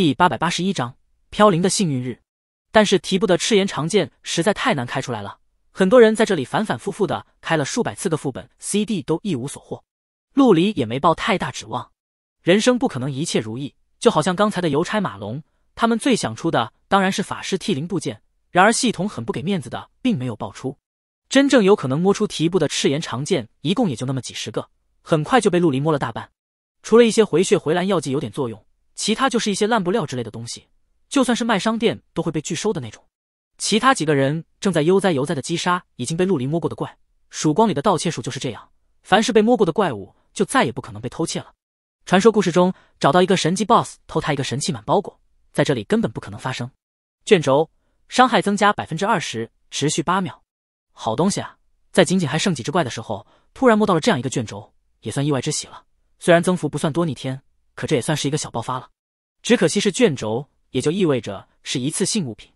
第八百八十一章飘零的幸运日，但是提布的赤炎长剑实在太难开出来了，很多人在这里反反复复的开了数百次的副本，C D 都一无所获。陆离也没抱太大指望，人生不可能一切如意，就好像刚才的邮差马龙，他们最想出的当然是法师 T 零部件，然而系统很不给面子的，并没有爆出。真正有可能摸出提布的赤炎长剑，一共也就那么几十个，很快就被陆离摸了大半，除了一些回血回蓝药剂有点作用。其他就是一些烂布料之类的东西，就算是卖商店都会被拒收的那种。其他几个人正在悠哉悠哉的击杀已经被陆离摸过的怪。曙光里的盗窃术就是这样，凡是被摸过的怪物就再也不可能被偷窃了。传说故事中找到一个神级 BOSS 偷他一个神器满包裹，在这里根本不可能发生。卷轴，伤害增加百分之二十，持续八秒。好东西啊，在仅仅还剩几只怪的时候，突然摸到了这样一个卷轴，也算意外之喜了。虽然增幅不算多逆天。可这也算是一个小爆发了，只可惜是卷轴，也就意味着是一次性物品，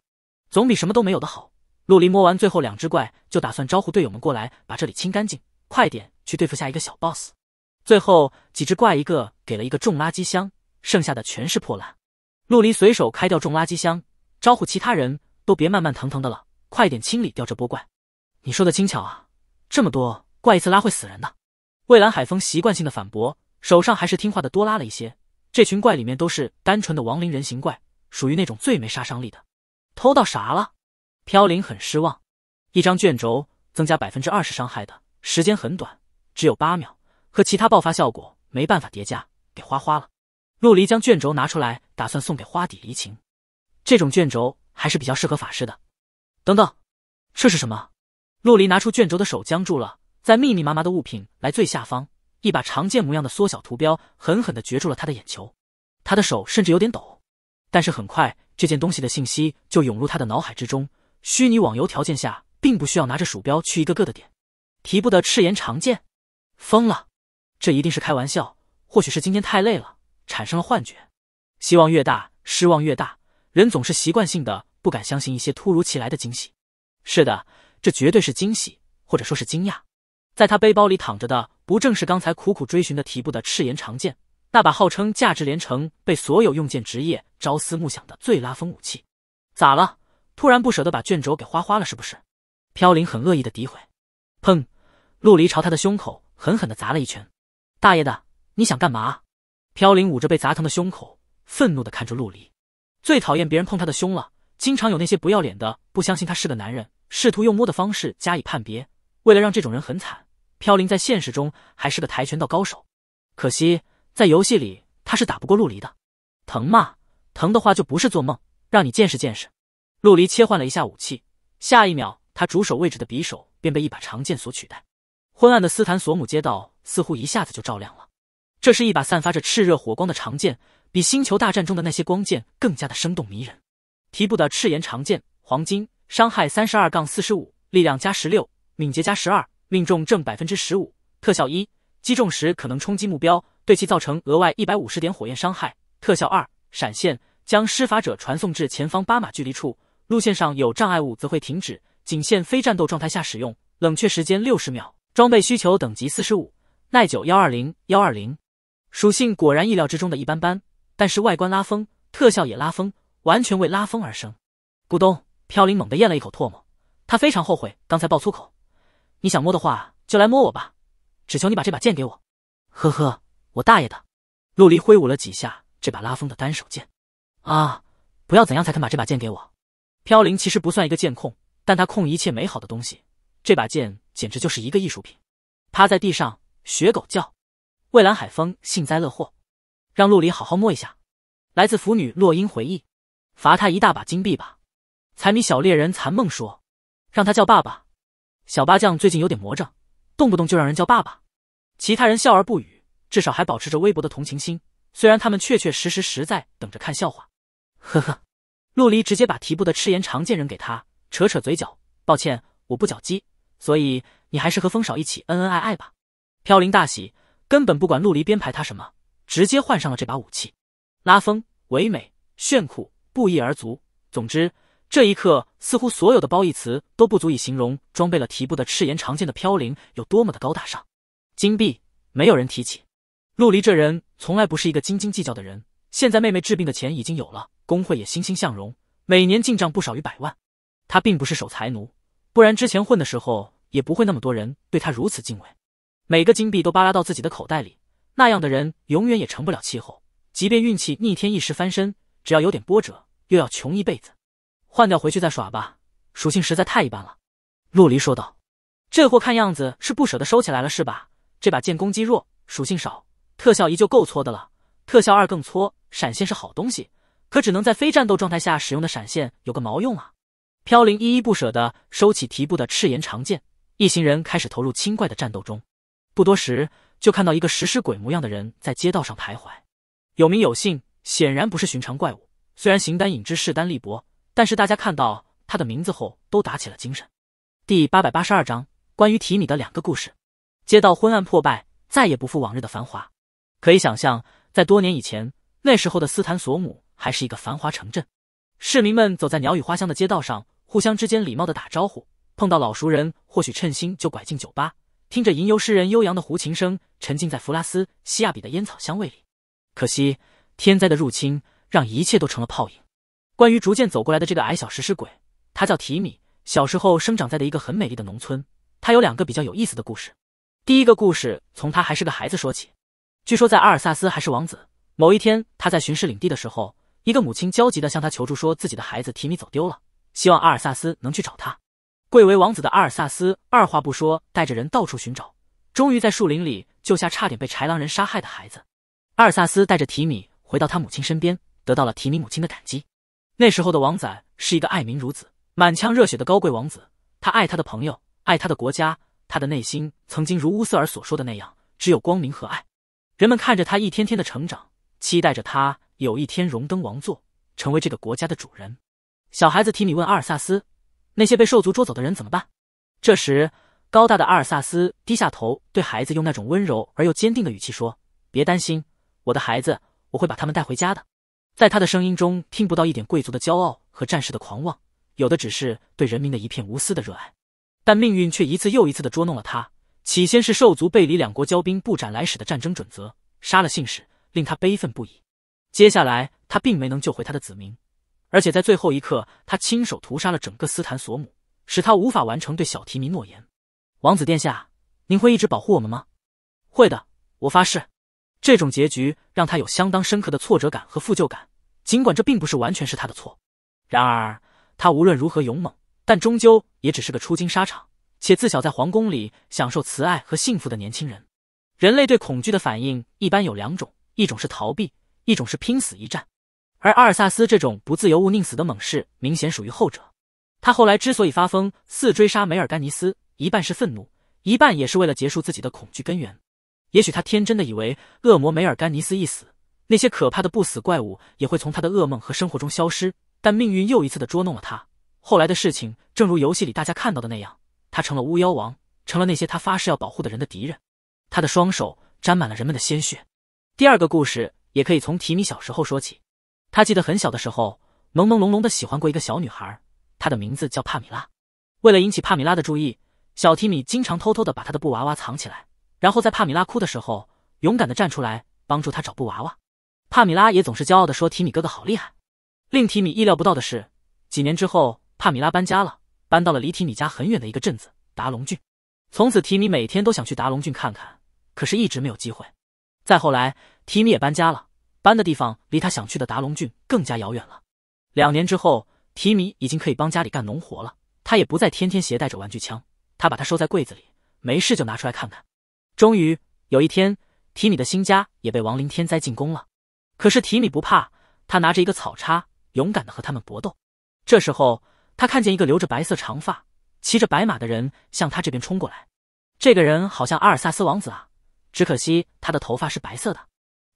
总比什么都没有的好。陆离摸完最后两只怪，就打算招呼队友们过来，把这里清干净，快点去对付下一个小 boss。最后几只怪，一个给了一个重垃圾箱，剩下的全是破烂。陆离随手开掉重垃圾箱，招呼其他人都别慢慢腾腾的了，快点清理掉这波怪。你说的轻巧啊，这么多怪一次拉会死人的。蔚蓝海风习惯性的反驳。手上还是听话的，多拉了一些。这群怪里面都是单纯的亡灵人形怪，属于那种最没杀伤力的。偷到啥了？飘零很失望。一张卷轴，增加百分之二十伤害的，时间很短，只有八秒，和其他爆发效果没办法叠加，给花花了。陆离将卷轴拿出来，打算送给花底离情。这种卷轴还是比较适合法师的。等等，这是什么？陆离拿出卷轴的手僵住了，在密密麻麻的物品来最下方。一把长剑模样的缩小图标狠狠的攫住了他的眼球，他的手甚至有点抖。但是很快，这件东西的信息就涌入他的脑海之中。虚拟网游条件下，并不需要拿着鼠标去一个个的点。提布的赤炎长剑，疯了！这一定是开玩笑，或许是今天太累了，产生了幻觉。希望越大，失望越大，人总是习惯性的不敢相信一些突如其来的惊喜。是的，这绝对是惊喜，或者说是惊讶。在他背包里躺着的，不正是刚才苦苦追寻的提步的赤炎长剑？那把号称价值连城、被所有用剑职业朝思暮想的最拉风武器，咋了？突然不舍得把卷轴给花花了是不是？飘零很恶意的诋毁。砰！陆离朝他的胸口狠狠的砸了一拳。大爷的，你想干嘛？飘零捂着被砸疼的胸口，愤怒的看着陆离。最讨厌别人碰他的胸了，经常有那些不要脸的不相信他是个男人，试图用摸的方式加以判别。为了让这种人很惨。飘零在现实中还是个跆拳道高手，可惜在游戏里他是打不过陆离的。疼吗？疼的话就不是做梦，让你见识见识。陆离切换了一下武器，下一秒他主手位置的匕首便被一把长剑所取代。昏暗的斯坦索姆街道似乎一下子就照亮了。这是一把散发着炽热火光的长剑，比星球大战中的那些光剑更加的生动迷人。提布的赤炎长剑，黄金，伤害三十二杠四十五，力量加十六，敏捷加十二。命中正百分之十五，特效一击中时可能冲击目标，对其造成额外一百五十点火焰伤害。特效二闪现将施法者传送至前方八码距离处，路线上有障碍物则会停止。仅限非战斗状态下使用，冷却时间六十秒。装备需求等级四十五，耐久幺二零幺二零。属性果然意料之中的一般般，但是外观拉风，特效也拉风，完全为拉风而生。咕咚，飘零猛地咽了一口唾沫，他非常后悔刚才爆粗口。你想摸的话就来摸我吧，只求你把这把剑给我。呵呵，我大爷的！陆离挥舞了几下这把拉风的单手剑。啊，不要怎样才肯把这把剑给我？飘零其实不算一个剑控，但他控一切美好的东西。这把剑简直就是一个艺术品。趴在地上学狗叫。蔚蓝海风幸灾乐祸，让陆离好好摸一下。来自腐女落英回忆，罚他一大把金币吧。财迷小猎人残梦说，让他叫爸爸。小八将最近有点魔怔，动不动就让人叫爸爸。其他人笑而不语，至少还保持着微薄的同情心。虽然他们确确实实实在等着看笑话。呵呵，陆离直接把提步的赤炎长剑扔给他，扯扯嘴角，抱歉，我不搅基，所以你还是和风少一起恩恩爱爱吧。飘零大喜，根本不管陆离编排他什么，直接换上了这把武器，拉风、唯美、炫酷，不一而足。总之。这一刻，似乎所有的褒义词都不足以形容装备了提步的赤炎长剑的飘零有多么的高大上。金币，没有人提起。陆离这人从来不是一个斤斤计较的人。现在妹妹治病的钱已经有了，工会也欣欣向荣，每年进账不少于百万。他并不是守财奴，不然之前混的时候也不会那么多人对他如此敬畏。每个金币都扒拉到自己的口袋里，那样的人永远也成不了气候。即便运气逆天一时翻身，只要有点波折，又要穷一辈子。换掉回去再耍吧，属性实在太一般了。陆离说道：“这货看样子是不舍得收起来了是吧？这把剑攻击弱，属性少，特效一就够搓的了。特效二更搓，闪现是好东西，可只能在非战斗状态下使用的闪现有个毛用啊！”飘零依依不舍的收起提步的赤炎长剑，一行人开始投入轻怪的战斗中。不多时，就看到一个食尸鬼模样的人在街道上徘徊，有名有姓，显然不是寻常怪物。虽然形单影只，势单力薄。但是大家看到他的名字后，都打起了精神。第八百八十二章关于提米的两个故事。街道昏暗破败，再也不复往日的繁华。可以想象，在多年以前，那时候的斯坦索姆还是一个繁华城镇，市民们走在鸟语花香的街道上，互相之间礼貌的打招呼。碰到老熟人，或许称心就拐进酒吧，听着吟游诗人悠扬的胡琴声，沉浸在弗拉斯西亚比的烟草香味里。可惜，天灾的入侵让一切都成了泡影。关于逐渐走过来的这个矮小食尸鬼，他叫提米，小时候生长在的一个很美丽的农村。他有两个比较有意思的故事。第一个故事从他还是个孩子说起。据说在阿尔萨斯还是王子，某一天他在巡视领地的时候，一个母亲焦急地向他求助，说自己的孩子提米走丢了，希望阿尔萨斯能去找他。贵为王子的阿尔萨斯二话不说，带着人到处寻找，终于在树林里救下差点被豺狼人杀害的孩子。阿尔萨斯带着提米回到他母亲身边，得到了提米母亲的感激。那时候的王仔是一个爱民如子、满腔热血的高贵王子。他爱他的朋友，爱他的国家。他的内心曾经如乌瑟尔所说的那样，只有光明和爱。人们看着他一天天的成长，期待着他有一天荣登王座，成为这个国家的主人。小孩子提米问阿尔萨斯：“那些被兽族捉走的人怎么办？”这时，高大的阿尔萨斯低下头，对孩子用那种温柔而又坚定的语气说：“别担心，我的孩子，我会把他们带回家的。”在他的声音中听不到一点贵族的骄傲和战士的狂妄，有的只是对人民的一片无私的热爱。但命运却一次又一次的捉弄了他。起先是兽族背离两国交兵不斩来使的战争准则，杀了信使，令他悲愤不已。接下来，他并没能救回他的子民，而且在最后一刻，他亲手屠杀了整个斯坦索姆，使他无法完成对小提米诺言。王子殿下，您会一直保护我们吗？会的，我发誓。这种结局让他有相当深刻的挫折感和负疚感，尽管这并不是完全是他的错。然而，他无论如何勇猛，但终究也只是个出京沙场且自小在皇宫里享受慈爱和幸福的年轻人。人类对恐惧的反应一般有两种：一种是逃避，一种是拼死一战。而阿尔萨斯这种不自由勿宁死的猛士，明显属于后者。他后来之所以发疯似追杀梅尔甘尼斯，一半是愤怒，一半也是为了结束自己的恐惧根源。也许他天真的以为恶魔梅尔甘尼斯一死，那些可怕的不死怪物也会从他的噩梦和生活中消失。但命运又一次的捉弄了他。后来的事情，正如游戏里大家看到的那样，他成了巫妖王，成了那些他发誓要保护的人的敌人。他的双手沾满了人们的鲜血。第二个故事也可以从提米小时候说起。他记得很小的时候，朦朦胧胧的喜欢过一个小女孩，她的名字叫帕米拉。为了引起帕米拉的注意，小提米经常偷偷的把她的布娃娃藏起来。然后在帕米拉哭的时候，勇敢的站出来帮助她找布娃娃。帕米拉也总是骄傲的说：“提米哥哥好厉害。”令提米意料不到的是，几年之后帕米拉搬家了，搬到了离提米家很远的一个镇子达龙郡。从此提米每天都想去达龙郡看看，可是一直没有机会。再后来提米也搬家了，搬的地方离他想去的达龙郡更加遥远了。两年之后，提米已经可以帮家里干农活了，他也不再天天携带着玩具枪，他把它收在柜子里，没事就拿出来看看。终于有一天，提米的新家也被亡灵天灾进攻了。可是提米不怕，他拿着一个草叉，勇敢的和他们搏斗。这时候，他看见一个留着白色长发、骑着白马的人向他这边冲过来。这个人好像阿尔萨斯王子啊！只可惜他的头发是白色的。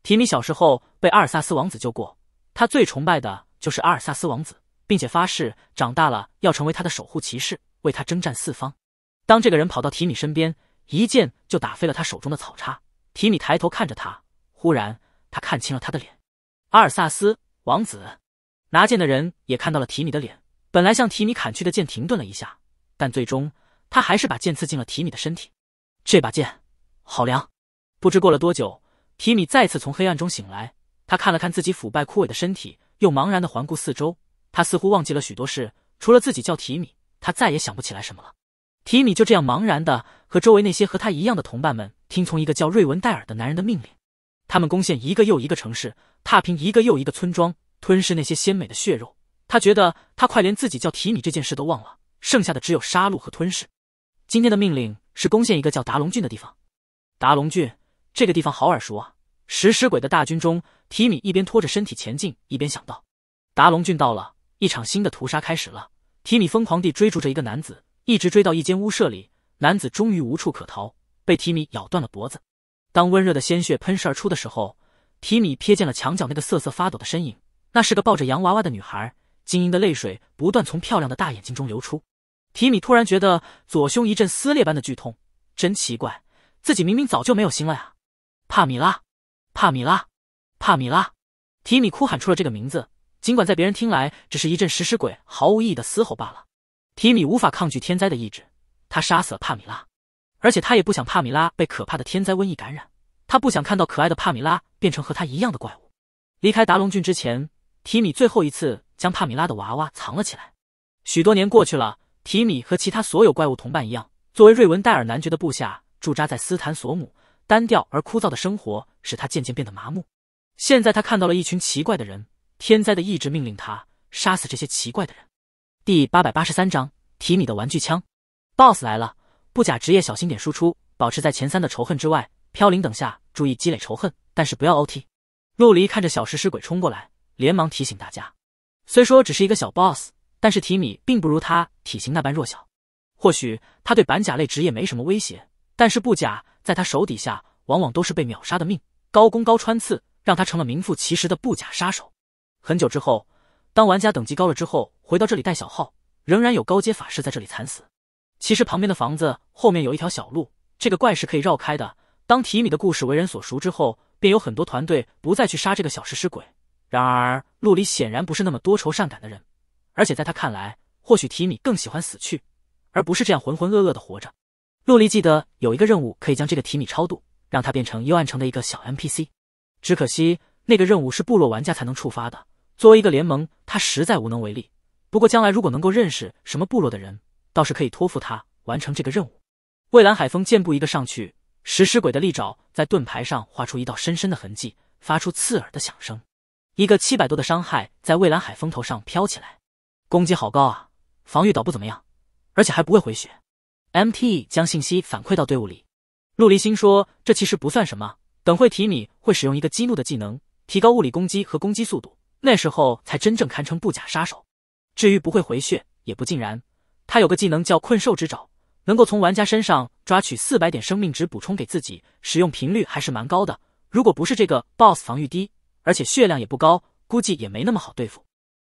提米小时候被阿尔萨斯王子救过，他最崇拜的就是阿尔萨斯王子，并且发誓长大了要成为他的守护骑士，为他征战四方。当这个人跑到提米身边。一剑就打飞了他手中的草叉。提米抬头看着他，忽然他看清了他的脸，阿尔萨斯王子。拿剑的人也看到了提米的脸。本来向提米砍去的剑停顿了一下，但最终他还是把剑刺进了提米的身体。这把剑，好凉。不知过了多久，提米再次从黑暗中醒来。他看了看自己腐败枯萎的身体，又茫然的环顾四周。他似乎忘记了许多事，除了自己叫提米，他再也想不起来什么了。提米就这样茫然的和周围那些和他一样的同伴们听从一个叫瑞文戴尔的男人的命令，他们攻陷一个又一个城市，踏平一个又一个村庄，吞噬那些鲜美的血肉。他觉得他快连自己叫提米这件事都忘了，剩下的只有杀戮和吞噬。今天的命令是攻陷一个叫达龙郡的地方。达龙郡这个地方好耳熟啊！食尸鬼的大军中，提米一边拖着身体前进，一边想到：达龙郡到了，一场新的屠杀开始了。提米疯狂地追逐着一个男子。一直追到一间屋舍里，男子终于无处可逃，被提米咬断了脖子。当温热的鲜血喷射而出的时候，提米瞥见了墙角那个瑟瑟发抖的身影，那是个抱着洋娃娃的女孩，晶莹的泪水不断从漂亮的大眼睛中流出。提米突然觉得左胸一阵撕裂般的剧痛，真奇怪，自己明明早就没有心了呀！帕米拉，帕米拉，帕米拉！提米哭喊出了这个名字，尽管在别人听来只是一阵食尸鬼毫无意义的嘶吼罢了。提米无法抗拒天灾的意志，他杀死了帕米拉，而且他也不想帕米拉被可怕的天灾瘟疫感染，他不想看到可爱的帕米拉变成和他一样的怪物。离开达隆郡之前，提米最后一次将帕米拉的娃娃藏了起来。许多年过去了，提米和其他所有怪物同伴一样，作为瑞文戴尔男爵的部下驻扎在斯坦索姆。单调而枯燥的生活使他渐渐变得麻木。现在他看到了一群奇怪的人，天灾的意志命令他杀死这些奇怪的人。第八百八十三章提米的玩具枪，boss 来了，布甲职业小心点输出，保持在前三的仇恨之外。飘零等下注意积累仇恨，但是不要 ot。陆离看着小食尸鬼冲过来，连忙提醒大家。虽说只是一个小 boss，但是提米并不如他体型那般弱小。或许他对板甲类职业没什么威胁，但是布甲在他手底下往往都是被秒杀的命。高攻高穿刺让他成了名副其实的布甲杀手。很久之后，当玩家等级高了之后。回到这里带小号，仍然有高阶法师在这里惨死。其实旁边的房子后面有一条小路，这个怪是可以绕开的。当提米的故事为人所熟知后，便有很多团队不再去杀这个小食尸鬼。然而，陆离显然不是那么多愁善感的人，而且在他看来，或许提米更喜欢死去，而不是这样浑浑噩噩的活着。陆离记得有一个任务可以将这个提米超度，让他变成幽暗城的一个小 NPC。只可惜那个任务是部落玩家才能触发的，作为一个联盟，他实在无能为力。不过将来如果能够认识什么部落的人，倒是可以托付他完成这个任务。蔚蓝海风健步一个上去，食尸鬼的利爪在盾牌上划出一道深深的痕迹，发出刺耳的响声。一个七百多的伤害在蔚蓝海风头上飘起来，攻击好高啊！防御倒不怎么样，而且还不会回血。MT 将信息反馈到队伍里。陆离心说：“这其实不算什么，等会提米会使用一个激怒的技能，提高物理攻击和攻击速度，那时候才真正堪称布甲杀手。”至于不会回血，也不尽然，他有个技能叫困兽之爪，能够从玩家身上抓取四百点生命值补充给自己，使用频率还是蛮高的。如果不是这个 boss 防御低，而且血量也不高，估计也没那么好对付。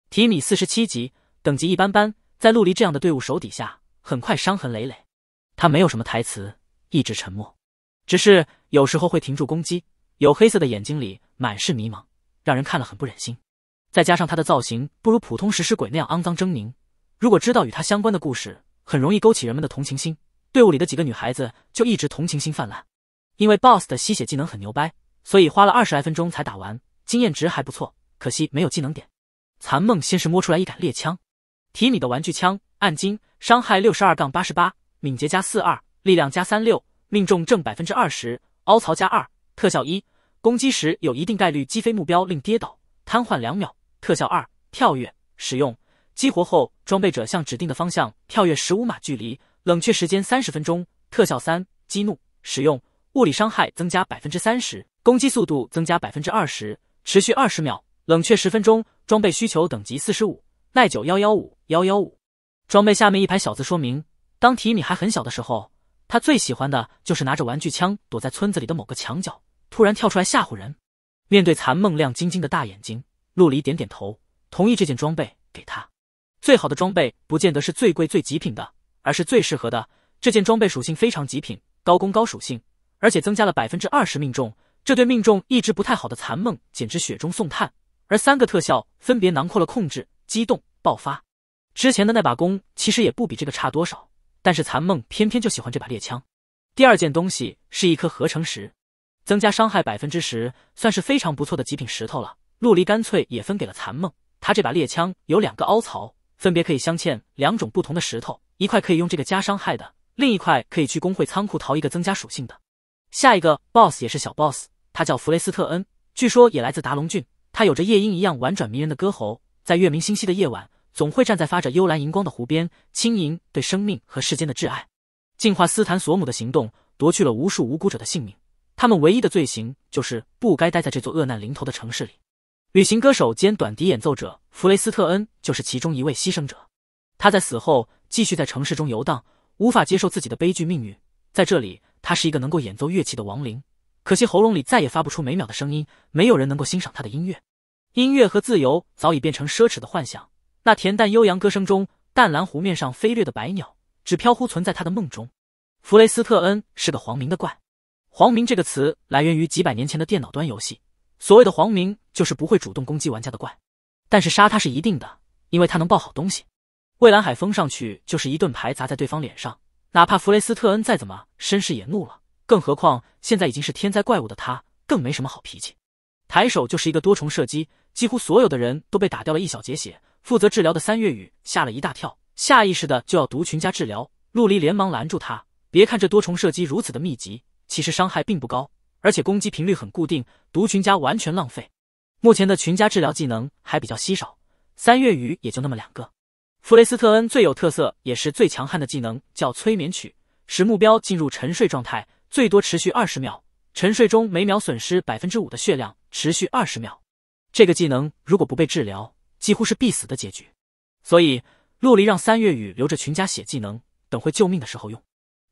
提米四十七级，等级一般般，在陆离这样的队伍手底下，很快伤痕累累。他没有什么台词，一直沉默，只是有时候会停住攻击，有黑色的眼睛里满是迷茫，让人看了很不忍心。再加上他的造型不如普通食尸鬼那样肮脏狰狞，如果知道与他相关的故事，很容易勾起人们的同情心。队伍里的几个女孩子就一直同情心泛滥。因为 BOSS 的吸血技能很牛掰，所以花了二十来分钟才打完，经验值还不错。可惜没有技能点。残梦先是摸出来一杆猎枪，提米的玩具枪，暗金，伤害六十二杠八十八，敏捷加四二，力量加三六，命中正百分之二十，凹槽加二，特效一，攻击时有一定概率击飞目标，令跌倒、瘫痪两秒。特效二：跳跃，使用，激活后，装备者向指定的方向跳跃十五码距离，冷却时间三十分钟。特效三：激怒，使用，物理伤害增加百分之三十，攻击速度增加百分之二十，持续二十秒，冷却十分钟。装备需求等级四十五，耐久幺幺五幺幺五。装备下面一排小字说明：当提米还很小的时候，他最喜欢的就是拿着玩具枪躲在村子里的某个墙角，突然跳出来吓唬人。面对残梦亮晶晶的大眼睛。陆离点点头，同意这件装备给他。最好的装备不见得是最贵最极品的，而是最适合的。这件装备属性非常极品，高攻高属性，而且增加了百分之二十命中，这对命中一直不太好的残梦简直雪中送炭。而三个特效分别囊括了控制、机动、爆发。之前的那把弓其实也不比这个差多少，但是残梦偏偏就喜欢这把猎枪。第二件东西是一颗合成石，增加伤害百分之十，算是非常不错的极品石头了。陆离干脆也分给了残梦。他这把猎枪有两个凹槽，分别可以镶嵌两种不同的石头，一块可以用这个加伤害的，另一块可以去工会仓库淘一个增加属性的。下一个 BOSS 也是小 BOSS，他叫弗雷斯特恩，据说也来自达龙郡。他有着夜莺一样婉转迷人的歌喉，在月明星稀的夜晚，总会站在发着幽蓝荧光的湖边，轻吟对生命和世间的挚爱。净化斯坦索姆的行动夺去了无数无辜者的性命，他们唯一的罪行就是不该待在这座恶难临头的城市里。旅行歌手兼短笛演奏者弗雷斯特恩就是其中一位牺牲者。他在死后继续在城市中游荡，无法接受自己的悲剧命运。在这里，他是一个能够演奏乐器的亡灵，可惜喉咙里再也发不出美妙的声音，没有人能够欣赏他的音乐。音乐和自由早已变成奢侈的幻想。那恬淡悠扬歌声中，淡蓝湖面上飞掠的白鸟，只飘忽存在他的梦中。弗雷斯特恩是个黄明的怪。黄明这个词来源于几百年前的电脑端游戏。所谓的黄明就是不会主动攻击玩家的怪，但是杀他是一定的，因为他能爆好东西。蔚蓝海风上去就是一顿牌砸在对方脸上，哪怕弗雷斯特恩再怎么绅士也怒了，更何况现在已经是天灾怪物的他更没什么好脾气，抬手就是一个多重射击，几乎所有的人都被打掉了一小截血。负责治疗的三月雨吓了一大跳，下意识的就要毒群加治疗，陆离连忙拦住他。别看这多重射击如此的密集，其实伤害并不高。而且攻击频率很固定，毒群加完全浪费。目前的群加治疗技能还比较稀少，三月雨也就那么两个。弗雷斯特恩最有特色也是最强悍的技能叫催眠曲，使目标进入沉睡状态，最多持续二十秒。沉睡中每秒损失百分之五的血量，持续二十秒。这个技能如果不被治疗，几乎是必死的结局。所以陆离让三月雨留着群加血技能，等会救命的时候用。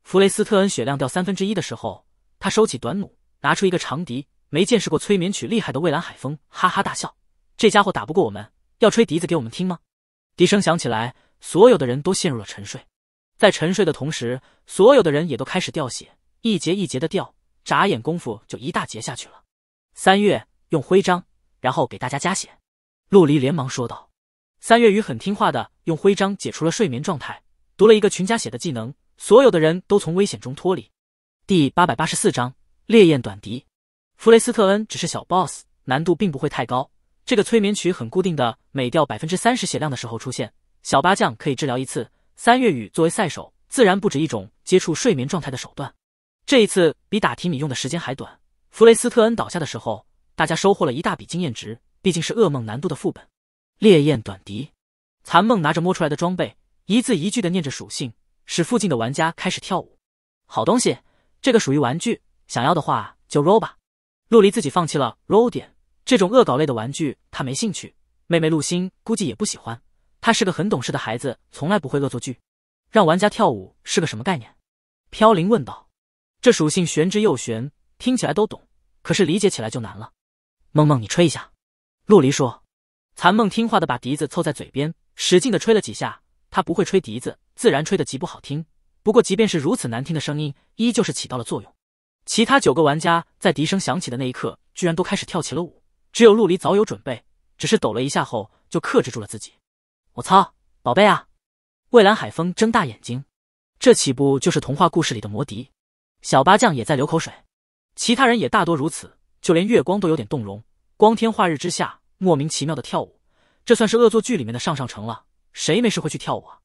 弗雷斯特恩血量掉三分之一的时候，他收起短弩。拿出一个长笛，没见识过催眠曲厉害的蔚蓝海风哈哈大笑：“这家伙打不过我们，要吹笛子给我们听吗？”笛声响起，来所有的人都陷入了沉睡。在沉睡的同时，所有的人也都开始掉血，一节一节的掉，眨眼功夫就一大截下去了。三月用徽章，然后给大家加血。陆离连忙说道：“三月雨很听话的用徽章解除了睡眠状态，读了一个群加血的技能，所有的人都从危险中脱离。”第八百八十四章。烈焰短笛，弗雷斯特恩只是小 boss，难度并不会太高。这个催眠曲很固定的，每掉百分之三十血量的时候出现。小八将可以治疗一次。三月雨作为赛手，自然不止一种接触睡眠状态的手段。这一次比打提米用的时间还短。弗雷斯特恩倒下的时候，大家收获了一大笔经验值，毕竟是噩梦难度的副本。烈焰短笛，残梦拿着摸出来的装备，一字一句的念着属性，使附近的玩家开始跳舞。好东西，这个属于玩具。想要的话就 roll 吧，陆离自己放弃了 roll 点这种恶搞类的玩具，他没兴趣。妹妹陆星估计也不喜欢，她是个很懂事的孩子，从来不会恶作剧。让玩家跳舞是个什么概念？飘零问道。这属性玄之又玄，听起来都懂，可是理解起来就难了。梦梦，你吹一下。陆离说。残梦听话的把笛子凑在嘴边，使劲的吹了几下。他不会吹笛子，自然吹得极不好听。不过即便是如此难听的声音，依旧是起到了作用。其他九个玩家在笛声响起的那一刻，居然都开始跳起了舞。只有陆离早有准备，只是抖了一下后就克制住了自己。我操，宝贝啊！蔚蓝海风睁大眼睛，这岂不就是童话故事里的魔笛？小八将也在流口水，其他人也大多如此。就连月光都有点动容。光天化日之下，莫名其妙的跳舞，这算是恶作剧里面的上上乘了。谁没事会去跳舞啊？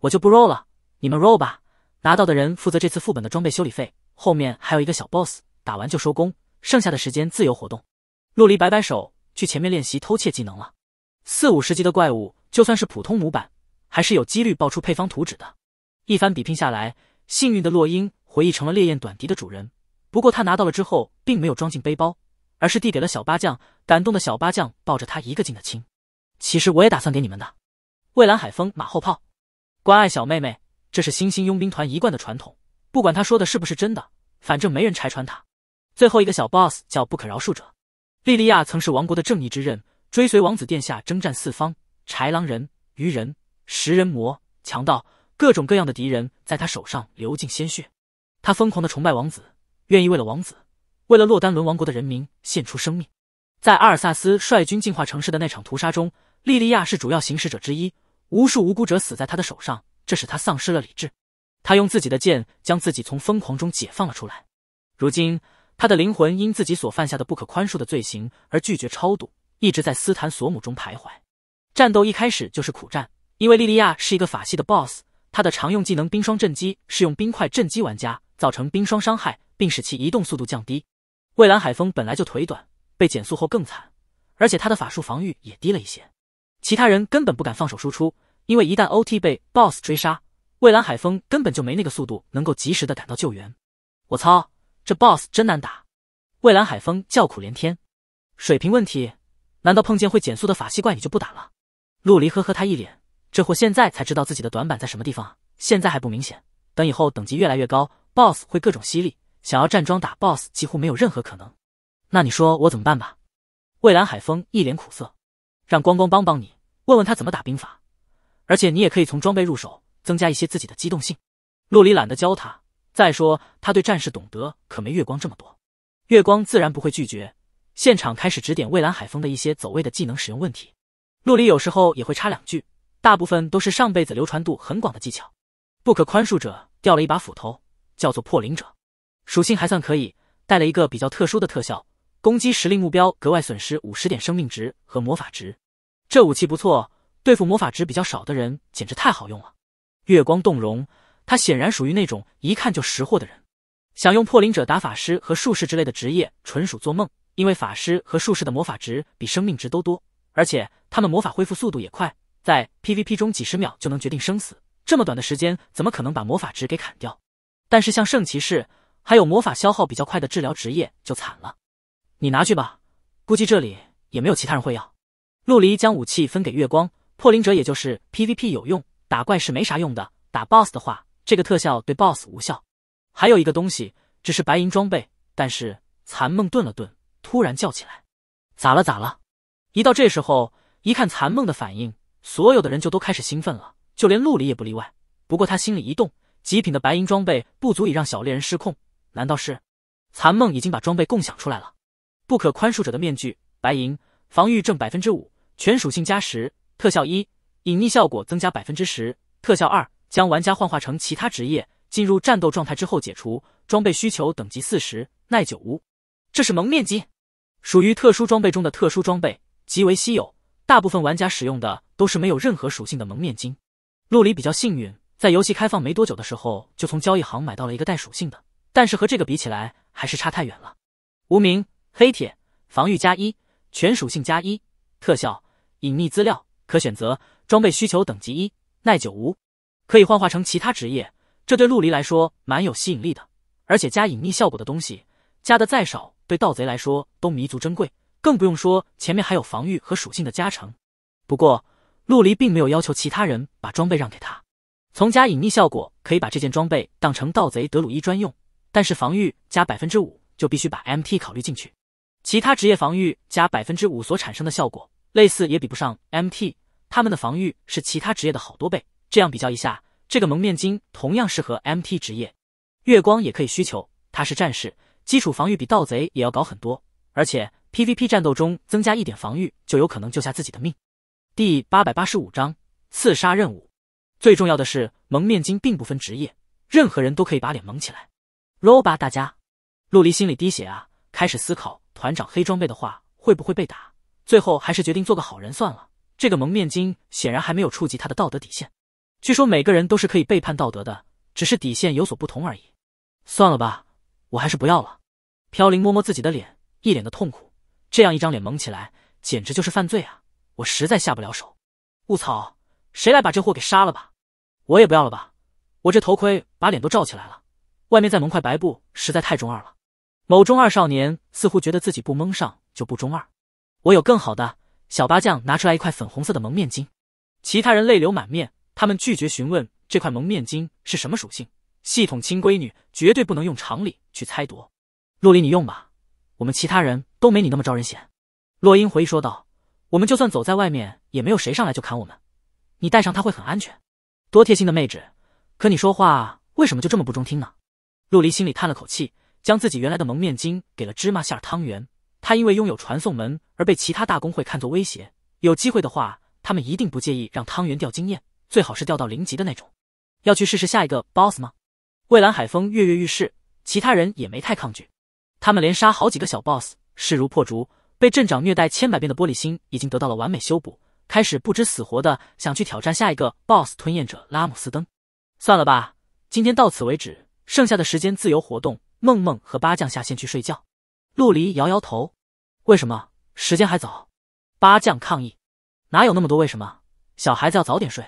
我就不 roll 了，你们 roll 吧。拿到的人负责这次副本的装备修理费。后面还有一个小 boss，打完就收工，剩下的时间自由活动。陆离摆摆手，去前面练习偷窃技能了。四五十级的怪物，就算是普通模板，还是有几率爆出配方图纸的。一番比拼下来，幸运的落英回忆成了烈焰短笛的主人。不过他拿到了之后，并没有装进背包，而是递给了小八将。感动的小八将抱着他一个劲的亲。其实我也打算给你们的。蔚蓝海风马后炮，关爱小妹妹，这是星星佣兵团一贯的传统。不管他说的是不是真的，反正没人拆穿他。最后一个小 boss 叫不可饶恕者。莉莉娅曾是王国的正义之刃，追随王子殿下征战四方，豺狼人、鱼人、食人魔、强盗，各种各样的敌人在她手上流尽鲜血。她疯狂的崇拜王子，愿意为了王子，为了洛丹伦王国的人民献出生命。在阿尔萨斯率军进化城市的那场屠杀中，莉莉娅是主要行使者之一，无数无辜者死在他的手上，这使他丧失了理智。他用自己的剑将自己从疯狂中解放了出来。如今，他的灵魂因自己所犯下的不可宽恕的罪行而拒绝超度，一直在斯坦索姆中徘徊。战斗一开始就是苦战，因为莉莉亚是一个法系的 BOSS，她的常用技能冰霜震击是用冰块震击玩家，造成冰霜伤害，并使其移动速度降低。蔚蓝海风本来就腿短，被减速后更惨，而且他的法术防御也低了一些。其他人根本不敢放手输出，因为一旦 OT 被 BOSS 追杀。蔚蓝海风根本就没那个速度，能够及时的赶到救援。我操，这 boss 真难打！蔚蓝海风叫苦连天。水平问题？难道碰见会减速的法系怪你就不打了？陆离呵呵他一脸，这货现在才知道自己的短板在什么地方啊？现在还不明显，等以后等级越来越高，boss 会各种犀利，想要站桩打 boss 几乎没有任何可能。那你说我怎么办吧？蔚蓝海风一脸苦涩，让光光帮帮你，问问他怎么打兵法，而且你也可以从装备入手。增加一些自己的机动性，洛里懒得教他。再说他对战士懂得可没月光这么多，月光自然不会拒绝。现场开始指点蔚蓝海风的一些走位的技能使用问题。洛里有时候也会插两句，大部分都是上辈子流传度很广的技巧。不可宽恕者掉了一把斧头，叫做破灵者，属性还算可以，带了一个比较特殊的特效，攻击实力目标格外损失五十点生命值和魔法值。这武器不错，对付魔法值比较少的人简直太好用了。月光动容，他显然属于那种一看就识货的人。想用破灵者打法师和术士之类的职业，纯属做梦。因为法师和术士的魔法值比生命值都多，而且他们魔法恢复速度也快，在 PVP 中几十秒就能决定生死。这么短的时间，怎么可能把魔法值给砍掉？但是像圣骑士还有魔法消耗比较快的治疗职业就惨了。你拿去吧，估计这里也没有其他人会要。陆离将武器分给月光破灵者，也就是 PVP 有用。打怪是没啥用的，打 boss 的话，这个特效对 boss 无效。还有一个东西，只是白银装备，但是残梦顿了顿，突然叫起来：“咋了咋了？”一到这时候，一看残梦的反应，所有的人就都开始兴奋了，就连陆离也不例外。不过他心里一动，极品的白银装备不足以让小猎人失控，难道是残梦已经把装备共享出来了？不可宽恕者的面具，白银，防御正百分之五，全属性加十，特效一。隐匿效果增加百分之十。特效二：将玩家幻化成其他职业，进入战斗状态之后解除。装备需求等级四十，耐久无。这是蒙面金，属于特殊装备中的特殊装备，极为稀有。大部分玩家使用的都是没有任何属性的蒙面金。陆离比较幸运，在游戏开放没多久的时候，就从交易行买到了一个带属性的，但是和这个比起来还是差太远了。无名，黑铁，防御加一，全属性加一。特效：隐匿资料可选择。装备需求等级一，耐久无，可以幻化成其他职业，这对陆离来说蛮有吸引力的。而且加隐匿效果的东西，加的再少，对盗贼来说都弥足珍贵，更不用说前面还有防御和属性的加成。不过陆离并没有要求其他人把装备让给他，从加隐匿效果可以把这件装备当成盗贼德鲁伊专用，但是防御加百分之五就必须把 M T 考虑进去，其他职业防御加百分之五所产生的效果，类似也比不上 M T。他们的防御是其他职业的好多倍，这样比较一下，这个蒙面金同样适合 MT 职业，月光也可以需求，他是战士，基础防御比盗贼也要高很多，而且 PVP 战斗中增加一点防御就有可能救下自己的命。第八百八十五章刺杀任务，最重要的是蒙面金并不分职业，任何人都可以把脸蒙起来。roll 吧大家，陆离心里滴血啊，开始思考团长黑装备的话会不会被打，最后还是决定做个好人算了。这个蒙面巾显然还没有触及他的道德底线。据说每个人都是可以背叛道德的，只是底线有所不同而已。算了吧，我还是不要了。飘零摸摸自己的脸，一脸的痛苦。这样一张脸蒙起来，简直就是犯罪啊！我实在下不了手。我操，谁来把这货给杀了吧？我也不要了吧。我这头盔把脸都罩起来了，外面再蒙块白布，实在太中二了。某中二少年似乎觉得自己不蒙上就不中二。我有更好的。小八将拿出来一块粉红色的蒙面巾，其他人泪流满面。他们拒绝询问这块蒙面巾是什么属性。系统亲闺女绝对不能用常理去猜度。陆离，你用吧，我们其他人都没你那么招人嫌。落英回忆说道：“我们就算走在外面，也没有谁上来就砍我们。你带上它会很安全，多贴心的妹纸。可你说话为什么就这么不中听呢？”陆离心里叹了口气，将自己原来的蒙面巾给了芝麻馅汤圆。他因为拥有传送门而被其他大公会看作威胁，有机会的话，他们一定不介意让汤圆掉经验，最好是掉到零级的那种。要去试试下一个 boss 吗？蔚蓝海风跃跃欲试，其他人也没太抗拒。他们连杀好几个小 boss，势如破竹。被镇长虐待千百遍的玻璃心已经得到了完美修补，开始不知死活的想去挑战下一个 boss—— 吞咽者拉姆斯登。算了吧，今天到此为止，剩下的时间自由活动。梦梦和八将下线去睡觉。陆离摇摇头。为什么时间还早？八将抗议，哪有那么多为什么？小孩子要早点睡，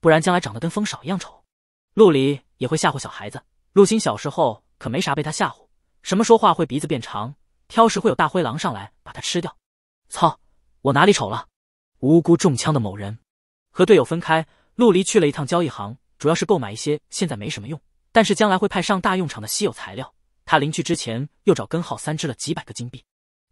不然将来长得跟风少一样丑。陆离也会吓唬小孩子。陆星小时候可没啥被他吓唬，什么说话会鼻子变长，挑食会有大灰狼上来把他吃掉。操！我哪里丑了？无辜中枪的某人和队友分开，陆离去了一趟交易行，主要是购买一些现在没什么用，但是将来会派上大用场的稀有材料。他临去之前又找根号三支了几百个金币。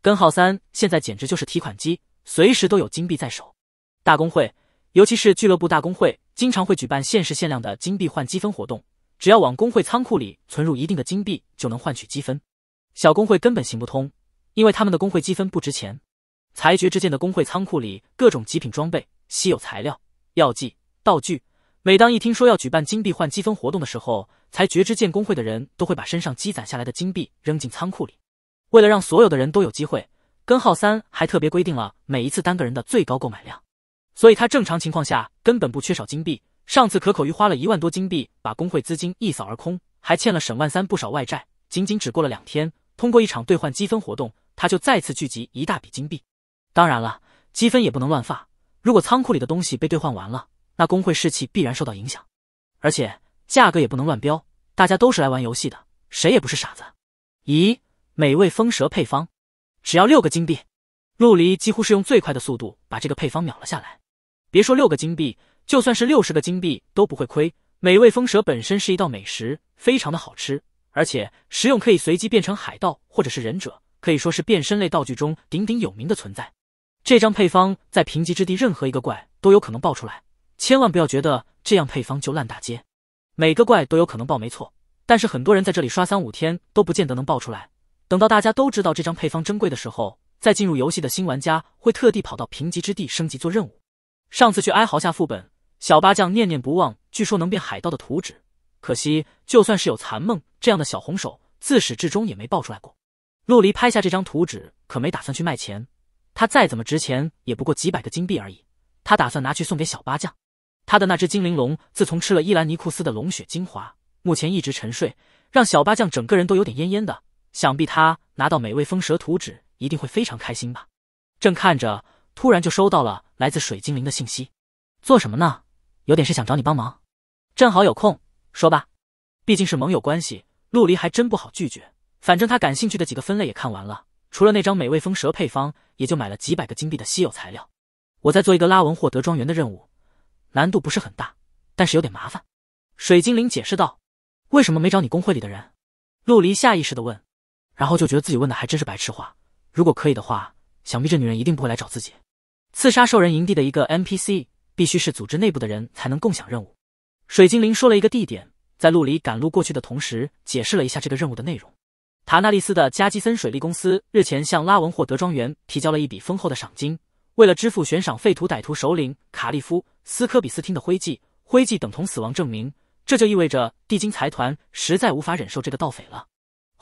根号三现在简直就是提款机，随时都有金币在手。大公会，尤其是俱乐部大公会，经常会举办限时限量的金币换积分活动，只要往公会仓库里存入一定的金币，就能换取积分。小公会根本行不通，因为他们的公会积分不值钱。裁决之剑的公会仓库里各种极品装备、稀有材料、药剂、道具，每当一听说要举办金币换积分活动的时候，裁决之剑公会的人都会把身上积攒下来的金币扔进仓库里。为了让所有的人都有机会，根号三还特别规定了每一次单个人的最高购买量，所以他正常情况下根本不缺少金币。上次可口鱼花了一万多金币把工会资金一扫而空，还欠了沈万三不少外债。仅仅只过了两天，通过一场兑换积分活动，他就再次聚集一大笔金币。当然了，积分也不能乱发，如果仓库里的东西被兑换完了，那工会士气必然受到影响，而且价格也不能乱标。大家都是来玩游戏的，谁也不是傻子。咦？美味风蛇配方，只要六个金币。陆离几乎是用最快的速度把这个配方秒了下来。别说六个金币，就算是六十个金币都不会亏。美味风蛇本身是一道美食，非常的好吃，而且食用可以随机变成海盗或者是忍者，可以说是变身类道具中鼎鼎有名的存在。这张配方在贫瘠之地任何一个怪都有可能爆出来，千万不要觉得这样配方就烂大街。每个怪都有可能爆，没错，但是很多人在这里刷三五天都不见得能爆出来。等到大家都知道这张配方珍贵的时候，再进入游戏的新玩家会特地跑到贫瘠之地升级做任务。上次去哀嚎下副本，小八将念念不忘，据说能变海盗的图纸。可惜，就算是有残梦这样的小红手，自始至终也没爆出来过。陆离拍下这张图纸，可没打算去卖钱。他再怎么值钱，也不过几百个金币而已。他打算拿去送给小八将。他的那只精灵龙，自从吃了伊兰尼库斯的龙血精华，目前一直沉睡，让小八将整个人都有点恹恹的。想必他拿到美味风蛇图纸一定会非常开心吧？正看着，突然就收到了来自水精灵的信息：“做什么呢？有点事想找你帮忙，正好有空，说吧。”毕竟是盟友关系，陆离还真不好拒绝。反正他感兴趣的几个分类也看完了，除了那张美味风蛇配方，也就买了几百个金币的稀有材料。我在做一个拉文霍德庄园的任务，难度不是很大，但是有点麻烦。水精灵解释道：“为什么没找你工会里的人？”陆离下意识的问。然后就觉得自己问的还真是白痴话。如果可以的话，想必这女人一定不会来找自己。刺杀兽人营地的一个 NPC，必须是组织内部的人才能共享任务。水精灵说了一个地点，在路里赶路过去的同时，解释了一下这个任务的内容。塔纳利斯的加基森水利公司日前向拉文霍德庄园提交了一笔丰厚的赏金，为了支付悬赏废土歹徒首领卡利夫斯科比斯汀的灰迹，灰迹等同死亡证明。这就意味着地精财团实在无法忍受这个盗匪了。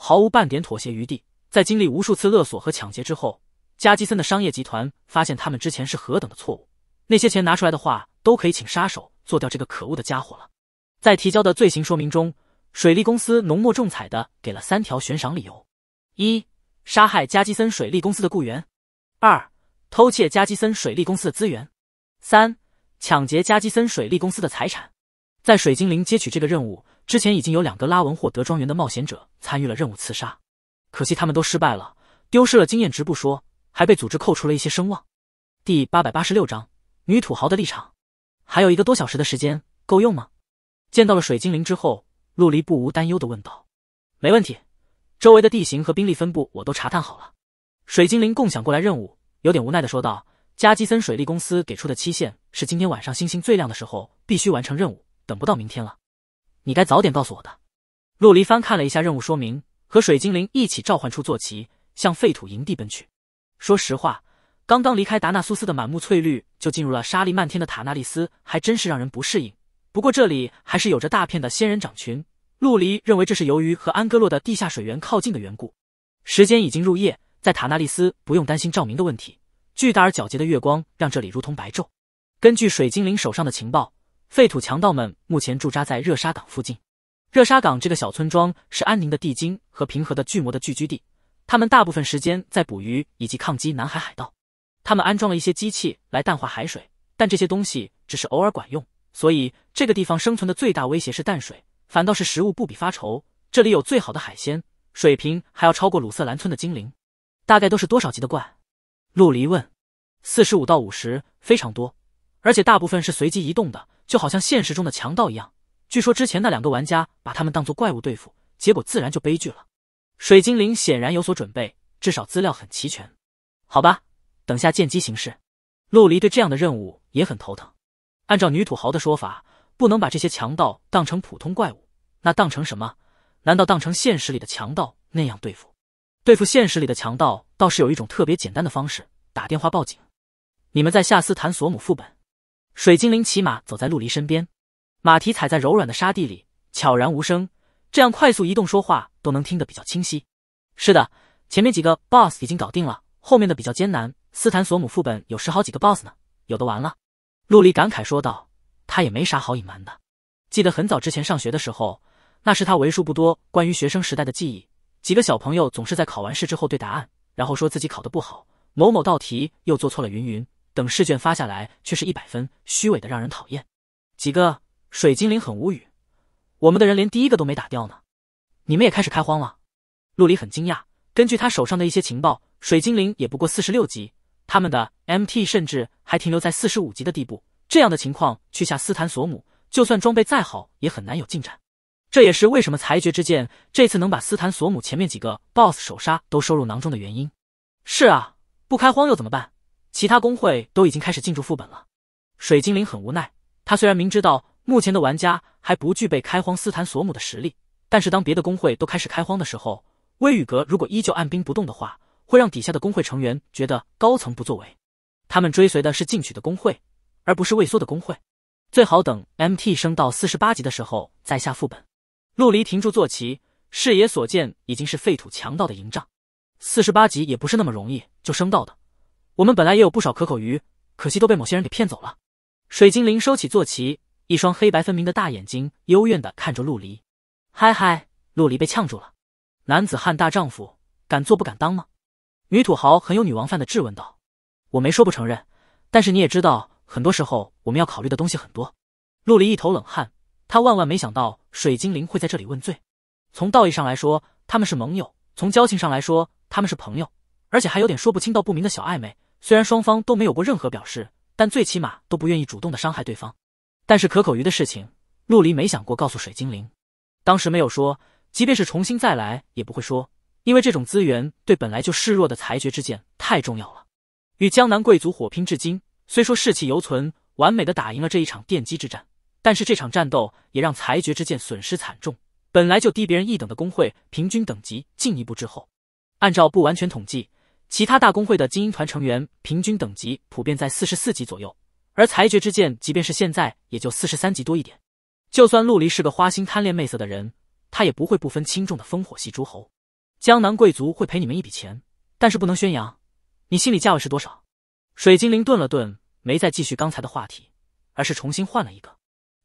毫无半点妥协余地。在经历无数次勒索和抢劫之后，加基森的商业集团发现他们之前是何等的错误。那些钱拿出来的话，都可以请杀手做掉这个可恶的家伙了。在提交的罪行说明中，水利公司浓墨重彩的给了三条悬赏理由：一、杀害加基森水利公司的雇员；二、偷窃加基森水利公司的资源；三、抢劫加基森水利公司的财产。在水精灵接取这个任务。之前已经有两个拉文霍德庄园的冒险者参与了任务刺杀，可惜他们都失败了，丢失了经验值不说，还被组织扣除了一些声望。第八百八十六章女土豪的立场。还有一个多小时的时间，够用吗？见到了水精灵之后，陆离不无担忧的问道：“没问题，周围的地形和兵力分布我都查探好了。”水精灵共享过来任务，有点无奈的说道：“加基森水利公司给出的期限是今天晚上星星最亮的时候必须完成任务，等不到明天了。”你该早点告诉我的。陆离翻看了一下任务说明，和水精灵一起召唤出坐骑，向废土营地奔去。说实话，刚刚离开达纳苏斯的满目翠绿，就进入了沙粒漫天的塔纳利斯，还真是让人不适应。不过这里还是有着大片的仙人掌群，陆离认为这是由于和安戈洛的地下水源靠近的缘故。时间已经入夜，在塔纳利斯不用担心照明的问题，巨大而皎洁的月光让这里如同白昼。根据水精灵手上的情报。废土强盗们目前驻扎在热沙港附近。热沙港这个小村庄是安宁的地精和平和的巨魔的聚居地。他们大部分时间在捕鱼以及抗击南海海盗。他们安装了一些机器来淡化海水，但这些东西只是偶尔管用。所以，这个地方生存的最大威胁是淡水，反倒是食物不比发愁。这里有最好的海鲜，水平还要超过鲁瑟兰村的精灵。大概都是多少级的怪？陆离问。四十五到五十，非常多，而且大部分是随机移动的。就好像现实中的强盗一样，据说之前那两个玩家把他们当作怪物对付，结果自然就悲剧了。水精灵显然有所准备，至少资料很齐全。好吧，等下见机行事。陆离对这样的任务也很头疼。按照女土豪的说法，不能把这些强盗当成普通怪物，那当成什么？难道当成现实里的强盗那样对付？对付现实里的强盗倒是有一种特别简单的方式，打电话报警。你们在夏斯谈索姆副本。水精灵骑马走在陆离身边，马蹄踩在柔软的沙地里，悄然无声。这样快速移动，说话都能听得比较清晰。是的，前面几个 boss 已经搞定了，后面的比较艰难。斯坦索姆副本有十好几个 boss 呢，有的玩了。陆离感慨说道，他也没啥好隐瞒的。记得很早之前上学的时候，那是他为数不多关于学生时代的记忆。几个小朋友总是在考完试之后对答案，然后说自己考得不好，某某道题又做错了云云。等试卷发下来，却是一百分，虚伪的让人讨厌。几个水精灵很无语，我们的人连第一个都没打掉呢。你们也开始开荒了？陆离很惊讶，根据他手上的一些情报，水精灵也不过四十六级，他们的 MT 甚至还停留在四十五级的地步。这样的情况去下斯坦索姆，就算装备再好，也很难有进展。这也是为什么裁决之剑这次能把斯坦索姆前面几个 Boss 首杀都收入囊中的原因。是啊，不开荒又怎么办？其他工会都已经开始进驻副本了，水精灵很无奈。他虽然明知道目前的玩家还不具备开荒斯坦索姆的实力，但是当别的工会都开始开荒的时候，威雨阁如果依旧按兵不动的话，会让底下的工会成员觉得高层不作为。他们追随的是进取的工会，而不是畏缩的工会。最好等 M T 升到四十八级的时候再下副本。陆离停住坐骑，视野所见已经是废土强盗的营帐。四十八级也不是那么容易就升到的。我们本来也有不少可口鱼，可惜都被某些人给骗走了。水精灵收起坐骑，一双黑白分明的大眼睛幽怨的看着陆离。嗨嗨，陆离被呛住了。男子汉大丈夫，敢做不敢当吗？女土豪很有女王范的质问道。我没说不承认，但是你也知道，很多时候我们要考虑的东西很多。陆离一头冷汗，他万万没想到水精灵会在这里问罪。从道义上来说，他们是盟友；从交情上来说，他们是朋友，而且还有点说不清道不明的小暧昧。虽然双方都没有过任何表示，但最起码都不愿意主动的伤害对方。但是可口鱼的事情，陆离没想过告诉水精灵，当时没有说，即便是重新再来也不会说，因为这种资源对本来就势弱的裁决之剑太重要了。与江南贵族火拼至今，虽说士气犹存，完美的打赢了这一场奠基之战，但是这场战斗也让裁决之剑损失惨重，本来就低别人一等的工会平均等级进一步滞后，按照不完全统计。其他大公会的精英团成员平均等级普遍在四十四级左右，而裁决之剑即便是现在也就四十三级多一点。就算陆离是个花心贪恋媚色的人，他也不会不分轻重的烽火戏诸侯。江南贵族会赔你们一笔钱，但是不能宣扬。你心里价位是多少？水精灵顿了顿，没再继续刚才的话题，而是重新换了一个。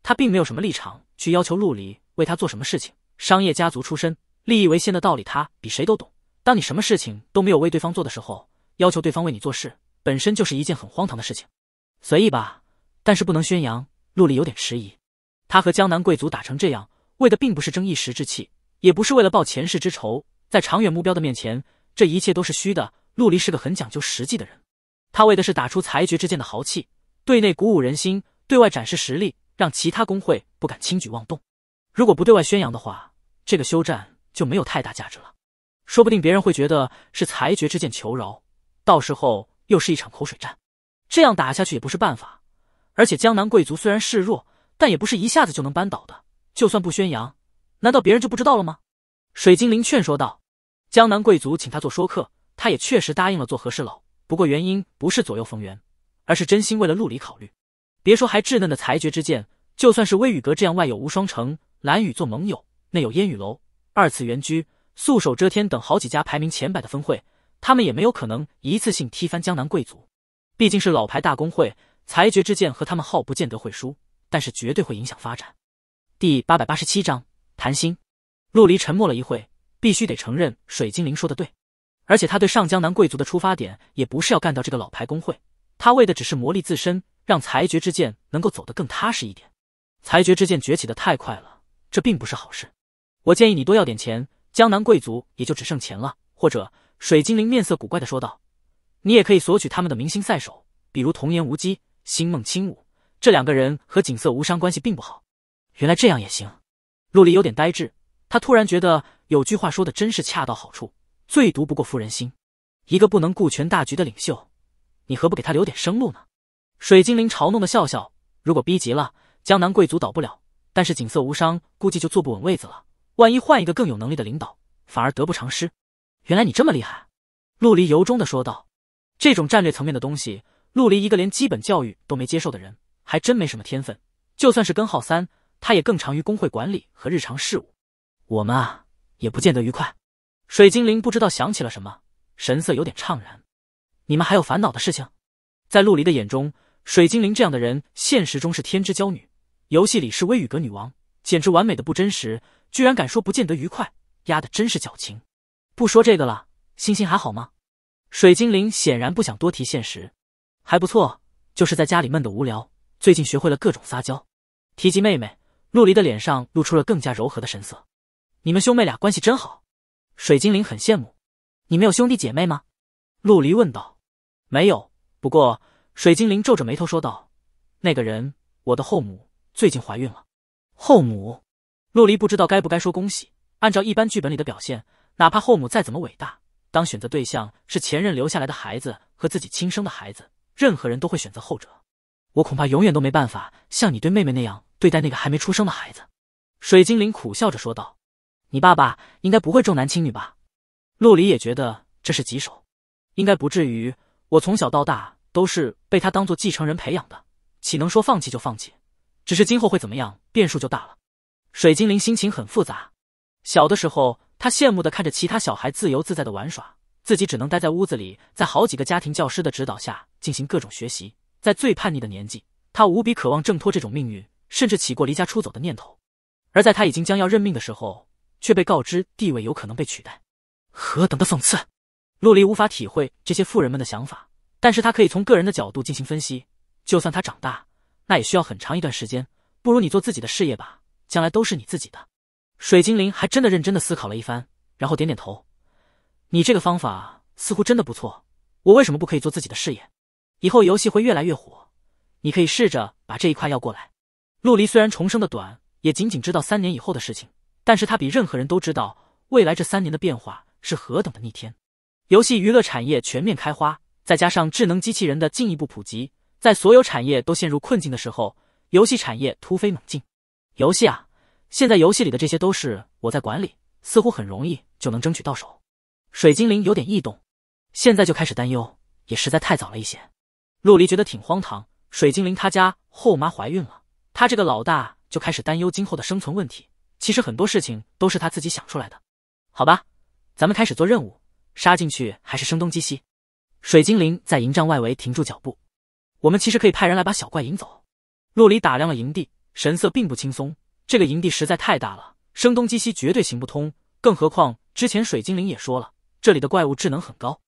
他并没有什么立场去要求陆离为他做什么事情。商业家族出身，利益为先的道理，他比谁都懂。当你什么事情都没有为对方做的时候，要求对方为你做事，本身就是一件很荒唐的事情。随意吧，但是不能宣扬。陆离有点迟疑。他和江南贵族打成这样，为的并不是争一时之气，也不是为了报前世之仇。在长远目标的面前，这一切都是虚的。陆离是个很讲究实际的人，他为的是打出裁决之剑的豪气，对内鼓舞人心，对外展示实力，让其他工会不敢轻举妄动。如果不对外宣扬的话，这个休战就没有太大价值了。说不定别人会觉得是裁决之剑求饶，到时候又是一场口水战，这样打下去也不是办法。而且江南贵族虽然示弱，但也不是一下子就能扳倒的。就算不宣扬，难道别人就不知道了吗？水精灵劝说道：“江南贵族请他做说客，他也确实答应了做和事佬。不过原因不是左右逢源，而是真心为了陆离考虑。别说还稚嫩的裁决之剑，就算是微雨阁这样外有无双城、蓝雨做盟友，内有烟雨楼、二次元居。”素手遮天等好几家排名前百的分会，他们也没有可能一次性踢翻江南贵族。毕竟是老牌大公会，裁决之剑和他们耗不见得会输，但是绝对会影响发展。第八百八十七章谈心。陆离沉默了一会，必须得承认水精灵说的对，而且他对上江南贵族的出发点也不是要干掉这个老牌工会，他为的只是磨砺自身，让裁决之剑能够走得更踏实一点。裁决之剑崛起的太快了，这并不是好事。我建议你多要点钱。江南贵族也就只剩钱了，或者水精灵面色古怪的说道：“你也可以索取他们的明星赛手，比如童颜无机、星梦青舞这两个人和锦瑟无伤关系并不好。原来这样也行。”陆离有点呆滞，他突然觉得有句话说的真是恰到好处：“最毒不过妇人心，一个不能顾全大局的领袖，你何不给他留点生路呢？”水精灵嘲弄的笑笑：“如果逼急了，江南贵族倒不了，但是锦瑟无伤估计就坐不稳位子了。”万一换一个更有能力的领导，反而得不偿失。原来你这么厉害，陆离由衷的说道。这种战略层面的东西，陆离一个连基本教育都没接受的人，还真没什么天分。就算是根号三，他也更长于工会管理和日常事务。我们啊，也不见得愉快。水精灵不知道想起了什么，神色有点怅然。你们还有烦恼的事情？在陆离的眼中，水精灵这样的人，现实中是天之娇女，游戏里是威雨阁女王。简直完美的不真实，居然敢说不见得愉快，压的真是矫情。不说这个了，星星还好吗？水精灵显然不想多提现实，还不错，就是在家里闷的无聊，最近学会了各种撒娇。提及妹妹，陆离的脸上露出了更加柔和的神色。你们兄妹俩关系真好，水精灵很羡慕。你没有兄弟姐妹吗？陆离问道。没有，不过水精灵皱着眉头说道，那个人，我的后母最近怀孕了。后母，陆离不知道该不该说恭喜。按照一般剧本里的表现，哪怕后母再怎么伟大，当选择对象是前任留下来的孩子和自己亲生的孩子，任何人都会选择后者。我恐怕永远都没办法像你对妹妹那样对待那个还没出生的孩子。水精灵苦笑着说道：“你爸爸应该不会重男轻女吧？”陆离也觉得这是棘手，应该不至于。我从小到大都是被他当做继承人培养的，岂能说放弃就放弃？只是今后会怎么样，变数就大了。水精灵心情很复杂。小的时候，他羡慕的看着其他小孩自由自在的玩耍，自己只能待在屋子里，在好几个家庭教师的指导下进行各种学习。在最叛逆的年纪，他无比渴望挣脱这种命运，甚至起过离家出走的念头。而在他已经将要认命的时候，却被告知地位有可能被取代，何等的讽刺！洛离无法体会这些富人们的想法，但是他可以从个人的角度进行分析。就算他长大。那也需要很长一段时间，不如你做自己的事业吧，将来都是你自己的。水精灵还真的认真的思考了一番，然后点点头。你这个方法似乎真的不错，我为什么不可以做自己的事业？以后游戏会越来越火，你可以试着把这一块要过来。陆离虽然重生的短，也仅仅知道三年以后的事情，但是他比任何人都知道未来这三年的变化是何等的逆天。游戏娱乐产业全面开花，再加上智能机器人的进一步普及。在所有产业都陷入困境的时候，游戏产业突飞猛进。游戏啊，现在游戏里的这些都是我在管理，似乎很容易就能争取到手。水精灵有点异动，现在就开始担忧，也实在太早了一些。陆离觉得挺荒唐，水精灵他家后妈怀孕了，他这个老大就开始担忧今后的生存问题。其实很多事情都是他自己想出来的。好吧，咱们开始做任务，杀进去还是声东击西？水精灵在营帐外围停住脚步。我们其实可以派人来把小怪引走。陆离打量了营地，神色并不轻松。这个营地实在太大了，声东击西绝对行不通。更何况之前水精灵也说了，这里的怪物智能很高，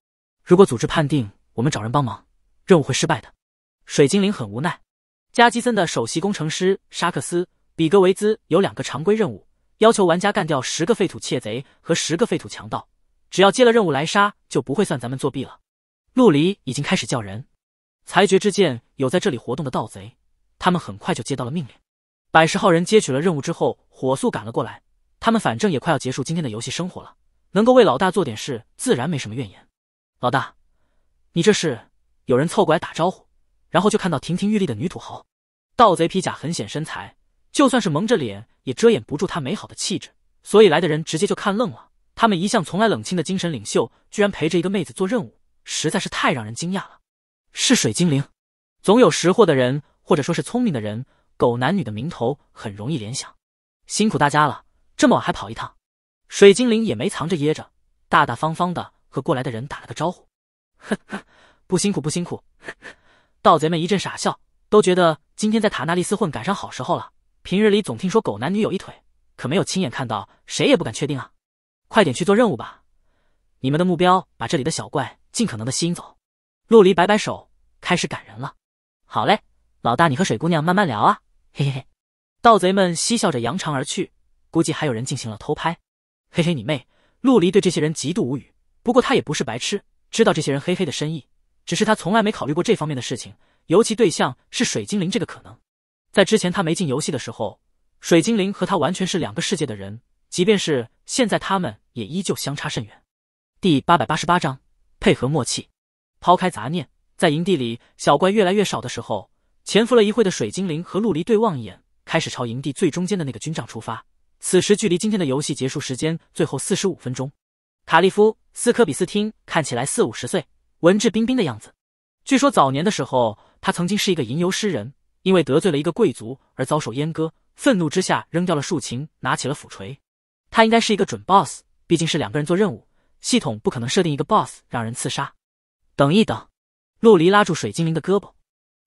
如果组织判定我们找人帮忙，任务会失败的。水精灵很无奈。加基森的首席工程师沙克斯、比格维兹有两个常规任务，要求玩家干掉十个废土窃贼和十个废土强盗。只要接了任务来杀，就不会算咱们作弊了。陆离已经开始叫人。裁决之剑有在这里活动的盗贼，他们很快就接到了命令，百十号人接取了任务之后，火速赶了过来。他们反正也快要结束今天的游戏生活了，能够为老大做点事，自然没什么怨言。老大，你这是有人凑过来打招呼，然后就看到亭亭玉立的女土豪。盗贼披甲，很显身材，就算是蒙着脸，也遮掩不住她美好的气质。所以来的人直接就看愣了。他们一向从来冷清的精神领袖，居然陪着一个妹子做任务，实在是太让人惊讶了。是水精灵，总有识货的人，或者说是聪明的人。狗男女的名头很容易联想。辛苦大家了，这么晚还跑一趟。水精灵也没藏着掖着，大大方方的和过来的人打了个招呼。呵呵，不辛苦不辛苦。盗贼们一阵傻笑，都觉得今天在塔纳利斯混赶上好时候了。平日里总听说狗男女有一腿，可没有亲眼看到，谁也不敢确定啊。快点去做任务吧，你们的目标把这里的小怪尽可能的吸引走。陆离摆摆手，开始赶人了。好嘞，老大，你和水姑娘慢慢聊啊！嘿嘿嘿，盗贼们嬉笑着扬长而去。估计还有人进行了偷拍。嘿嘿，你妹！陆离对这些人极度无语。不过他也不是白痴，知道这些人嘿嘿的深意。只是他从来没考虑过这方面的事情，尤其对象是水精灵这个可能。在之前他没进游戏的时候，水精灵和他完全是两个世界的人。即便是现在，他们也依旧相差甚远。第八百八十八章：配合默契。抛开杂念，在营地里，小怪越来越少的时候，潜伏了一会的水精灵和陆离对望一眼，开始朝营地最中间的那个军帐出发。此时距离今天的游戏结束时间最后四十五分钟。卡利夫斯科比斯汀看起来四五十岁，文质彬彬的样子。据说早年的时候，他曾经是一个吟游诗人，因为得罪了一个贵族而遭受阉割，愤怒之下扔掉了竖琴，拿起了斧锤。他应该是一个准 BOSS，毕竟是两个人做任务，系统不可能设定一个 BOSS 让人刺杀。等一等，陆离拉住水精灵的胳膊，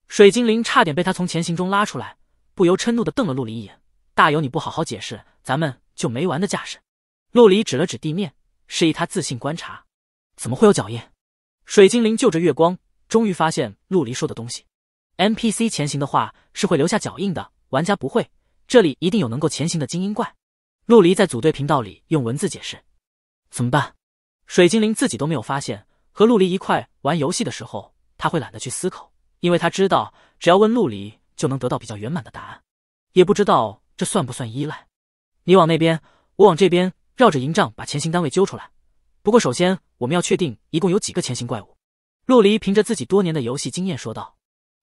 水精灵差点被他从前行中拉出来，不由嗔怒的瞪了陆离一眼，大有你不好好解释，咱们就没完的架势。陆离指了指地面，示意他自信观察，怎么会有脚印？水精灵就着月光，终于发现陆离说的东西 n p c 前行的话是会留下脚印的，玩家不会，这里一定有能够前行的精英怪。陆离在组队频道里用文字解释，怎么办？水精灵自己都没有发现。和陆离一块玩游戏的时候，他会懒得去思考，因为他知道只要问陆离就能得到比较圆满的答案。也不知道这算不算依赖。你往那边，我往这边，绕着营帐把前行单位揪出来。不过首先我们要确定一共有几个前行怪物。陆离凭着自己多年的游戏经验说道：“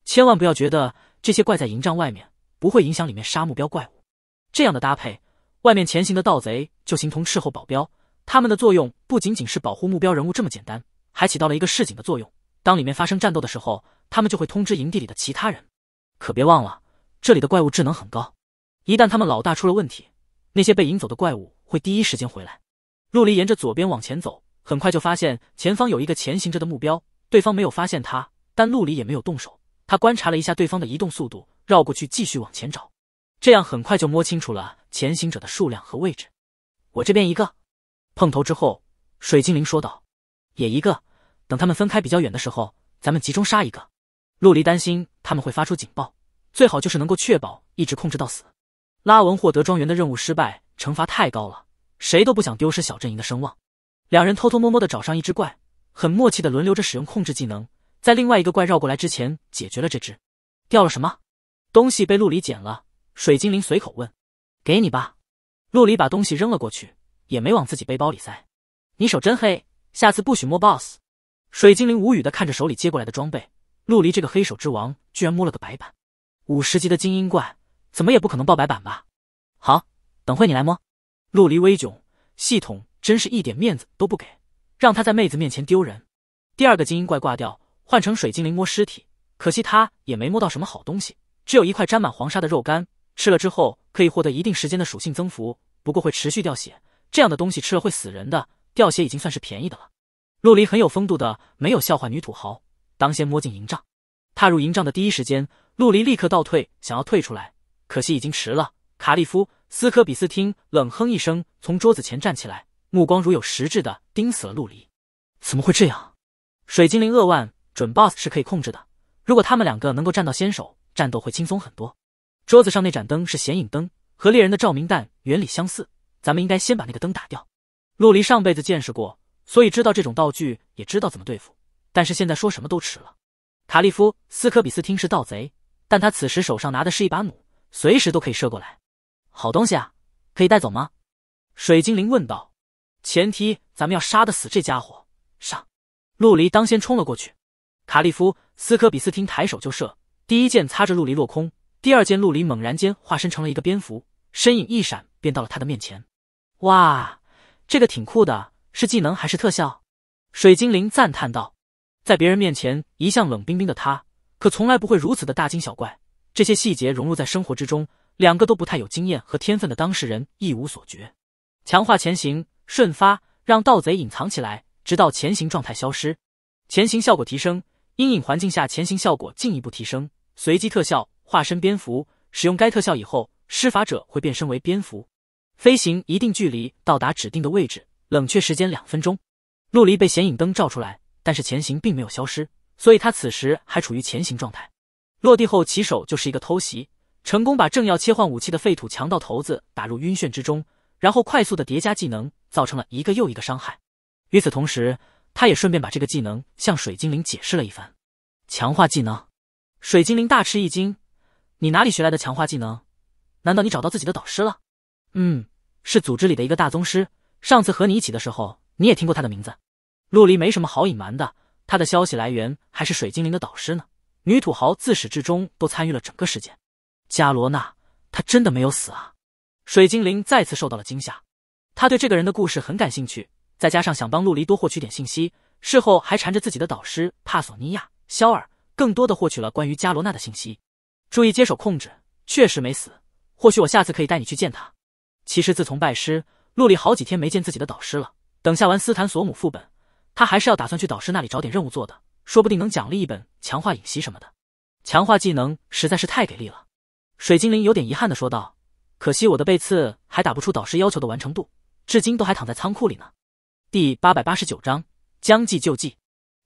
千万不要觉得这些怪在营帐外面不会影响里面杀目标怪物。这样的搭配，外面前行的盗贼就形同伺候保镖，他们的作用不仅仅是保护目标人物这么简单。”还起到了一个示警的作用。当里面发生战斗的时候，他们就会通知营地里的其他人。可别忘了，这里的怪物智能很高，一旦他们老大出了问题，那些被引走的怪物会第一时间回来。陆离沿着左边往前走，很快就发现前方有一个前行着的目标。对方没有发现他，但陆离也没有动手。他观察了一下对方的移动速度，绕过去继续往前找。这样很快就摸清楚了前行者的数量和位置。我这边一个。碰头之后，水精灵说道。也一个，等他们分开比较远的时候，咱们集中杀一个。陆离担心他们会发出警报，最好就是能够确保一直控制到死。拉文获得庄园的任务失败，惩罚太高了，谁都不想丢失小阵营的声望。两人偷偷摸摸的找上一只怪，很默契的轮流着使用控制技能，在另外一个怪绕过来之前解决了这只。掉了什么东西被陆离捡了？水精灵随口问。给你吧。陆离把东西扔了过去，也没往自己背包里塞。你手真黑。下次不许摸 BOSS，水精灵无语的看着手里接过来的装备，陆离这个黑手之王居然摸了个白板，五十级的精英怪怎么也不可能爆白板吧？好，等会你来摸。陆离微窘，系统真是一点面子都不给，让他在妹子面前丢人。第二个精英怪挂掉，换成水精灵摸尸体，可惜他也没摸到什么好东西，只有一块沾满黄沙的肉干，吃了之后可以获得一定时间的属性增幅，不过会持续掉血，这样的东西吃了会死人的。掉血已经算是便宜的了。陆离很有风度的，没有笑话女土豪。当先摸进营帐，踏入营帐的第一时间，陆离立刻倒退，想要退出来，可惜已经迟了。卡利夫斯科比斯汀冷哼一声，从桌子前站起来，目光如有实质的盯死了陆离。怎么会这样？水精灵恶万准 boss 是可以控制的，如果他们两个能够站到先手，战斗会轻松很多。桌子上那盏灯是显影灯，和猎人的照明弹原理相似，咱们应该先把那个灯打掉。陆离上辈子见识过，所以知道这种道具，也知道怎么对付。但是现在说什么都迟了。卡利夫斯科比斯汀是盗贼，但他此时手上拿的是一把弩，随时都可以射过来。好东西啊，可以带走吗？水精灵问道。前提咱们要杀得死这家伙。上！陆离当先冲了过去。卡利夫斯科比斯汀抬手就射，第一箭擦着陆离落空，第二箭陆离猛然间化身成了一个蝙蝠，身影一闪，便到了他的面前。哇！这个挺酷的，是技能还是特效？水精灵赞叹道，在别人面前一向冷冰冰的他，可从来不会如此的大惊小怪。这些细节融入在生活之中，两个都不太有经验和天分的当事人一无所觉。强化前行，瞬发，让盗贼隐藏起来，直到前行状态消失。前行效果提升，阴影环境下前行效果进一步提升。随机特效，化身蝙蝠。使用该特效以后，施法者会变身为蝙蝠。飞行一定距离到达指定的位置，冷却时间两分钟。陆离被显影灯照出来，但是前行并没有消失，所以他此时还处于前行状态。落地后起手就是一个偷袭，成功把正要切换武器的废土强盗头子打入晕眩之中，然后快速的叠加技能，造成了一个又一个伤害。与此同时，他也顺便把这个技能向水精灵解释了一番。强化技能，水精灵大吃一惊：“你哪里学来的强化技能？难道你找到自己的导师了？”嗯，是组织里的一个大宗师。上次和你一起的时候，你也听过他的名字。陆离没什么好隐瞒的，他的消息来源还是水精灵的导师呢。女土豪自始至终都参与了整个事件。加罗娜，他真的没有死啊！水精灵再次受到了惊吓。他对这个人的故事很感兴趣，再加上想帮陆离多获取点信息，事后还缠着自己的导师帕索尼亚·肖尔，更多的获取了关于加罗娜的信息。注意接手控制，确实没死。或许我下次可以带你去见他。其实自从拜师，陆离好几天没见自己的导师了。等下完斯坦索姆副本，他还是要打算去导师那里找点任务做的，说不定能奖励一本强化影袭什么的。强化技能实在是太给力了。水精灵有点遗憾的说道：“可惜我的背刺还打不出导师要求的完成度，至今都还躺在仓库里呢。”第八百八十九章将计就计，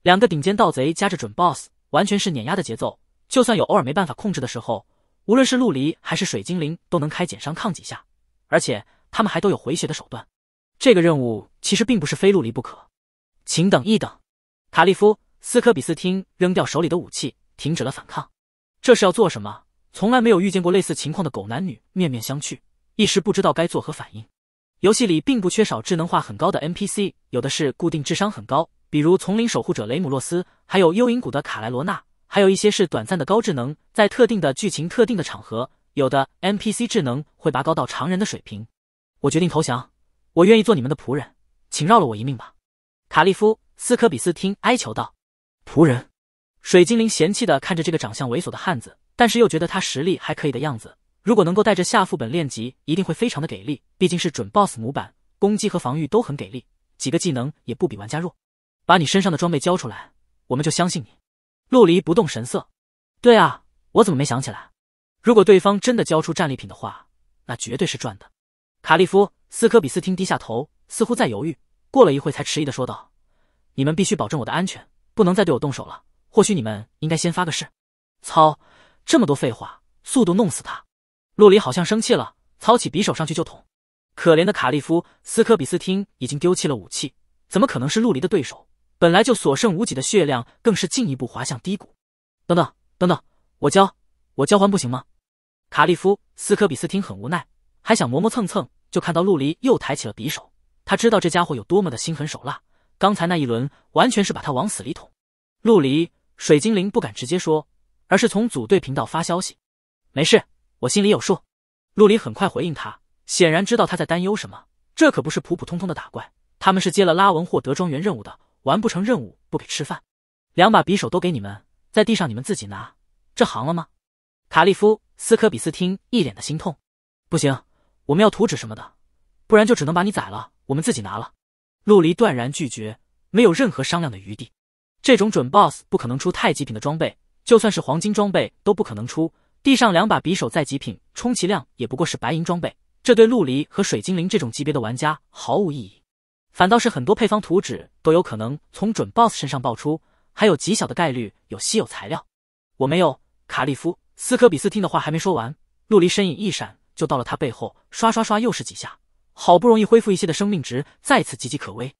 两个顶尖盗贼夹着准 boss，完全是碾压的节奏。就算有偶尔没办法控制的时候，无论是陆离还是水精灵，都能开减伤抗几下。而且他们还都有回血的手段，这个任务其实并不是非陆离不可。请等一等，卡利夫斯科比斯汀扔掉手里的武器，停止了反抗。这是要做什么？从来没有遇见过类似情况的狗男女面面相觑，一时不知道该作何反应。游戏里并不缺少智能化很高的 NPC，有的是固定智商很高，比如丛林守护者雷姆洛斯，还有幽影谷的卡莱罗娜，还有一些是短暂的高智能，在特定的剧情、特定的场合。有的 NPC 智能会拔高到常人的水平，我决定投降，我愿意做你们的仆人，请饶了我一命吧。卡利夫斯科比斯听哀求道。仆人，水精灵嫌弃的看着这个长相猥琐的汉子，但是又觉得他实力还可以的样子。如果能够带着下副本练级，一定会非常的给力。毕竟是准 boss 模板，攻击和防御都很给力，几个技能也不比玩家弱。把你身上的装备交出来，我们就相信你。陆离不动神色。对啊，我怎么没想起来？如果对方真的交出战利品的话，那绝对是赚的。卡利夫斯科比斯汀低下头，似乎在犹豫。过了一会，才迟疑的说道：“你们必须保证我的安全，不能再对我动手了。或许你们应该先发个誓。”操，这么多废话，速度弄死他！陆离好像生气了，操起匕首上去就捅。可怜的卡利夫斯科比斯汀已经丢弃了武器，怎么可能是陆离的对手？本来就所剩无几的血量，更是进一步滑向低谷。等等等等，我交，我交还不行吗？卡利夫斯科比斯汀很无奈，还想磨磨蹭蹭，就看到陆离又抬起了匕首。他知道这家伙有多么的心狠手辣，刚才那一轮完全是把他往死里捅。陆离水精灵不敢直接说，而是从组队频道发消息：“没事，我心里有数。”陆离很快回应他，显然知道他在担忧什么。这可不是普普通通的打怪，他们是接了拉文霍德庄园任务的，完不成任务不给吃饭。两把匕首都给你们，在地上你们自己拿，这行了吗？卡利夫斯科比斯汀一脸的心痛，不行，我们要图纸什么的，不然就只能把你宰了，我们自己拿了。陆离断然拒绝，没有任何商量的余地。这种准 boss 不可能出太极品的装备，就算是黄金装备都不可能出。地上两把匕首再极品，充其量也不过是白银装备，这对陆离和水精灵这种级别的玩家毫无意义。反倒是很多配方图纸都有可能从准 boss 身上爆出，还有极小的概率有稀有材料。我没有，卡利夫。斯科比斯听的话还没说完，陆离身影一闪就到了他背后，刷刷刷又是几下，好不容易恢复一些的生命值再次岌岌可危。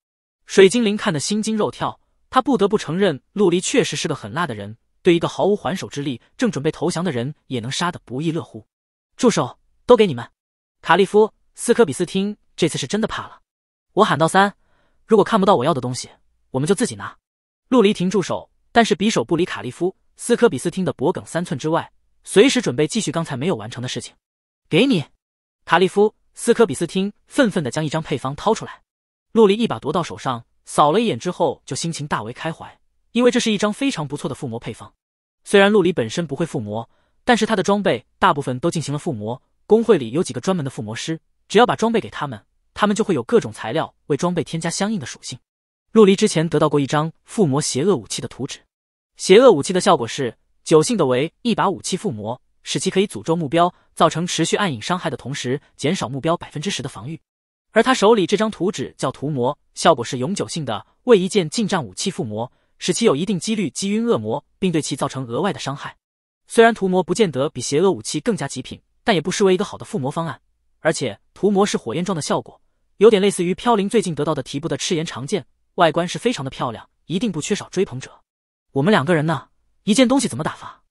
水精灵看得心惊肉跳，他不得不承认陆离确实是个狠辣的人，对一个毫无还手之力、正准备投降的人也能杀得不亦乐乎。住手，都给你们！卡利夫斯科比斯听这次是真的怕了，我喊到三，如果看不到我要的东西，我们就自己拿。陆离停住手，但是匕首不离卡利夫斯科比斯汀的脖梗三寸之外。随时准备继续刚才没有完成的事情。给你，卡利夫斯科比斯汀愤愤地将一张配方掏出来，陆离一把夺到手上，扫了一眼之后就心情大为开怀，因为这是一张非常不错的附魔配方。虽然陆离本身不会附魔，但是他的装备大部分都进行了附魔，工会里有几个专门的附魔师，只要把装备给他们，他们就会有各种材料为装备添加相应的属性。陆离之前得到过一张附魔邪恶武器的图纸，邪恶武器的效果是。九久性的为一把武器附魔，使其可以诅咒目标，造成持续暗影伤害的同时，减少目标百分之十的防御。而他手里这张图纸叫“图魔”，效果是永久性的为一件近战武器附魔，使其有一定几率击晕恶魔，并对其造成额外的伤害。虽然“图魔”不见得比邪恶武器更加极品，但也不失为一个好的附魔方案。而且“图魔”是火焰状的效果，有点类似于飘零最近得到的提布的赤炎长剑，外观是非常的漂亮，一定不缺少追捧者。我们两个人呢？一件东西怎么打发？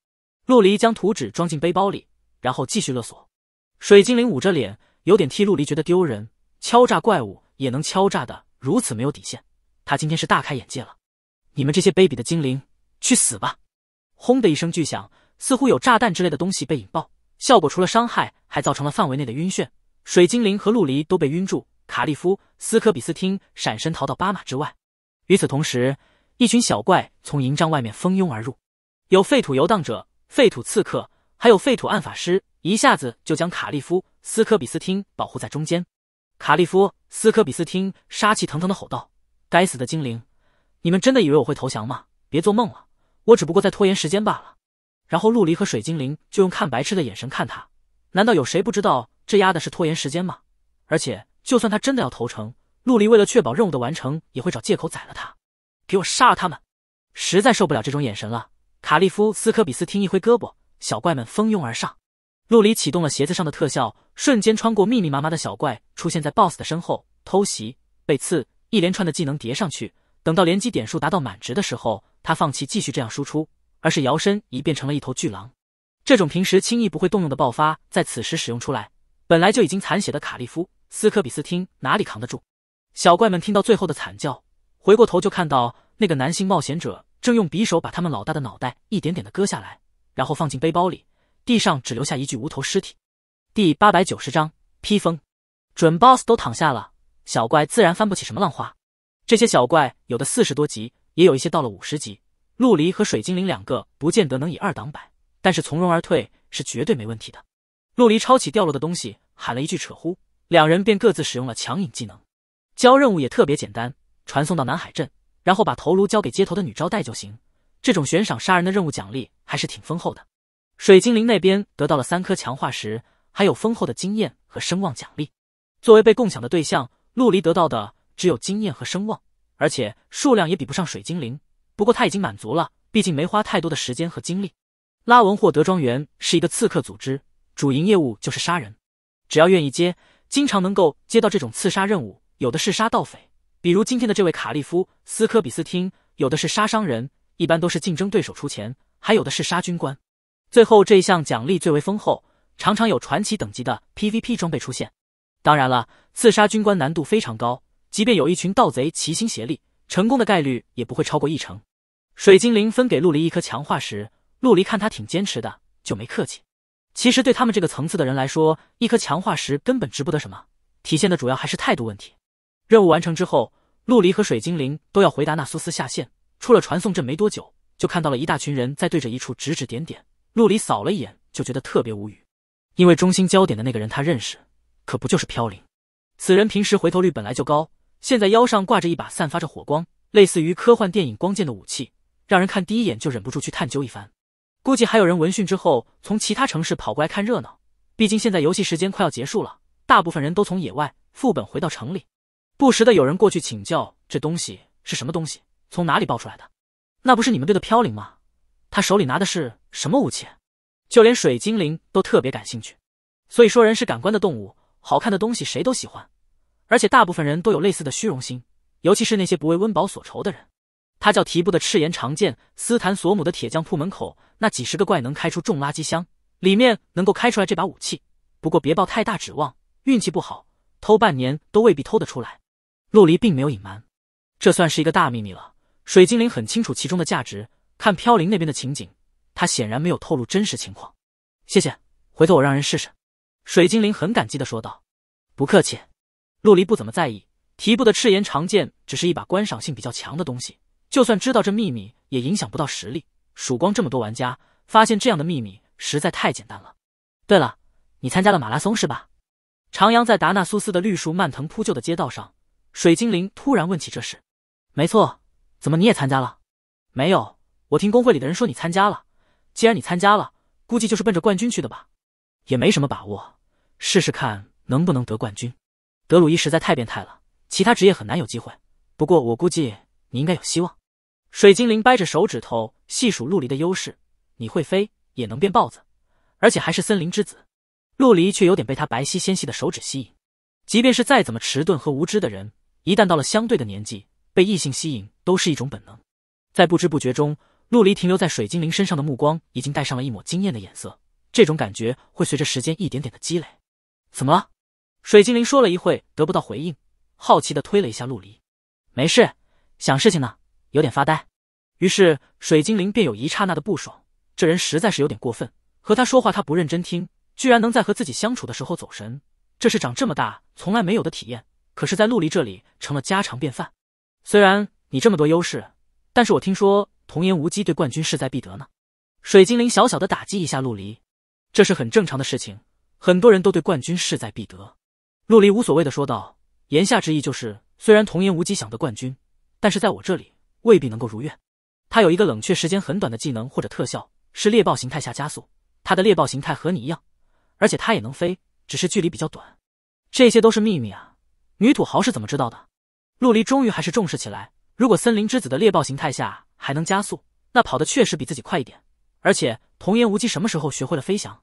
陆离将图纸装进背包里，然后继续勒索。水精灵捂着脸，有点替陆离觉得丢人，敲诈怪物也能敲诈的如此没有底线，他今天是大开眼界了。你们这些卑鄙的精灵，去死吧！轰的一声巨响，似乎有炸弹之类的东西被引爆，效果除了伤害，还造成了范围内的晕眩。水精灵和陆离都被晕住，卡利夫、斯科比斯汀闪身逃到巴马之外。与此同时，一群小怪从营帐外面蜂拥而入。有废土游荡者、废土刺客，还有废土暗法师，一下子就将卡利夫斯科比斯汀保护在中间。卡利夫斯科比斯汀杀气腾腾的吼道：“该死的精灵，你们真的以为我会投降吗？别做梦了，我只不过在拖延时间罢了。”然后陆离和水精灵就用看白痴的眼神看他。难道有谁不知道这丫的是拖延时间吗？而且就算他真的要投诚，陆离为了确保任务的完成，也会找借口宰了他。给我杀了他们！实在受不了这种眼神了。卡利夫斯科比斯听一挥胳膊，小怪们蜂拥而上。陆里启动了鞋子上的特效，瞬间穿过密密麻麻的小怪，出现在 BOSS 的身后偷袭。被刺一连串的技能叠上去，等到连击点数达到满值的时候，他放弃继续这样输出，而是摇身一变成了一头巨狼。这种平时轻易不会动用的爆发，在此时使用出来，本来就已经残血的卡利夫斯科比斯汀哪里扛得住？小怪们听到最后的惨叫，回过头就看到那个男性冒险者。正用匕首把他们老大的脑袋一点点的割下来，然后放进背包里，地上只留下一具无头尸体。第八百九十章披风，准 boss 都躺下了，小怪自然翻不起什么浪花。这些小怪有的四十多级，也有一些到了五十级。陆离和水精灵两个不见得能以二挡百，但是从容而退是绝对没问题的。陆离抄起掉落的东西，喊了一句扯呼，两人便各自使用了强引技能。交任务也特别简单，传送到南海镇。然后把头颅交给街头的女招待就行。这种悬赏杀人的任务奖励还是挺丰厚的。水精灵那边得到了三颗强化石，还有丰厚的经验和声望奖励。作为被共享的对象，陆离得到的只有经验和声望，而且数量也比不上水精灵。不过他已经满足了，毕竟没花太多的时间和精力。拉文霍德庄园是一个刺客组织，主营业务就是杀人。只要愿意接，经常能够接到这种刺杀任务，有的是杀盗匪。比如今天的这位卡利夫斯科比斯汀，有的是杀伤人，一般都是竞争对手出钱；还有的是杀军官，最后这一项奖励最为丰厚，常常有传奇等级的 PVP 装备出现。当然了，刺杀军官难度非常高，即便有一群盗贼齐心协力，成功的概率也不会超过一成。水精灵分给陆离一颗强化石，陆离看他挺坚持的，就没客气。其实对他们这个层次的人来说，一颗强化石根本值不得什么，体现的主要还是态度问题。任务完成之后，陆离和水精灵都要回答纳苏斯下线。出了传送阵没多久，就看到了一大群人在对着一处指指点点。陆离扫了一眼，就觉得特别无语，因为中心焦点的那个人他认识，可不就是飘零？此人平时回头率本来就高，现在腰上挂着一把散发着火光、类似于科幻电影光剑的武器，让人看第一眼就忍不住去探究一番。估计还有人闻讯之后从其他城市跑过来看热闹，毕竟现在游戏时间快要结束了，大部分人都从野外副本回到城里。不时的有人过去请教这东西是什么东西，从哪里爆出来的？那不是你们队的飘零吗？他手里拿的是什么武器？就连水精灵都特别感兴趣。所以说，人是感官的动物，好看的东西谁都喜欢，而且大部分人都有类似的虚荣心，尤其是那些不为温饱所愁的人。他叫提布的赤炎长剑，斯坦索姆的铁匠铺门口那几十个怪能开出重垃圾箱，里面能够开出来这把武器。不过别抱太大指望，运气不好，偷半年都未必偷得出来。陆离并没有隐瞒，这算是一个大秘密了。水精灵很清楚其中的价值，看飘零那边的情景，他显然没有透露真实情况。谢谢，回头我让人试试。水精灵很感激的说道：“不客气。”陆离不怎么在意，提布的赤炎长剑只是一把观赏性比较强的东西，就算知道这秘密也影响不到实力。曙光这么多玩家发现这样的秘密实在太简单了。对了，你参加了马拉松是吧？徜徉在达纳苏斯的绿树蔓藤铺就的街道上。水精灵突然问起这事，没错，怎么你也参加了？没有，我听工会里的人说你参加了。既然你参加了，估计就是奔着冠军去的吧？也没什么把握，试试看能不能得冠军。德鲁伊实在太变态了，其他职业很难有机会。不过我估计你应该有希望。水精灵掰着手指头细数陆离的优势：你会飞，也能变豹子，而且还是森林之子。陆离却有点被他白皙纤细的手指吸引，即便是再怎么迟钝和无知的人。一旦到了相对的年纪，被异性吸引都是一种本能，在不知不觉中，陆离停留在水精灵身上的目光已经带上了一抹惊艳的眼色。这种感觉会随着时间一点点的积累。怎么了？水精灵说了一会得不到回应，好奇的推了一下陆离。没事，想事情呢，有点发呆。于是水精灵便有一刹那的不爽，这人实在是有点过分，和他说话他不认真听，居然能在和自己相处的时候走神，这是长这么大从来没有的体验。可是，在陆离这里成了家常便饭。虽然你这么多优势，但是我听说童颜无忌对冠军势在必得呢。水精灵小小的打击一下陆离，这是很正常的事情。很多人都对冠军势在必得。陆离无所谓的说道，言下之意就是，虽然童颜无忌想得冠军，但是在我这里未必能够如愿。他有一个冷却时间很短的技能或者特效，是猎豹形态下加速。他的猎豹形态和你一样，而且他也能飞，只是距离比较短。这些都是秘密啊。女土豪是怎么知道的？陆离终于还是重视起来。如果森林之子的猎豹形态下还能加速，那跑的确实比自己快一点。而且童言无忌什么时候学会了飞翔？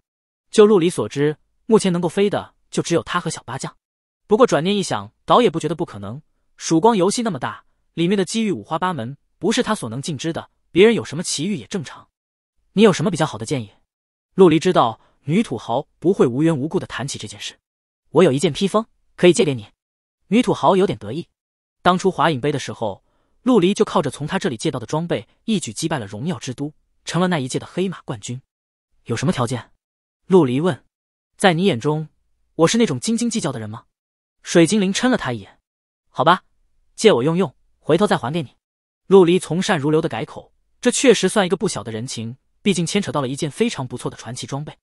就陆离所知，目前能够飞的就只有他和小八将。不过转念一想，倒也不觉得不可能。曙光游戏那么大，里面的机遇五花八门，不是他所能尽知的。别人有什么奇遇也正常。你有什么比较好的建议？陆离知道女土豪不会无缘无故的谈起这件事。我有一件披风，可以借给你。女土豪有点得意，当初华影杯的时候，陆离就靠着从她这里借到的装备，一举击败了荣耀之都，成了那一届的黑马冠军。有什么条件？陆离问。在你眼中，我是那种斤斤计较的人吗？水精灵嗔了他一眼。好吧，借我用用，回头再还给你。陆离从善如流的改口，这确实算一个不小的人情，毕竟牵扯到了一件非常不错的传奇装备。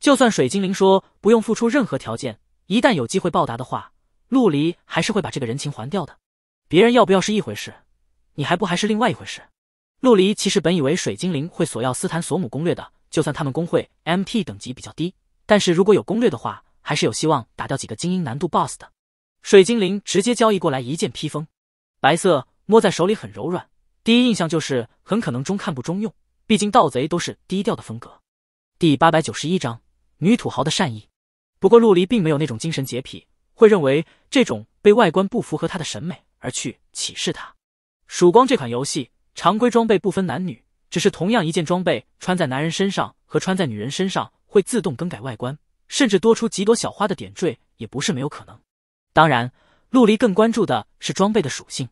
就算水精灵说不用付出任何条件，一旦有机会报答的话。陆离还是会把这个人情还掉的，别人要不要是一回事，你还不还是另外一回事。陆离其实本以为水精灵会索要斯坦索姆攻略的，就算他们工会 M T 等级比较低，但是如果有攻略的话，还是有希望打掉几个精英难度 boss 的。水精灵直接交易过来一件披风，白色，摸在手里很柔软，第一印象就是很可能中看不中用，毕竟盗贼都是低调的风格。第八百九十一章女土豪的善意，不过陆离并没有那种精神洁癖。会认为这种被外观不符合他的审美而去歧视他。曙光这款游戏常规装备不分男女，只是同样一件装备穿在男人身上和穿在女人身上会自动更改外观，甚至多出几朵小花的点缀也不是没有可能。当然，陆离更关注的是装备的属性。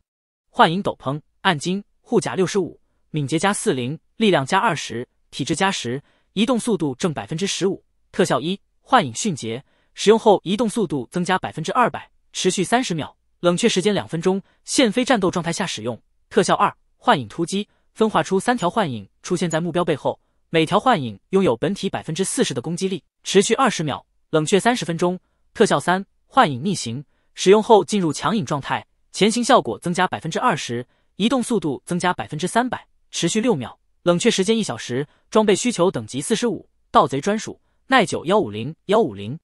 幻影斗篷，暗金护甲六十五，敏捷加四零，力量加二十，体质加十，移动速度正百分之十五，特效一：幻影迅捷。使用后移动速度增加百分之二百，持续三十秒，冷却时间两分钟，限非战斗状态下使用。特效二：幻影突击，分化出三条幻影出现在目标背后，每条幻影拥有本体百分之四十的攻击力，持续二十秒，冷却三十分钟。特效三：幻影逆行，使用后进入强影状态，前行效果增加百分之二十，移动速度增加百分之三百，持续六秒，冷却时间一小时。装备需求等级四十五，盗贼专属，耐久幺五零幺五零。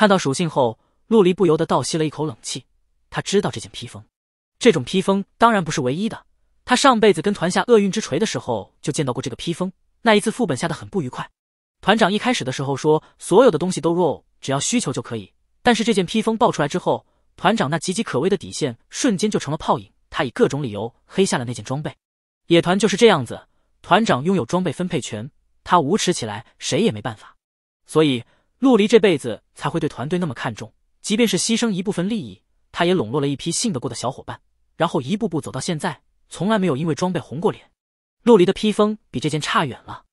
看到属性后，陆离不由得倒吸了一口冷气。他知道这件披风，这种披风当然不是唯一的。他上辈子跟团下厄运之锤的时候就见到过这个披风，那一次副本下的很不愉快。团长一开始的时候说所有的东西都弱，只要需求就可以，但是这件披风爆出来之后，团长那岌岌可危的底线瞬间就成了泡影。他以各种理由黑下了那件装备。野团就是这样子，团长拥有装备分配权，他无耻起来谁也没办法。所以。陆离这辈子才会对团队那么看重，即便是牺牲一部分利益，他也笼络了一批信得过的小伙伴，然后一步步走到现在，从来没有因为装备红过脸。陆离的披风比这件差远了。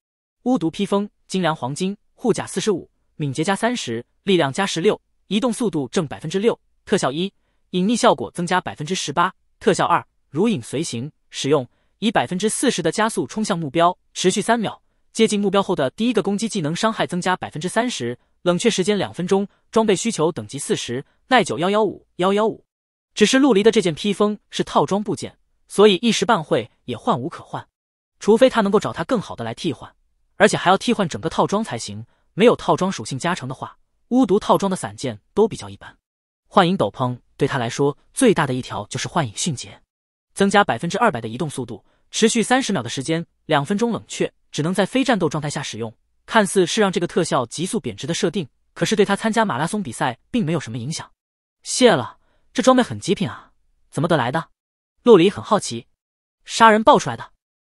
巫毒披风，精良黄金护甲四十五，敏捷加三十，力量加十六，移动速度正百分之六。特效一：隐匿效果增加百分之十八。特效二：如影随形，使用以百分之四十的加速冲向目标，持续三秒。接近目标后的第一个攻击技能伤害增加百分之三十。冷却时间两分钟，装备需求等级四十，耐久幺幺五幺幺五。只是陆离的这件披风是套装部件，所以一时半会也换无可换，除非他能够找他更好的来替换，而且还要替换整个套装才行。没有套装属性加成的话，巫毒套装的散件都比较一般。幻影斗篷对他来说最大的一条就是幻影迅捷，增加百分之二百的移动速度，持续三十秒的时间，两分钟冷却，只能在非战斗状态下使用。看似是让这个特效急速贬值的设定，可是对他参加马拉松比赛并没有什么影响。谢了，这装备很极品啊，怎么得来的？陆离很好奇。杀人爆出来的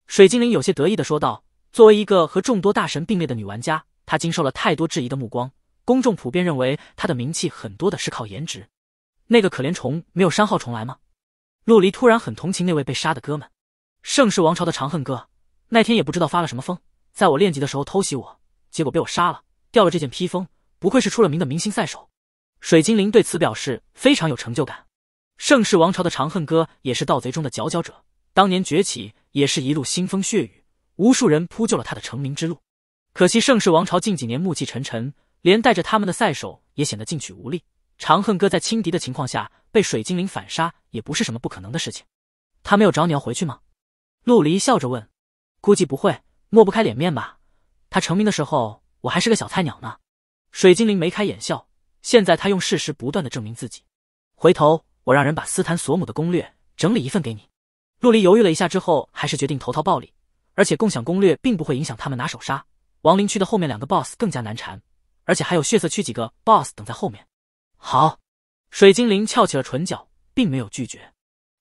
水精灵有些得意的说道：“作为一个和众多大神并列的女玩家，她经受了太多质疑的目光，公众普遍认为她的名气很多的是靠颜值。”那个可怜虫没有删号重来吗？陆离突然很同情那位被杀的哥们。盛世王朝的长恨哥，那天也不知道发了什么疯，在我练级的时候偷袭我。结果被我杀了，掉了这件披风。不愧是出了名的明星赛手，水精灵对此表示非常有成就感。盛世王朝的长恨歌也是盗贼中的佼佼者，当年崛起也是一路腥风血雨，无数人铺就了他的成名之路。可惜盛世王朝近几年暮气沉沉，连带着他们的赛手也显得进取无力。长恨歌在轻敌的情况下被水精灵反杀，也不是什么不可能的事情。他没有找你要回去吗？陆离笑着问。估计不会，抹不开脸面吧。他成名的时候，我还是个小菜鸟呢。水精灵眉开眼笑。现在他用事实不断的证明自己。回头我让人把斯坦索姆的攻略整理一份给你。陆离犹豫了一下之后，还是决定投桃报李。而且共享攻略并不会影响他们拿手杀。亡灵区的后面两个 boss 更加难缠，而且还有血色区几个 boss 等在后面。好。水精灵翘起了唇角，并没有拒绝。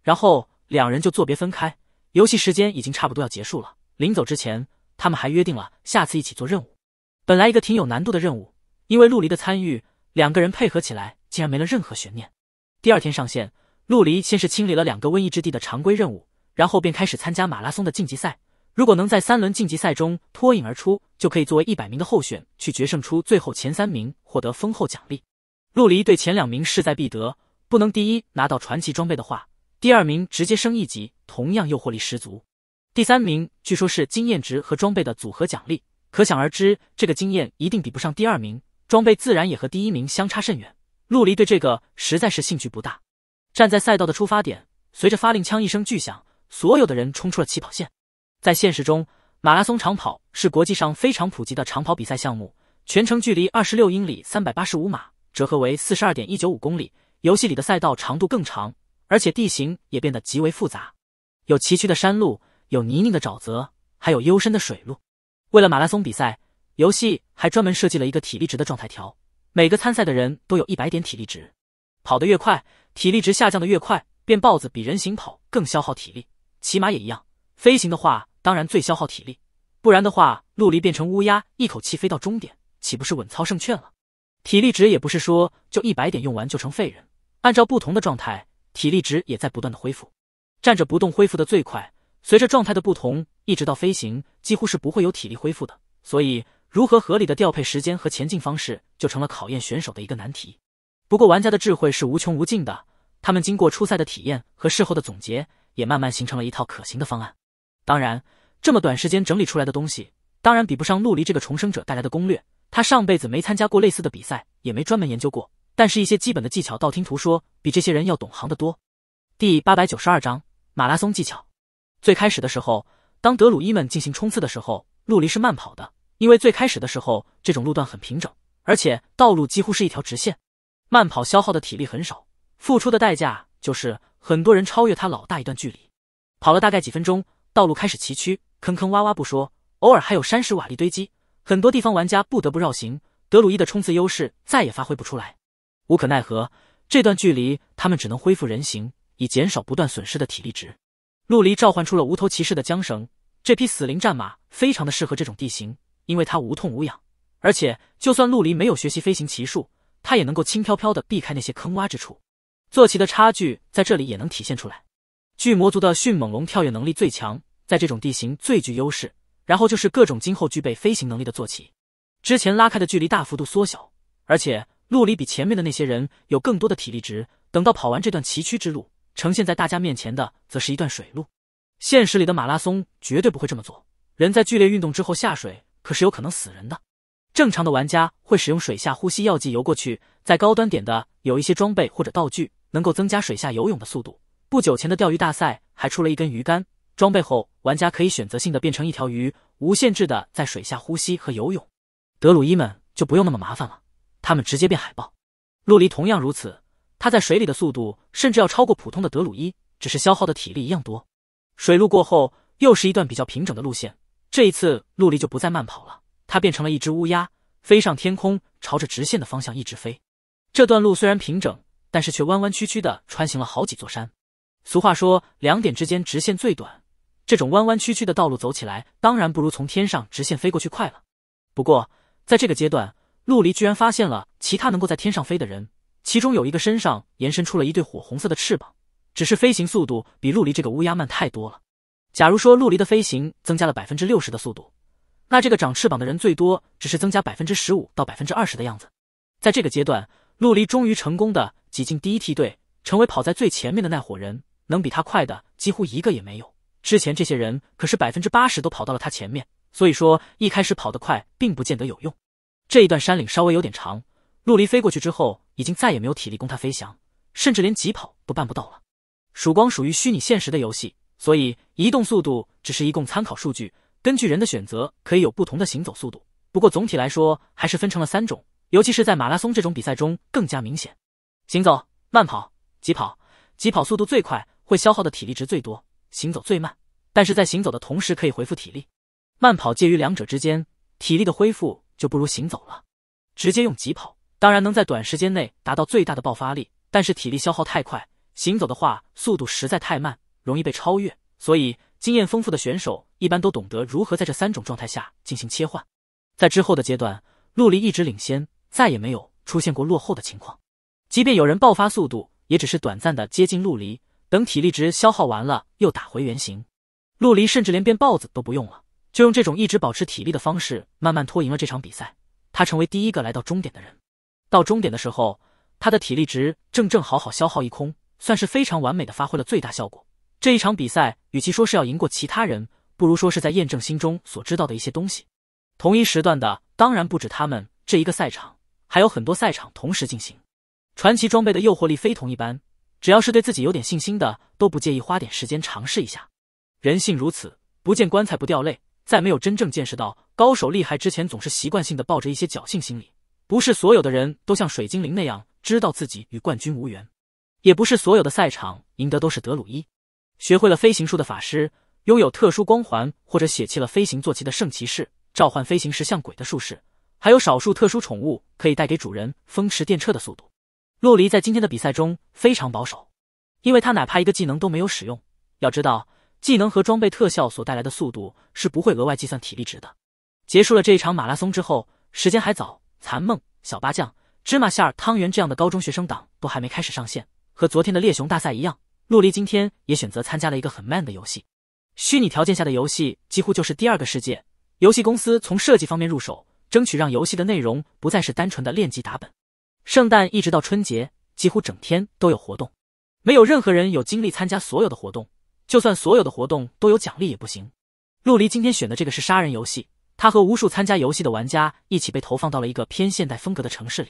然后两人就作别分开。游戏时间已经差不多要结束了。临走之前。他们还约定了下次一起做任务。本来一个挺有难度的任务，因为陆离的参与，两个人配合起来竟然没了任何悬念。第二天上线，陆离先是清理了两个瘟疫之地的常规任务，然后便开始参加马拉松的晋级赛。如果能在三轮晋级赛中脱颖而出，就可以作为一百名的候选去决胜出最后前三名，获得丰厚奖励。陆离对前两名势在必得，不能第一拿到传奇装备的话，第二名直接升一级，同样诱惑力十足。第三名据说是经验值和装备的组合奖励，可想而知，这个经验一定比不上第二名，装备自然也和第一名相差甚远。陆离对这个实在是兴趣不大。站在赛道的出发点，随着发令枪一声巨响，所有的人冲出了起跑线。在现实中，马拉松长跑是国际上非常普及的长跑比赛项目，全程距离二十六英里三百八十五码，折合为四十二点一九五公里。游戏里的赛道长度更长，而且地形也变得极为复杂，有崎岖的山路。有泥泞的沼泽，还有幽深的水路。为了马拉松比赛，游戏还专门设计了一个体力值的状态条。每个参赛的人都有一百点体力值，跑得越快，体力值下降的越快。变豹子比人形跑更消耗体力，骑马也一样。飞行的话，当然最消耗体力。不然的话，陆离变成乌鸦，一口气飞到终点，岂不是稳操胜券了？体力值也不是说就一百点用完就成废人，按照不同的状态，体力值也在不断的恢复。站着不动恢复的最快。随着状态的不同，一直到飞行，几乎是不会有体力恢复的。所以，如何合理的调配时间和前进方式，就成了考验选手的一个难题。不过，玩家的智慧是无穷无尽的，他们经过初赛的体验和事后的总结，也慢慢形成了一套可行的方案。当然，这么短时间整理出来的东西，当然比不上陆离这个重生者带来的攻略。他上辈子没参加过类似的比赛，也没专门研究过，但是一些基本的技巧，道听途说，比这些人要懂行的多。第八百九十二章马拉松技巧。最开始的时候，当德鲁伊们进行冲刺的时候，陆离是慢跑的，因为最开始的时候，这种路段很平整，而且道路几乎是一条直线，慢跑消耗的体力很少，付出的代价就是很多人超越他老大一段距离。跑了大概几分钟，道路开始崎岖，坑坑洼洼不说，偶尔还有山石瓦砾堆积，很多地方玩家不得不绕行，德鲁伊的冲刺优势再也发挥不出来。无可奈何，这段距离他们只能恢复人形，以减少不断损失的体力值。陆离召唤出了无头骑士的缰绳，这匹死灵战马非常的适合这种地形，因为它无痛无痒，而且就算陆离没有学习飞行骑术，它也能够轻飘飘的避开那些坑洼之处。坐骑的差距在这里也能体现出来，巨魔族的迅猛龙跳跃能力最强，在这种地形最具优势，然后就是各种今后具备飞行能力的坐骑。之前拉开的距离大幅度缩小，而且陆离比前面的那些人有更多的体力值，等到跑完这段崎岖之路。呈现在大家面前的，则是一段水路。现实里的马拉松绝对不会这么做，人在剧烈运动之后下水，可是有可能死人的。正常的玩家会使用水下呼吸药剂游过去，在高端点的有一些装备或者道具，能够增加水下游泳的速度。不久前的钓鱼大赛还出了一根鱼竿，装备后玩家可以选择性的变成一条鱼，无限制的在水下呼吸和游泳。德鲁伊们就不用那么麻烦了，他们直接变海豹。陆离同样如此。他在水里的速度甚至要超过普通的德鲁伊，只是消耗的体力一样多。水路过后，又是一段比较平整的路线。这一次，陆离就不再慢跑了，他变成了一只乌鸦，飞上天空，朝着直线的方向一直飞。这段路虽然平整，但是却弯弯曲曲的穿行了好几座山。俗话说，两点之间直线最短，这种弯弯曲曲的道路走起来，当然不如从天上直线飞过去快了。不过，在这个阶段，陆离居然发现了其他能够在天上飞的人。其中有一个身上延伸出了一对火红色的翅膀，只是飞行速度比陆离这个乌鸦慢太多了。假如说陆离的飞行增加了百分之六十的速度，那这个长翅膀的人最多只是增加百分之十五到百分之二十的样子。在这个阶段，陆离终于成功的挤进第一梯队，成为跑在最前面的那伙人。能比他快的几乎一个也没有。之前这些人可是百分之八十都跑到了他前面，所以说一开始跑得快并不见得有用。这一段山岭稍微有点长，陆离飞过去之后。已经再也没有体力供他飞翔，甚至连疾跑都办不到了。曙光属于虚拟现实的游戏，所以移动速度只是一共参考数据，根据人的选择可以有不同的行走速度。不过总体来说还是分成了三种，尤其是在马拉松这种比赛中更加明显：行走、慢跑、疾跑。疾跑速度最快，会消耗的体力值最多；行走最慢，但是在行走的同时可以恢复体力；慢跑介于两者之间，体力的恢复就不如行走了。直接用疾跑。当然能在短时间内达到最大的爆发力，但是体力消耗太快，行走的话速度实在太慢，容易被超越。所以经验丰富的选手一般都懂得如何在这三种状态下进行切换。在之后的阶段，陆离一直领先，再也没有出现过落后的情况。即便有人爆发速度，也只是短暂的接近陆离，等体力值消耗完了又打回原形。陆离甚至连变豹子都不用了，就用这种一直保持体力的方式慢慢拖赢了这场比赛。他成为第一个来到终点的人。到终点的时候，他的体力值正正好好消耗一空，算是非常完美的发挥了最大效果。这一场比赛，与其说是要赢过其他人，不如说是在验证心中所知道的一些东西。同一时段的当然不止他们这一个赛场，还有很多赛场同时进行。传奇装备的诱惑力非同一般，只要是对自己有点信心的，都不介意花点时间尝试一下。人性如此，不见棺材不掉泪，在没有真正见识到高手厉害之前，总是习惯性的抱着一些侥幸心理。不是所有的人都像水精灵那样知道自己与冠军无缘，也不是所有的赛场赢得都是德鲁伊。学会了飞行术的法师，拥有特殊光环或者血气了飞行坐骑的圣骑士，召唤飞行石像鬼的术士，还有少数特殊宠物可以带给主人风驰电掣的速度。洛离在今天的比赛中非常保守，因为他哪怕一个技能都没有使用。要知道，技能和装备特效所带来的速度是不会额外计算体力值的。结束了这一场马拉松之后，时间还早。残梦、小八将、芝麻馅儿汤圆这样的高中学生党都还没开始上线，和昨天的猎熊大赛一样，陆离今天也选择参加了一个很 man 的游戏。虚拟条件下的游戏几乎就是第二个世界，游戏公司从设计方面入手，争取让游戏的内容不再是单纯的练级打本。圣诞一直到春节，几乎整天都有活动，没有任何人有精力参加所有的活动，就算所有的活动都有奖励也不行。陆离今天选的这个是杀人游戏。他和无数参加游戏的玩家一起被投放到了一个偏现代风格的城市里。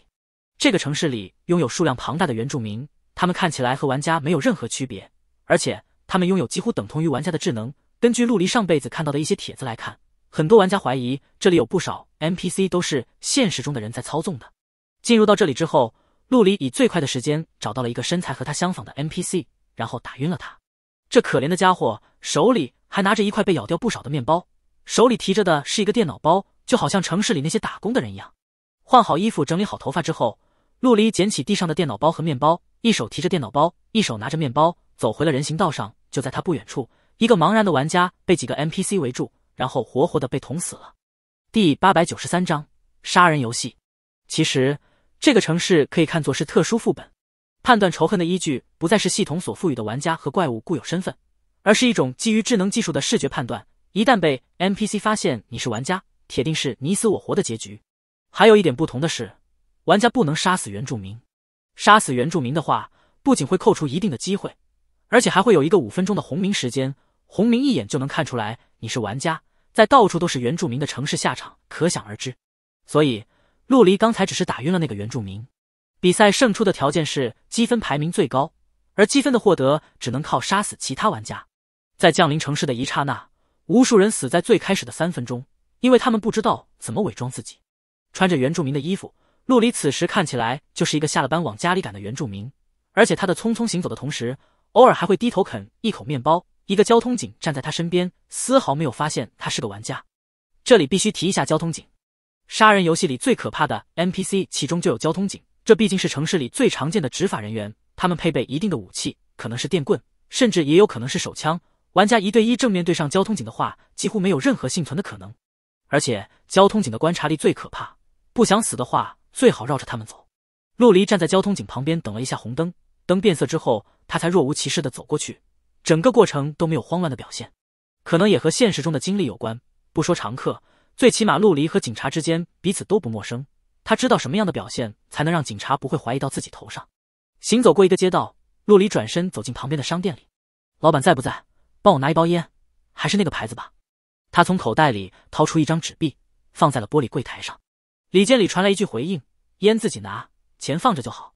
这个城市里拥有数量庞大的原住民，他们看起来和玩家没有任何区别，而且他们拥有几乎等同于玩家的智能。根据陆离上辈子看到的一些帖子来看，很多玩家怀疑这里有不少 NPC 都是现实中的人在操纵的。进入到这里之后，陆离以最快的时间找到了一个身材和他相仿的 NPC，然后打晕了他。这可怜的家伙手里还拿着一块被咬掉不少的面包。手里提着的是一个电脑包，就好像城市里那些打工的人一样。换好衣服，整理好头发之后，陆离捡起地上的电脑包和面包，一手提着电脑包，一手拿着面包，走回了人行道上。就在他不远处，一个茫然的玩家被几个 NPC 围住，然后活活的被捅死了。第八百九十三章杀人游戏。其实，这个城市可以看作是特殊副本。判断仇恨的依据不再是系统所赋予的玩家和怪物固有身份，而是一种基于智能技术的视觉判断。一旦被 NPC 发现你是玩家，铁定是你死我活的结局。还有一点不同的是，玩家不能杀死原住民。杀死原住民的话，不仅会扣除一定的机会，而且还会有一个五分钟的红名时间。红名一眼就能看出来你是玩家，在到处都是原住民的城市下场可想而知。所以陆离刚才只是打晕了那个原住民。比赛胜出的条件是积分排名最高，而积分的获得只能靠杀死其他玩家。在降临城市的一刹那。无数人死在最开始的三分钟，因为他们不知道怎么伪装自己，穿着原住民的衣服。陆离此时看起来就是一个下了班往家里赶的原住民，而且他的匆匆行走的同时，偶尔还会低头啃一口面包。一个交通警站在他身边，丝毫没有发现他是个玩家。这里必须提一下交通警，杀人游戏里最可怕的 NPC，其中就有交通警。这毕竟是城市里最常见的执法人员，他们配备一定的武器，可能是电棍，甚至也有可能是手枪。玩家一对一正面对上交通警的话，几乎没有任何幸存的可能。而且交通警的观察力最可怕，不想死的话，最好绕着他们走。陆离站在交通警旁边等了一下红灯，灯变色之后，他才若无其事的走过去，整个过程都没有慌乱的表现。可能也和现实中的经历有关。不说常客，最起码陆离和警察之间彼此都不陌生。他知道什么样的表现才能让警察不会怀疑到自己头上。行走过一个街道，陆离转身走进旁边的商店里。老板在不在？帮我拿一包烟，还是那个牌子吧。他从口袋里掏出一张纸币，放在了玻璃柜台上。里间里传来一句回应：“烟自己拿，钱放着就好。”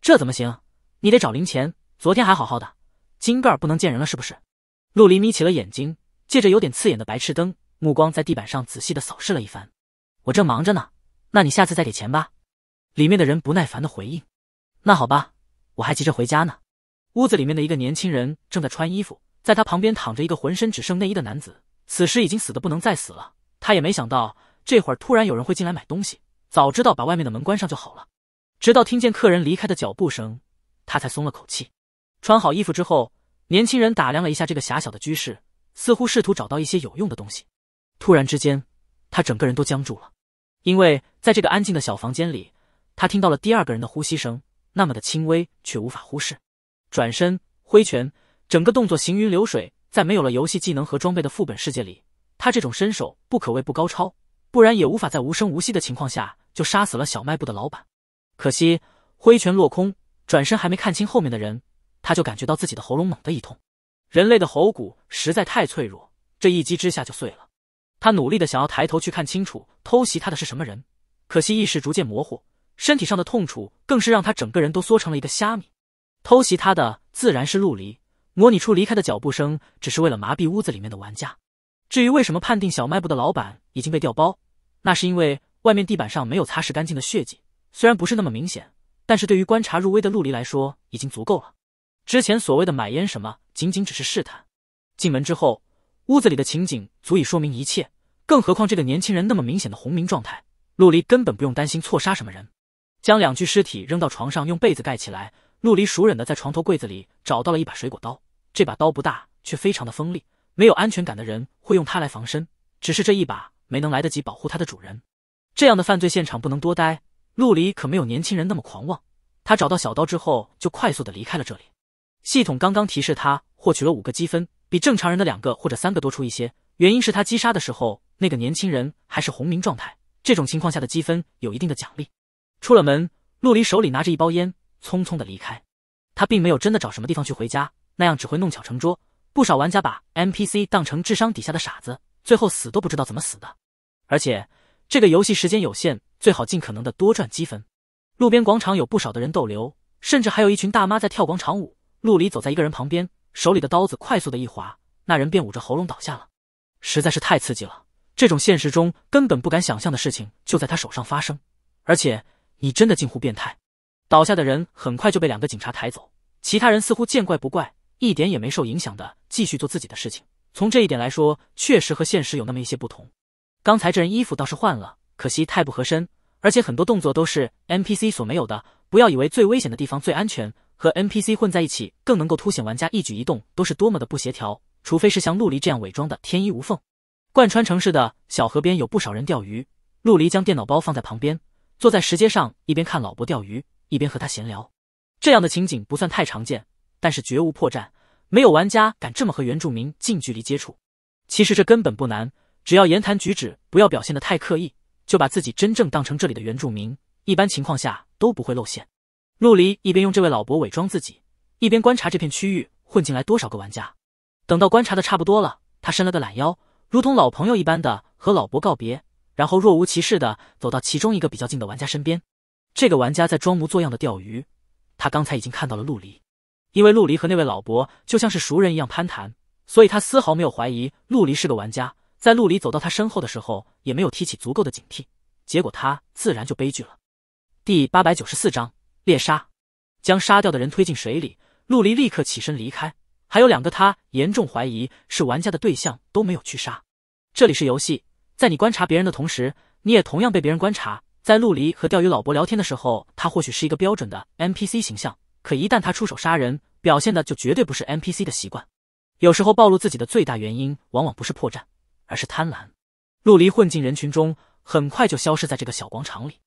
这怎么行？你得找零钱。昨天还好好的，金盖儿不能见人了是不是？陆离眯起了眼睛，借着有点刺眼的白炽灯，目光在地板上仔细的扫视了一番。我正忙着呢，那你下次再给钱吧。里面的人不耐烦的回应：“那好吧，我还急着回家呢。”屋子里面的一个年轻人正在穿衣服。在他旁边躺着一个浑身只剩内衣的男子，此时已经死的不能再死了。他也没想到这会儿突然有人会进来买东西，早知道把外面的门关上就好了。直到听见客人离开的脚步声，他才松了口气。穿好衣服之后，年轻人打量了一下这个狭小的居室，似乎试图找到一些有用的东西。突然之间，他整个人都僵住了，因为在这个安静的小房间里，他听到了第二个人的呼吸声，那么的轻微却无法忽视。转身挥拳。整个动作行云流水，在没有了游戏技能和装备的副本世界里，他这种身手不可谓不高超，不然也无法在无声无息的情况下就杀死了小卖部的老板。可惜挥拳落空，转身还没看清后面的人，他就感觉到自己的喉咙猛地一痛。人类的喉骨实在太脆弱，这一击之下就碎了。他努力的想要抬头去看清楚偷袭他的是什么人，可惜意识逐渐模糊，身体上的痛楚更是让他整个人都缩成了一个虾米。偷袭他的自然是陆离。模拟出离开的脚步声，只是为了麻痹屋子里面的玩家。至于为什么判定小卖部的老板已经被调包，那是因为外面地板上没有擦拭干净的血迹，虽然不是那么明显，但是对于观察入微的陆离来说已经足够了。之前所谓的买烟什么，仅仅只是试探。进门之后，屋子里的情景足以说明一切。更何况这个年轻人那么明显的红名状态，陆离根本不用担心错杀什么人。将两具尸体扔到床上，用被子盖起来。陆离熟忍的在床头柜子里找到了一把水果刀。这把刀不大，却非常的锋利。没有安全感的人会用它来防身，只是这一把没能来得及保护他的主人。这样的犯罪现场不能多待。陆离可没有年轻人那么狂妄，他找到小刀之后就快速的离开了这里。系统刚刚提示他获取了五个积分，比正常人的两个或者三个多出一些。原因是他击杀的时候那个年轻人还是红名状态，这种情况下的积分有一定的奖励。出了门，陆离手里拿着一包烟，匆匆的离开。他并没有真的找什么地方去回家。那样只会弄巧成拙。不少玩家把 NPC 当成智商底下的傻子，最后死都不知道怎么死的。而且这个游戏时间有限，最好尽可能的多赚积分。路边广场有不少的人逗留，甚至还有一群大妈在跳广场舞。陆离走在一个人旁边，手里的刀子快速的一划，那人便捂着喉咙倒下了。实在是太刺激了，这种现实中根本不敢想象的事情就在他手上发生。而且你真的近乎变态。倒下的人很快就被两个警察抬走，其他人似乎见怪不怪。一点也没受影响的，继续做自己的事情。从这一点来说，确实和现实有那么一些不同。刚才这人衣服倒是换了，可惜太不合身，而且很多动作都是 NPC 所没有的。不要以为最危险的地方最安全，和 NPC 混在一起更能够凸显玩家一举一动都是多么的不协调。除非是像陆离这样伪装的天衣无缝。贯穿城市的小河边有不少人钓鱼，陆离将电脑包放在旁边，坐在石阶上，一边看老伯钓鱼，一边和他闲聊。这样的情景不算太常见，但是绝无破绽。没有玩家敢这么和原住民近距离接触，其实这根本不难，只要言谈举止不要表现的太刻意，就把自己真正当成这里的原住民，一般情况下都不会露馅。陆离一边用这位老伯伪装自己，一边观察这片区域混进来多少个玩家。等到观察的差不多了，他伸了个懒腰，如同老朋友一般的和老伯告别，然后若无其事的走到其中一个比较近的玩家身边。这个玩家在装模作样的钓鱼，他刚才已经看到了陆离。因为陆离和那位老伯就像是熟人一样攀谈，所以他丝毫没有怀疑陆离是个玩家。在陆离走到他身后的时候，也没有提起足够的警惕，结果他自然就悲剧了。第八百九十四章猎杀，将杀掉的人推进水里，陆离立刻起身离开。还有两个他严重怀疑是玩家的对象都没有去杀。这里是游戏，在你观察别人的同时，你也同样被别人观察。在陆离和钓鱼老伯聊天的时候，他或许是一个标准的 NPC 形象。可一旦他出手杀人，表现的就绝对不是 NPC 的习惯。有时候暴露自己的最大原因，往往不是破绽，而是贪婪。陆离混进人群中，很快就消失在这个小广场里。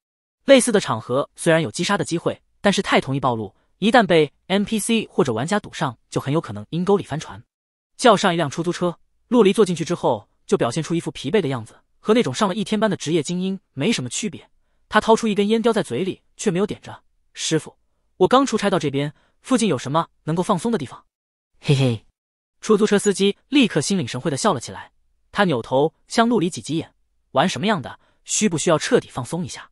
类似的场合虽然有击杀的机会，但是太容易暴露，一旦被 NPC 或者玩家堵上，就很有可能阴沟里翻船。叫上一辆出租车，陆离坐进去之后，就表现出一副疲惫的样子，和那种上了一天班的职业精英没什么区别。他掏出一根烟叼在嘴里，却没有点着。师傅。我刚出差到这边，附近有什么能够放松的地方？嘿嘿，出租车司机立刻心领神会的笑了起来，他扭头向陆离挤挤眼，玩什么样的？需不需要彻底放松一下？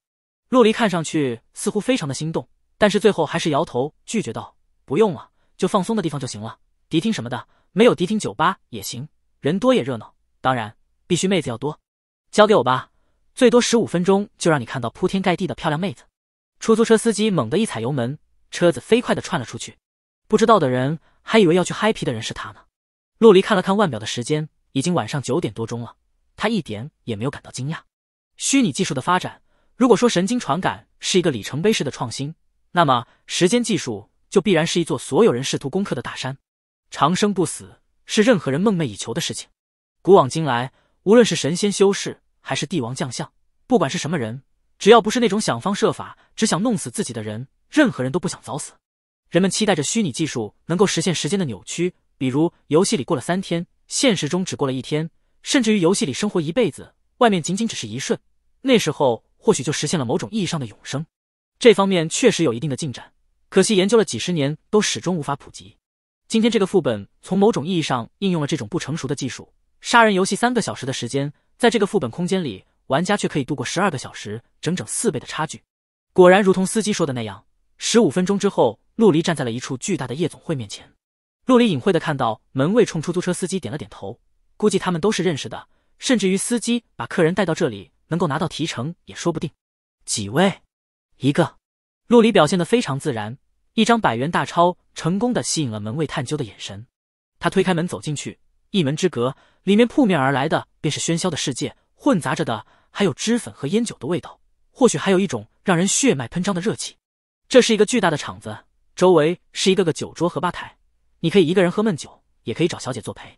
陆离看上去似乎非常的心动，但是最后还是摇头拒绝道：“不用了，就放松的地方就行了。迪厅什么的没有，迪厅酒吧也行，人多也热闹，当然必须妹子要多。交给我吧，最多十五分钟就让你看到铺天盖地的漂亮妹子。”出租车司机猛地一踩油门。车子飞快地窜了出去，不知道的人还以为要去嗨皮的人是他呢。陆离看了看腕表的时间，已经晚上九点多钟了，他一点也没有感到惊讶。虚拟技术的发展，如果说神经传感是一个里程碑式的创新，那么时间技术就必然是一座所有人试图攻克的大山。长生不死是任何人梦寐以求的事情，古往今来，无论是神仙修士还是帝王将相，不管是什么人，只要不是那种想方设法只想弄死自己的人。任何人都不想早死，人们期待着虚拟技术能够实现时间的扭曲，比如游戏里过了三天，现实中只过了一天，甚至于游戏里生活一辈子，外面仅仅只是一瞬。那时候或许就实现了某种意义上的永生。这方面确实有一定的进展，可惜研究了几十年都始终无法普及。今天这个副本从某种意义上应用了这种不成熟的技术，杀人游戏三个小时的时间，在这个副本空间里，玩家却可以度过十二个小时，整整四倍的差距。果然，如同司机说的那样。十五分钟之后，陆离站在了一处巨大的夜总会面前。陆离隐晦的看到门卫冲出租车司机点了点头，估计他们都是认识的，甚至于司机把客人带到这里能够拿到提成也说不定。几位？一个。陆离表现的非常自然，一张百元大钞成功的吸引了门卫探究的眼神。他推开门走进去，一门之隔，里面扑面而来的便是喧嚣的世界，混杂着的还有脂粉和烟酒的味道，或许还有一种让人血脉喷张的热气。这是一个巨大的场子，周围是一个个酒桌和吧台，你可以一个人喝闷酒，也可以找小姐作陪。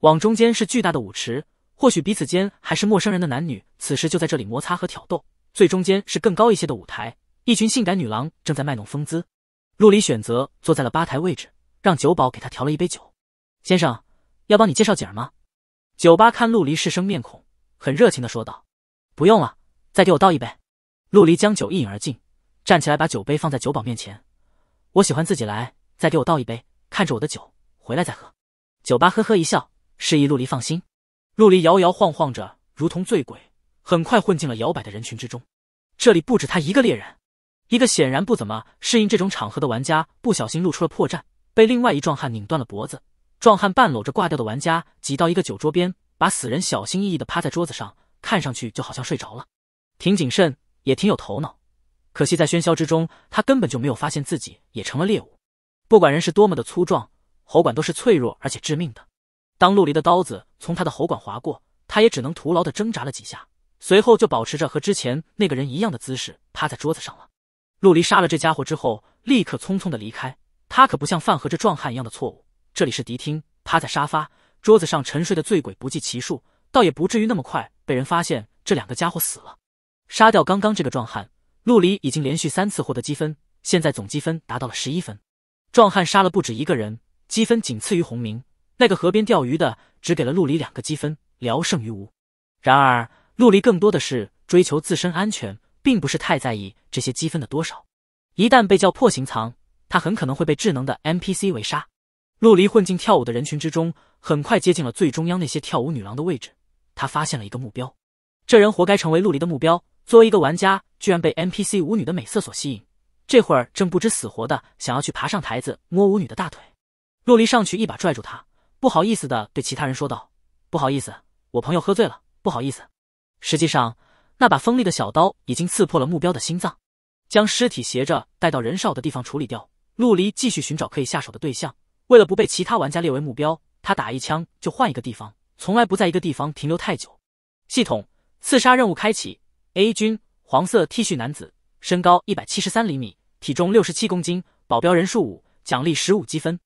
往中间是巨大的舞池，或许彼此间还是陌生人的男女此时就在这里摩擦和挑逗。最中间是更高一些的舞台，一群性感女郎正在卖弄风姿。陆离选择坐在了吧台位置，让酒保给他调了一杯酒。先生，要帮你介绍景儿吗？酒吧看陆离是生面孔，很热情的说道。不用了，再给我倒一杯。陆离将酒一饮而尽。站起来，把酒杯放在酒保面前。我喜欢自己来，再给我倒一杯。看着我的酒，回来再喝。酒吧呵呵一笑，示意陆离放心。陆离摇摇晃晃着，如同醉鬼，很快混进了摇摆的人群之中。这里不止他一个猎人，一个显然不怎么适应这种场合的玩家不小心露出了破绽，被另外一壮汉拧断了脖子。壮汉半搂着挂掉的玩家，挤到一个酒桌边，把死人小心翼翼地趴在桌子上，看上去就好像睡着了，挺谨慎，也挺有头脑。可惜，在喧嚣之中，他根本就没有发现自己也成了猎物。不管人是多么的粗壮，喉管都是脆弱而且致命的。当陆离的刀子从他的喉管划过，他也只能徒劳的挣扎了几下，随后就保持着和之前那个人一样的姿势趴在桌子上了。陆离杀了这家伙之后，立刻匆匆的离开。他可不像范盒这壮汉一样的错误。这里是迪厅，趴在沙发、桌子上沉睡的醉鬼不计其数，倒也不至于那么快被人发现。这两个家伙死了，杀掉刚刚这个壮汉。陆离已经连续三次获得积分，现在总积分达到了十一分。壮汉杀了不止一个人，积分仅次于洪明。那个河边钓鱼的只给了陆离两个积分，聊胜于无。然而，陆离更多的是追求自身安全，并不是太在意这些积分的多少。一旦被叫破行藏，他很可能会被智能的 NPC 围杀。陆离混进跳舞的人群之中，很快接近了最中央那些跳舞女郎的位置。他发现了一个目标，这人活该成为陆离的目标。作为一个玩家，居然被 NPC 舞女的美色所吸引，这会儿正不知死活的想要去爬上台子摸舞女的大腿。陆离上去一把拽住他，不好意思的对其他人说道：“不好意思，我朋友喝醉了，不好意思。”实际上，那把锋利的小刀已经刺破了目标的心脏，将尸体斜着带到人少的地方处理掉。陆离继续寻找可以下手的对象，为了不被其他玩家列为目标，他打一枪就换一个地方，从来不在一个地方停留太久。系统，刺杀任务开启。A 军黄色 T 恤男子，身高一百七十三厘米，体重六十七公斤，保镖人数五，奖励十五积分。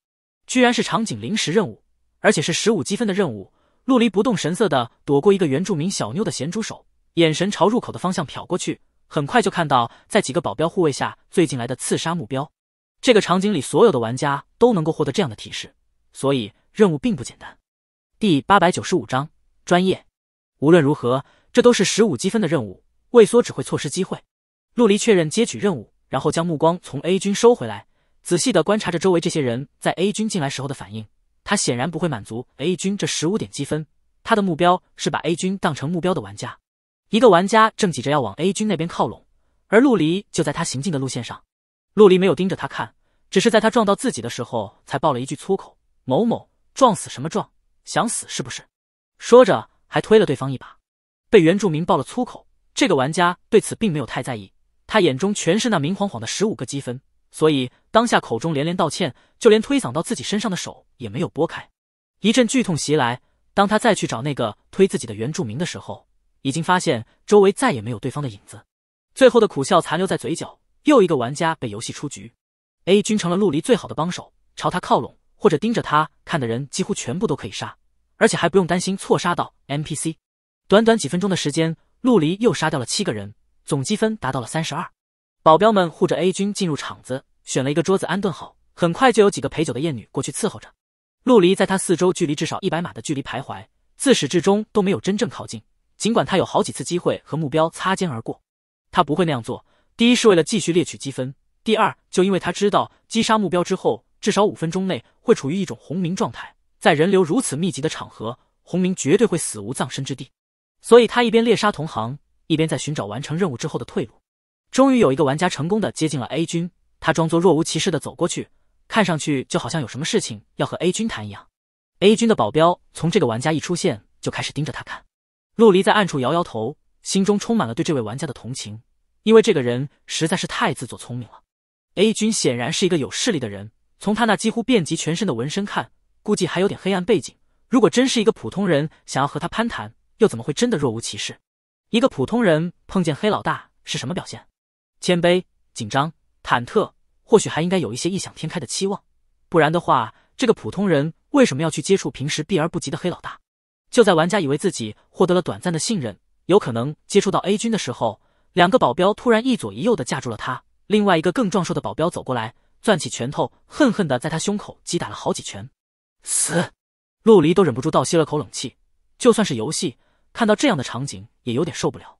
居然是场景临时任务，而且是十五积分的任务。陆离不动神色的躲过一个原住民小妞的咸猪手，眼神朝入口的方向瞟过去，很快就看到在几个保镖护卫下最近来的刺杀目标。这个场景里所有的玩家都能够获得这样的提示，所以任务并不简单。第八百九十五章专业。无论如何，这都是十五积分的任务。畏缩只会错失机会。陆离确认接取任务，然后将目光从 A 军收回来，仔细的观察着周围这些人在 A 军进来时候的反应。他显然不会满足 A 军这十五点积分，他的目标是把 A 军当成目标的玩家。一个玩家正挤着要往 A 军那边靠拢，而陆离就在他行进的路线上。陆离没有盯着他看，只是在他撞到自己的时候才爆了一句粗口：“某某撞死什么撞？想死是不是？”说着还推了对方一把。被原住民爆了粗口。这个玩家对此并没有太在意，他眼中全是那明晃晃的十五个积分，所以当下口中连连道歉，就连推搡到自己身上的手也没有拨开。一阵剧痛袭来，当他再去找那个推自己的原住民的时候，已经发现周围再也没有对方的影子。最后的苦笑残留在嘴角，又一个玩家被游戏出局。A 军成了陆离最好的帮手，朝他靠拢或者盯着他看的人几乎全部都可以杀，而且还不用担心错杀到 NPC。短短几分钟的时间。陆离又杀掉了七个人，总积分达到了三十二。保镖们护着 A 军进入场子，选了一个桌子安顿好，很快就有几个陪酒的艳女过去伺候着。陆离在他四周，距离至少一百码的距离徘徊，自始至终都没有真正靠近。尽管他有好几次机会和目标擦肩而过，他不会那样做。第一是为了继续猎取积分，第二就因为他知道击杀目标之后，至少五分钟内会处于一种红名状态，在人流如此密集的场合，红名绝对会死无葬身之地。所以他一边猎杀同行，一边在寻找完成任务之后的退路。终于有一个玩家成功的接近了 A 军，他装作若无其事的走过去，看上去就好像有什么事情要和 A 军谈一样。A 军的保镖从这个玩家一出现就开始盯着他看。陆离在暗处摇摇头，心中充满了对这位玩家的同情，因为这个人实在是太自作聪明了。A 军显然是一个有势力的人，从他那几乎遍及全身的纹身看，估计还有点黑暗背景。如果真是一个普通人想要和他攀谈，又怎么会真的若无其事？一个普通人碰见黑老大是什么表现？谦卑、紧张、忐忑，或许还应该有一些异想天开的期望。不然的话，这个普通人为什么要去接触平时避而不及的黑老大？就在玩家以为自己获得了短暂的信任，有可能接触到 A 军的时候，两个保镖突然一左一右的架住了他。另外一个更壮硕的保镖走过来，攥起拳头，恨恨的在他胸口击打了好几拳。死！陆离都忍不住倒吸了口冷气。就算是游戏。看到这样的场景，也有点受不了。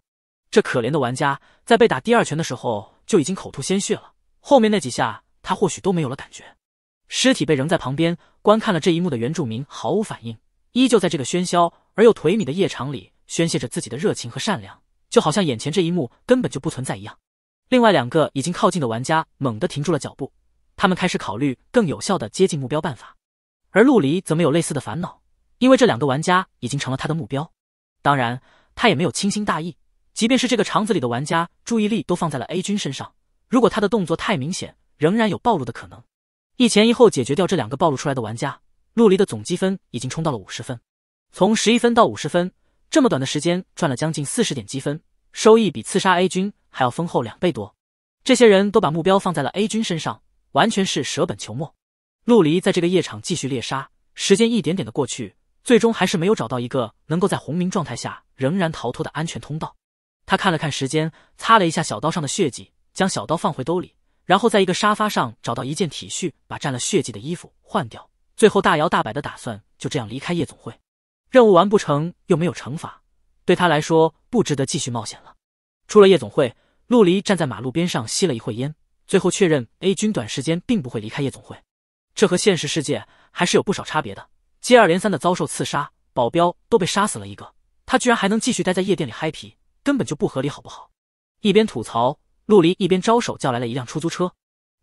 这可怜的玩家在被打第二拳的时候就已经口吐鲜血了，后面那几下他或许都没有了感觉。尸体被扔在旁边，观看了这一幕的原住民毫无反应，依旧在这个喧嚣而又颓靡的夜场里宣泄着自己的热情和善良，就好像眼前这一幕根本就不存在一样。另外两个已经靠近的玩家猛地停住了脚步，他们开始考虑更有效的接近目标办法。而陆离则没有类似的烦恼，因为这两个玩家已经成了他的目标。当然，他也没有轻心大意。即便是这个场子里的玩家注意力都放在了 A 军身上，如果他的动作太明显，仍然有暴露的可能。一前一后解决掉这两个暴露出来的玩家，陆离的总积分已经冲到了五十分。从十一分到五十分，这么短的时间赚了将近四十点积分，收益比刺杀 A 军还要丰厚两倍多。这些人都把目标放在了 A 军身上，完全是舍本求末。陆离在这个夜场继续猎杀，时间一点点的过去。最终还是没有找到一个能够在红明状态下仍然逃脱的安全通道。他看了看时间，擦了一下小刀上的血迹，将小刀放回兜里，然后在一个沙发上找到一件体恤，把沾了血迹的衣服换掉。最后大摇大摆的打算就这样离开夜总会。任务完不成又没有惩罚，对他来说不值得继续冒险了。出了夜总会，陆离站在马路边上吸了一会烟，最后确认 A 军短时间并不会离开夜总会。这和现实世界还是有不少差别的。接二连三的遭受刺杀，保镖都被杀死了一个，他居然还能继续待在夜店里嗨皮，根本就不合理，好不好？一边吐槽陆离，一边招手叫来了一辆出租车。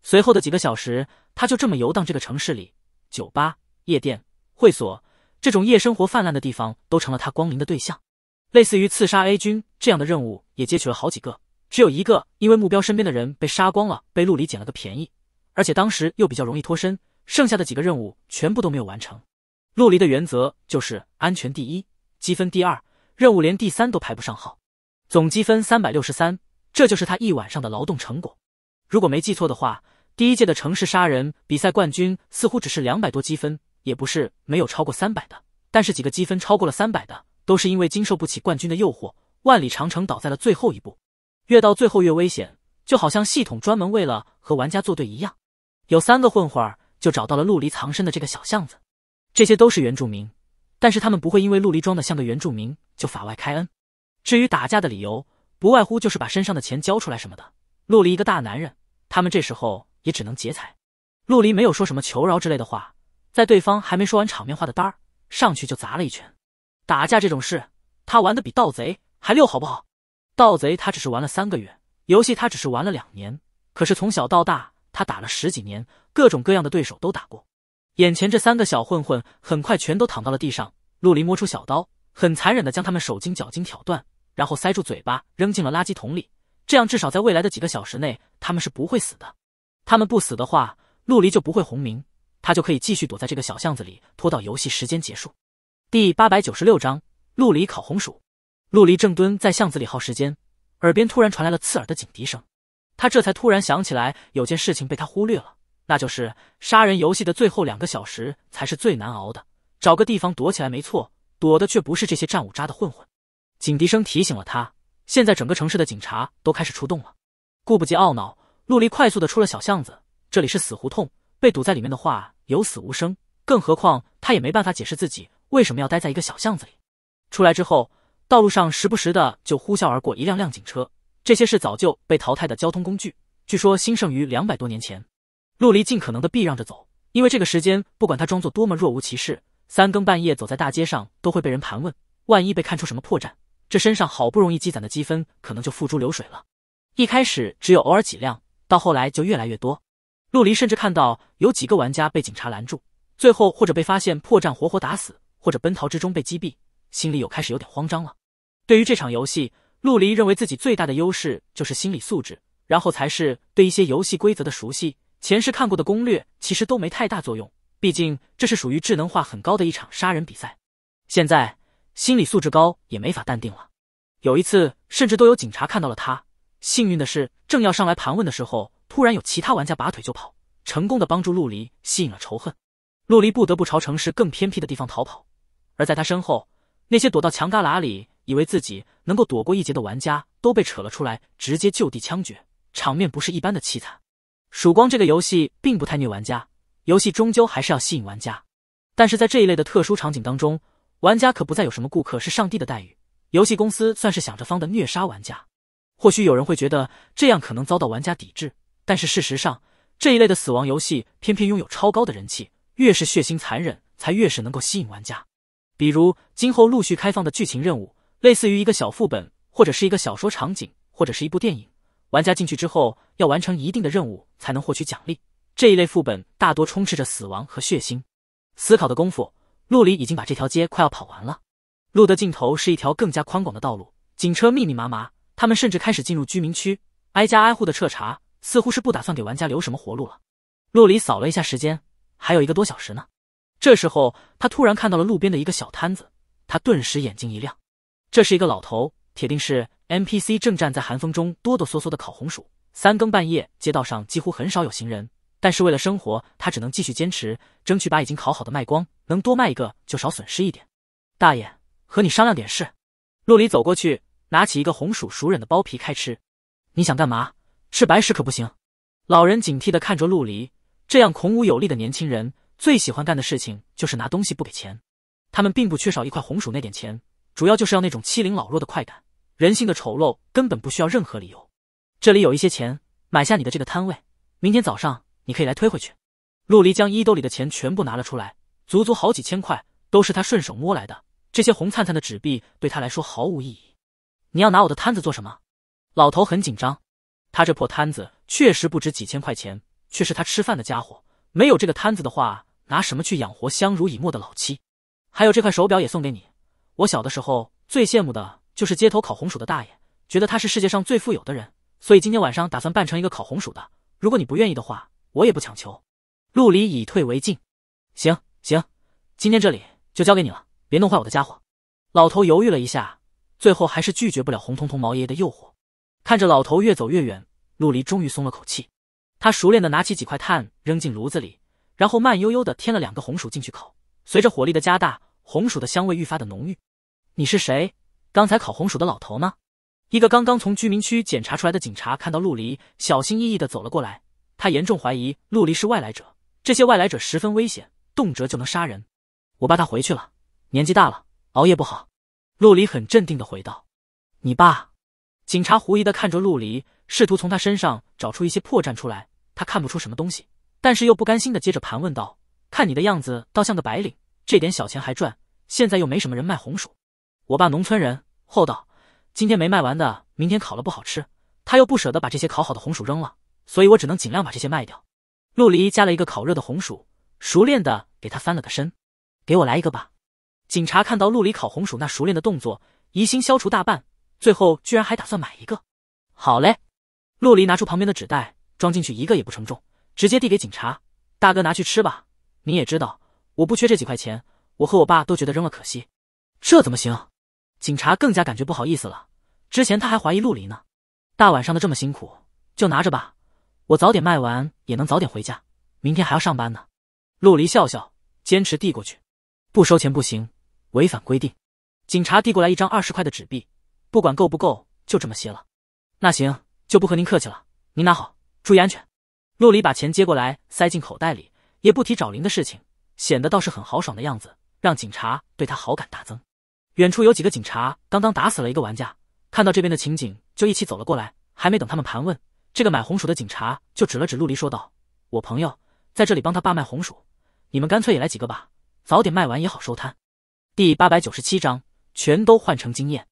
随后的几个小时，他就这么游荡这个城市里，酒吧、夜店、会所这种夜生活泛滥的地方都成了他光临的对象。类似于刺杀 A 军这样的任务也接取了好几个，只有一个因为目标身边的人被杀光了，被陆离捡了个便宜，而且当时又比较容易脱身，剩下的几个任务全部都没有完成。陆离的原则就是安全第一，积分第二，任务连第三都排不上号。总积分三百六十三，这就是他一晚上的劳动成果。如果没记错的话，第一届的城市杀人比赛冠军似乎只是两百多积分，也不是没有超过三百的。但是几个积分超过了三百的，都是因为经受不起冠军的诱惑，万里长城倒在了最后一步。越到最后越危险，就好像系统专门为了和玩家作对一样。有三个混混儿就找到了陆离藏身的这个小巷子。这些都是原住民，但是他们不会因为陆离装的像个原住民就法外开恩。至于打架的理由，不外乎就是把身上的钱交出来什么的。陆离一个大男人，他们这时候也只能劫财。陆离没有说什么求饶之类的话，在对方还没说完场面话的单儿上去就砸了一拳。打架这种事，他玩的比盗贼还溜，好不好？盗贼他只是玩了三个月，游戏他只是玩了两年，可是从小到大他打了十几年，各种各样的对手都打过。眼前这三个小混混很快全都躺到了地上，陆离摸出小刀，很残忍的将他们手筋脚筋挑断，然后塞住嘴巴扔进了垃圾桶里。这样至少在未来的几个小时内他们是不会死的。他们不死的话，陆离就不会红名，他就可以继续躲在这个小巷子里，拖到游戏时间结束。第八百九十六章，陆离烤红薯。陆离正蹲在巷子里耗时间，耳边突然传来了刺耳的警笛声，他这才突然想起来有件事情被他忽略了。那就是杀人游戏的最后两个小时才是最难熬的。找个地方躲起来没错，躲的却不是这些战五渣的混混。警笛声提醒了他，现在整个城市的警察都开始出动了。顾不及懊恼，陆离快速的出了小巷子。这里是死胡同，被堵在里面的话有死无生。更何况他也没办法解释自己为什么要待在一个小巷子里。出来之后，道路上时不时的就呼啸而过一辆辆警车，这些是早就被淘汰的交通工具，据说兴盛于两百多年前。陆离尽可能的避让着走，因为这个时间，不管他装作多么若无其事，三更半夜走在大街上都会被人盘问。万一被看出什么破绽，这身上好不容易积攒的积分可能就付诸流水了。一开始只有偶尔几辆，到后来就越来越多。陆离甚至看到有几个玩家被警察拦住，最后或者被发现破绽活活打死，或者奔逃之中被击毙，心里有开始有点慌张了。对于这场游戏，陆离认为自己最大的优势就是心理素质，然后才是对一些游戏规则的熟悉。前世看过的攻略其实都没太大作用，毕竟这是属于智能化很高的一场杀人比赛。现在心理素质高也没法淡定了。有一次甚至都有警察看到了他，幸运的是正要上来盘问的时候，突然有其他玩家拔腿就跑，成功的帮助陆离吸引了仇恨。陆离不得不朝城市更偏僻的地方逃跑，而在他身后，那些躲到墙旮旯里以为自己能够躲过一劫的玩家都被扯了出来，直接就地枪决，场面不是一般的凄惨。曙光这个游戏并不太虐玩家，游戏终究还是要吸引玩家。但是在这一类的特殊场景当中，玩家可不再有什么顾客是上帝的待遇，游戏公司算是想着方的虐杀玩家。或许有人会觉得这样可能遭到玩家抵制，但是事实上，这一类的死亡游戏偏偏拥有超高的人气，越是血腥残忍，才越是能够吸引玩家。比如今后陆续开放的剧情任务，类似于一个小副本，或者是一个小说场景，或者是一部电影。玩家进去之后，要完成一定的任务才能获取奖励。这一类副本大多充斥着死亡和血腥。思考的功夫，陆离已经把这条街快要跑完了。路的尽头是一条更加宽广的道路，警车密密麻麻，他们甚至开始进入居民区，挨家挨户的彻查，似乎是不打算给玩家留什么活路了。陆离扫了一下时间，还有一个多小时呢。这时候，他突然看到了路边的一个小摊子，他顿时眼睛一亮。这是一个老头，铁定是。NPC 正站在寒风中哆哆嗦嗦的烤红薯。三更半夜，街道上几乎很少有行人，但是为了生活，他只能继续坚持，争取把已经烤好的卖光，能多卖一个就少损失一点。大爷，和你商量点事。陆离走过去，拿起一个红薯，熟稔的剥皮开吃。你想干嘛？吃白食可不行。老人警惕地看着陆离，这样孔武有力的年轻人，最喜欢干的事情就是拿东西不给钱。他们并不缺少一块红薯那点钱，主要就是要那种欺凌老弱的快感。人性的丑陋根本不需要任何理由。这里有一些钱，买下你的这个摊位。明天早上你可以来推回去。陆离将衣兜里的钱全部拿了出来，足足好几千块，都是他顺手摸来的。这些红灿灿的纸币对他来说毫无意义。你要拿我的摊子做什么？老头很紧张。他这破摊子确实不值几千块钱，却是他吃饭的家伙。没有这个摊子的话，拿什么去养活相濡以沫的老妻？还有这块手表也送给你。我小的时候最羡慕的。就是街头烤红薯的大爷，觉得他是世界上最富有的人，所以今天晚上打算扮成一个烤红薯的。如果你不愿意的话，我也不强求。陆离以退为进，行行，今天这里就交给你了，别弄坏我的家伙。老头犹豫了一下，最后还是拒绝不了红彤彤毛爷爷的诱惑。看着老头越走越远，陆离终于松了口气。他熟练的拿起几块炭扔进炉子里，然后慢悠悠的添了两个红薯进去烤。随着火力的加大，红薯的香味愈发的浓郁。你是谁？刚才烤红薯的老头呢？一个刚刚从居民区检查出来的警察看到陆离，小心翼翼的走了过来。他严重怀疑陆离是外来者，这些外来者十分危险，动辄就能杀人。我爸他回去了，年纪大了，熬夜不好。陆离很镇定的回道：“你爸？”警察狐疑的看着陆离，试图从他身上找出一些破绽出来。他看不出什么东西，但是又不甘心的接着盘问道：“看你的样子，倒像个白领，这点小钱还赚，现在又没什么人卖红薯。我爸农村人。”厚道，今天没卖完的，明天烤了不好吃，他又不舍得把这些烤好的红薯扔了，所以我只能尽量把这些卖掉。陆离夹了一个烤热的红薯，熟练的给他翻了个身，给我来一个吧。警察看到陆离烤红薯那熟练的动作，疑心消除大半，最后居然还打算买一个。好嘞，陆离拿出旁边的纸袋装进去，一个也不称重，直接递给警察，大哥拿去吃吧。你也知道，我不缺这几块钱，我和我爸都觉得扔了可惜，这怎么行？警察更加感觉不好意思了。之前他还怀疑陆离呢，大晚上的这么辛苦，就拿着吧，我早点卖完也能早点回家，明天还要上班呢。陆离笑笑，坚持递过去，不收钱不行，违反规定。警察递过来一张二十块的纸币，不管够不够，就这么些了。那行，就不和您客气了，您拿好，注意安全。陆离把钱接过来，塞进口袋里，也不提找零的事情，显得倒是很豪爽的样子，让警察对他好感大增。远处有几个警察，刚刚打死了一个玩家，看到这边的情景，就一起走了过来。还没等他们盘问，这个买红薯的警察就指了指陆离，说道：“我朋友在这里帮他爸卖红薯，你们干脆也来几个吧，早点卖完也好收摊。”第八百九十七章全都换成经验。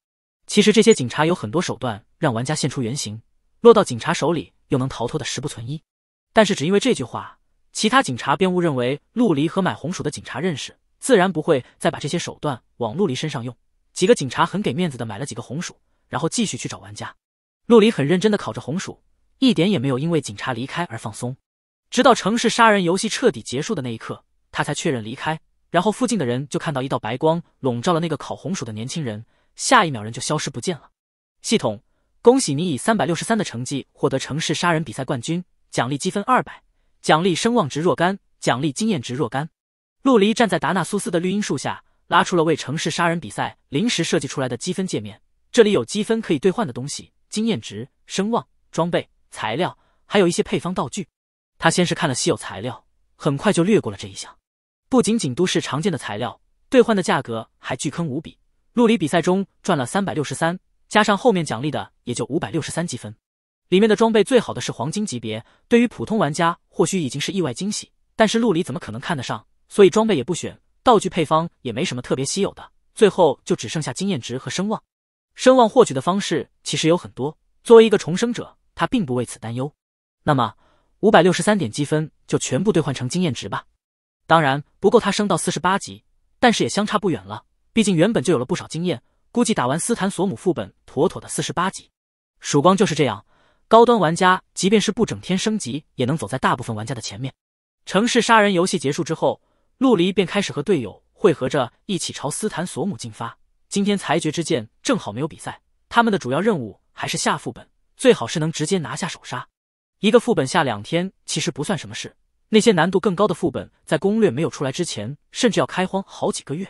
其实这些警察有很多手段让玩家现出原形，落到警察手里又能逃脱的十不存一。但是只因为这句话，其他警察便误认为陆离和买红薯的警察认识。自然不会再把这些手段往陆离身上用。几个警察很给面子的买了几个红薯，然后继续去找玩家。陆离很认真的烤着红薯，一点也没有因为警察离开而放松。直到城市杀人游戏彻底结束的那一刻，他才确认离开。然后附近的人就看到一道白光笼罩了那个烤红薯的年轻人，下一秒人就消失不见了。系统，恭喜你以三百六十三的成绩获得城市杀人比赛冠军，奖励积分二百，奖励声望值若干，奖励经验值若干。陆离站在达纳苏斯的绿荫树下，拉出了为城市杀人比赛临时设计出来的积分界面。这里有积分可以兑换的东西：经验值、声望、装备、材料，还有一些配方道具。他先是看了稀有材料，很快就略过了这一项。不仅仅都是常见的材料，兑换的价格还巨坑无比。陆离比赛中赚了三百六十三，加上后面奖励的，也就五百六十三积分。里面的装备最好的是黄金级别，对于普通玩家或许已经是意外惊喜，但是陆离怎么可能看得上？所以装备也不选，道具配方也没什么特别稀有的，最后就只剩下经验值和声望。声望获取的方式其实有很多，作为一个重生者，他并不为此担忧。那么五百六十三点积分就全部兑换成经验值吧。当然不够他升到四十八级，但是也相差不远了。毕竟原本就有了不少经验，估计打完斯坦索姆副本，妥妥的四十八级。曙光就是这样，高端玩家即便是不整天升级，也能走在大部分玩家的前面。城市杀人游戏结束之后。陆离便开始和队友汇合着一起朝斯坦索姆进发。今天裁决之剑正好没有比赛，他们的主要任务还是下副本，最好是能直接拿下首杀。一个副本下两天其实不算什么事，那些难度更高的副本在攻略没有出来之前，甚至要开荒好几个月。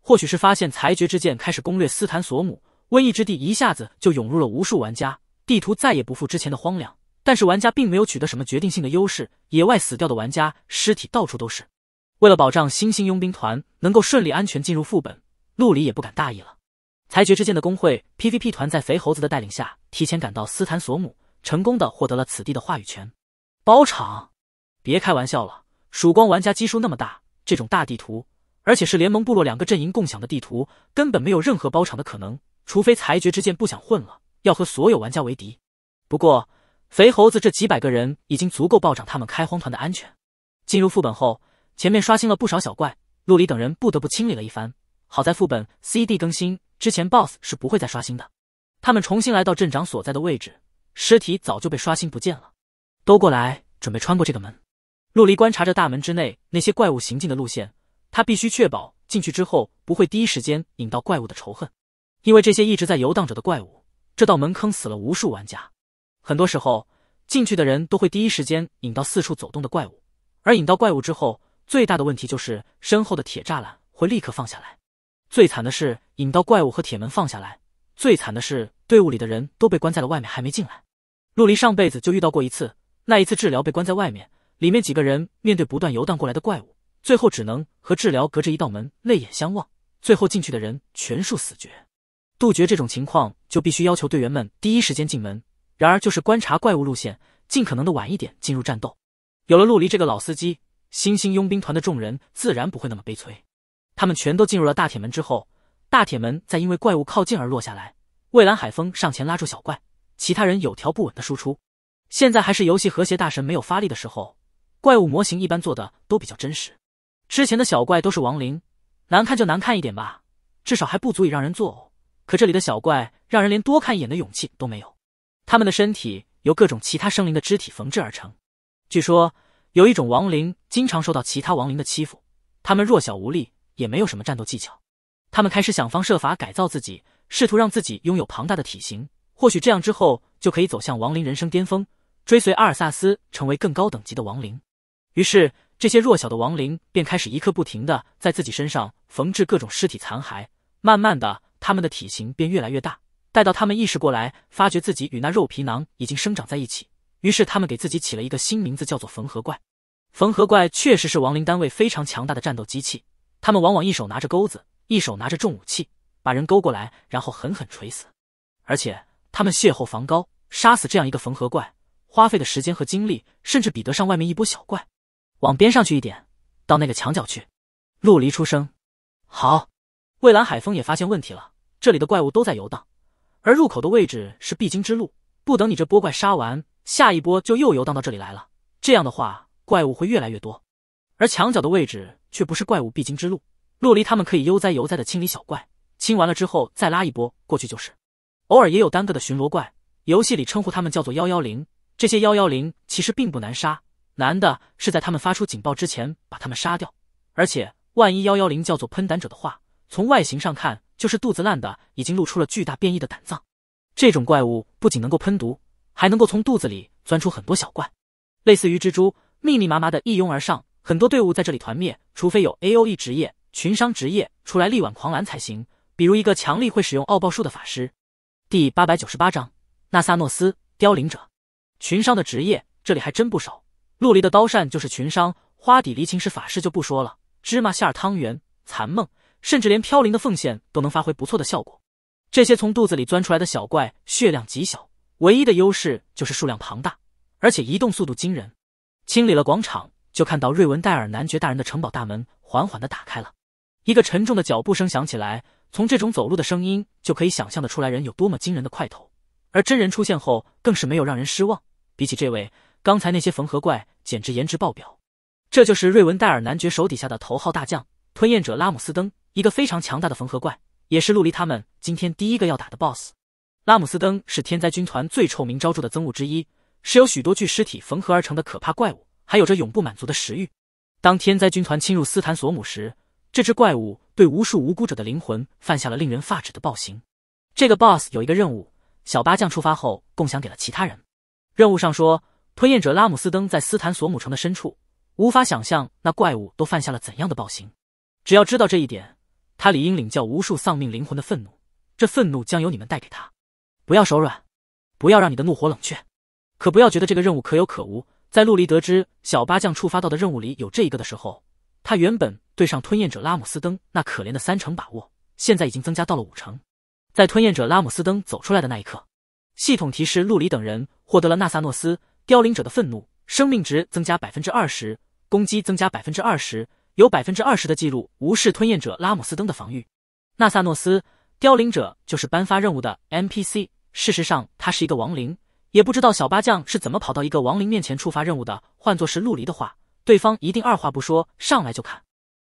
或许是发现裁决之剑开始攻略斯坦索姆瘟疫之地，一下子就涌入了无数玩家，地图再也不复之前的荒凉。但是玩家并没有取得什么决定性的优势，野外死掉的玩家尸体到处都是。为了保障新兴佣兵团能够顺利安全进入副本，陆里也不敢大意了。裁决之剑的工会 PVP 团在肥猴子的带领下，提前赶到斯坦索姆，成功的获得了此地的话语权。包场？别开玩笑了，曙光玩家基数那么大，这种大地图，而且是联盟部落两个阵营共享的地图，根本没有任何包场的可能。除非裁决之剑不想混了，要和所有玩家为敌。不过，肥猴子这几百个人已经足够暴涨他们开荒团的安全。进入副本后。前面刷新了不少小怪，陆离等人不得不清理了一番。好在副本 C D 更新之前，BOSS 是不会再刷新的。他们重新来到镇长所在的位置，尸体早就被刷新不见了。都过来，准备穿过这个门。陆离观察着大门之内那些怪物行进的路线，他必须确保进去之后不会第一时间引到怪物的仇恨，因为这些一直在游荡着的怪物，这道门坑死了无数玩家。很多时候，进去的人都会第一时间引到四处走动的怪物，而引到怪物之后。最大的问题就是身后的铁栅栏会立刻放下来。最惨的是引到怪物和铁门放下来。最惨的是队伍里的人都被关在了外面，还没进来。陆离上辈子就遇到过一次，那一次治疗被关在外面，里面几个人面对不断游荡过来的怪物，最后只能和治疗隔着一道门泪眼相望。最后进去的人全数死绝。杜绝这种情况，就必须要求队员们第一时间进门。然而就是观察怪物路线，尽可能的晚一点进入战斗。有了陆离这个老司机。新兴佣兵团的众人自然不会那么悲催，他们全都进入了大铁门之后，大铁门在因为怪物靠近而落下来。蔚蓝海风上前拉住小怪，其他人有条不紊的输出。现在还是游戏和谐大神没有发力的时候，怪物模型一般做的都比较真实。之前的小怪都是亡灵，难看就难看一点吧，至少还不足以让人作呕。可这里的小怪让人连多看一眼的勇气都没有。他们的身体由各种其他生灵的肢体缝制而成，据说。有一种亡灵经常受到其他亡灵的欺负，他们弱小无力，也没有什么战斗技巧。他们开始想方设法改造自己，试图让自己拥有庞大的体型，或许这样之后就可以走向亡灵人生巅峰，追随阿尔萨斯成为更高等级的亡灵。于是，这些弱小的亡灵便开始一刻不停的在自己身上缝制各种尸体残骸，慢慢的，他们的体型便越来越大。待到他们意识过来，发觉自己与那肉皮囊已经生长在一起。于是他们给自己起了一个新名字，叫做缝合怪。缝合怪确实是亡灵单位非常强大的战斗机器，他们往往一手拿着钩子，一手拿着重武器，把人勾过来，然后狠狠锤死。而且他们血厚防高，杀死这样一个缝合怪，花费的时间和精力，甚至比得上外面一波小怪。往边上去一点，到那个墙角去。陆离出声：“好。”蔚蓝海风也发现问题了，这里的怪物都在游荡，而入口的位置是必经之路。不等你这波怪杀完。下一波就又游荡到这里来了，这样的话怪物会越来越多，而墙角的位置却不是怪物必经之路。洛离他们可以悠哉悠哉的清理小怪，清完了之后再拉一波过去就是。偶尔也有单个的巡逻怪，游戏里称呼他们叫做幺幺零。这些幺幺零其实并不难杀，难的是在他们发出警报之前把他们杀掉。而且万一幺幺零叫做喷胆者的话，从外形上看就是肚子烂的已经露出了巨大变异的胆脏。这种怪物不仅能够喷毒。还能够从肚子里钻出很多小怪，类似于蜘蛛，密密麻麻的一拥而上，很多队伍在这里团灭，除非有 A O E 职业、群伤职业出来力挽狂澜才行。比如一个强力会使用奥爆术的法师。第八百九十八章：纳萨诺斯凋零者，群伤的职业这里还真不少。陆离的刀扇就是群伤，花底离情是法师就不说了，芝麻馅儿汤圆、残梦，甚至连飘零的奉献都能发挥不错的效果。这些从肚子里钻出来的小怪血量极小。唯一的优势就是数量庞大，而且移动速度惊人。清理了广场，就看到瑞文戴尔男爵大人的城堡大门缓缓的打开了，一个沉重的脚步声响起。来，从这种走路的声音就可以想象的出来人有多么惊人的块头。而真人出现后，更是没有让人失望。比起这位，刚才那些缝合怪简直颜值爆表。这就是瑞文戴尔男爵手底下的头号大将——吞咽者拉姆斯登，一个非常强大的缝合怪，也是陆离他们今天第一个要打的 BOSS。拉姆斯登是天灾军团最臭名昭著的憎物之一，是由许多具尸体缝合而成的可怕怪物，还有着永不满足的食欲。当天灾军团侵入斯坦索姆时，这只怪物对无数无辜者的灵魂犯下了令人发指的暴行。这个 boss 有一个任务，小八将出发后共享给了其他人。任务上说，吞咽者拉姆斯登在斯坦索姆城的深处，无法想象那怪物都犯下了怎样的暴行。只要知道这一点，他理应领教无数丧命灵魂的愤怒，这愤怒将由你们带给他。不要手软，不要让你的怒火冷却，可不要觉得这个任务可有可无。在陆离得知小八将触发到的任务里有这一个的时候，他原本对上吞咽者拉姆斯登那可怜的三成把握，现在已经增加到了五成。在吞咽者拉姆斯登走出来的那一刻，系统提示陆离等人获得了纳萨诺斯凋零者的愤怒，生命值增加百分之二十，攻击增加百分之二十，有百分之二十的记录无视吞咽者拉姆斯登的防御。纳萨诺斯凋零者就是颁发任务的 MPC。事实上，他是一个亡灵，也不知道小八将是怎么跑到一个亡灵面前触发任务的。换作是陆离的话，对方一定二话不说，上来就砍。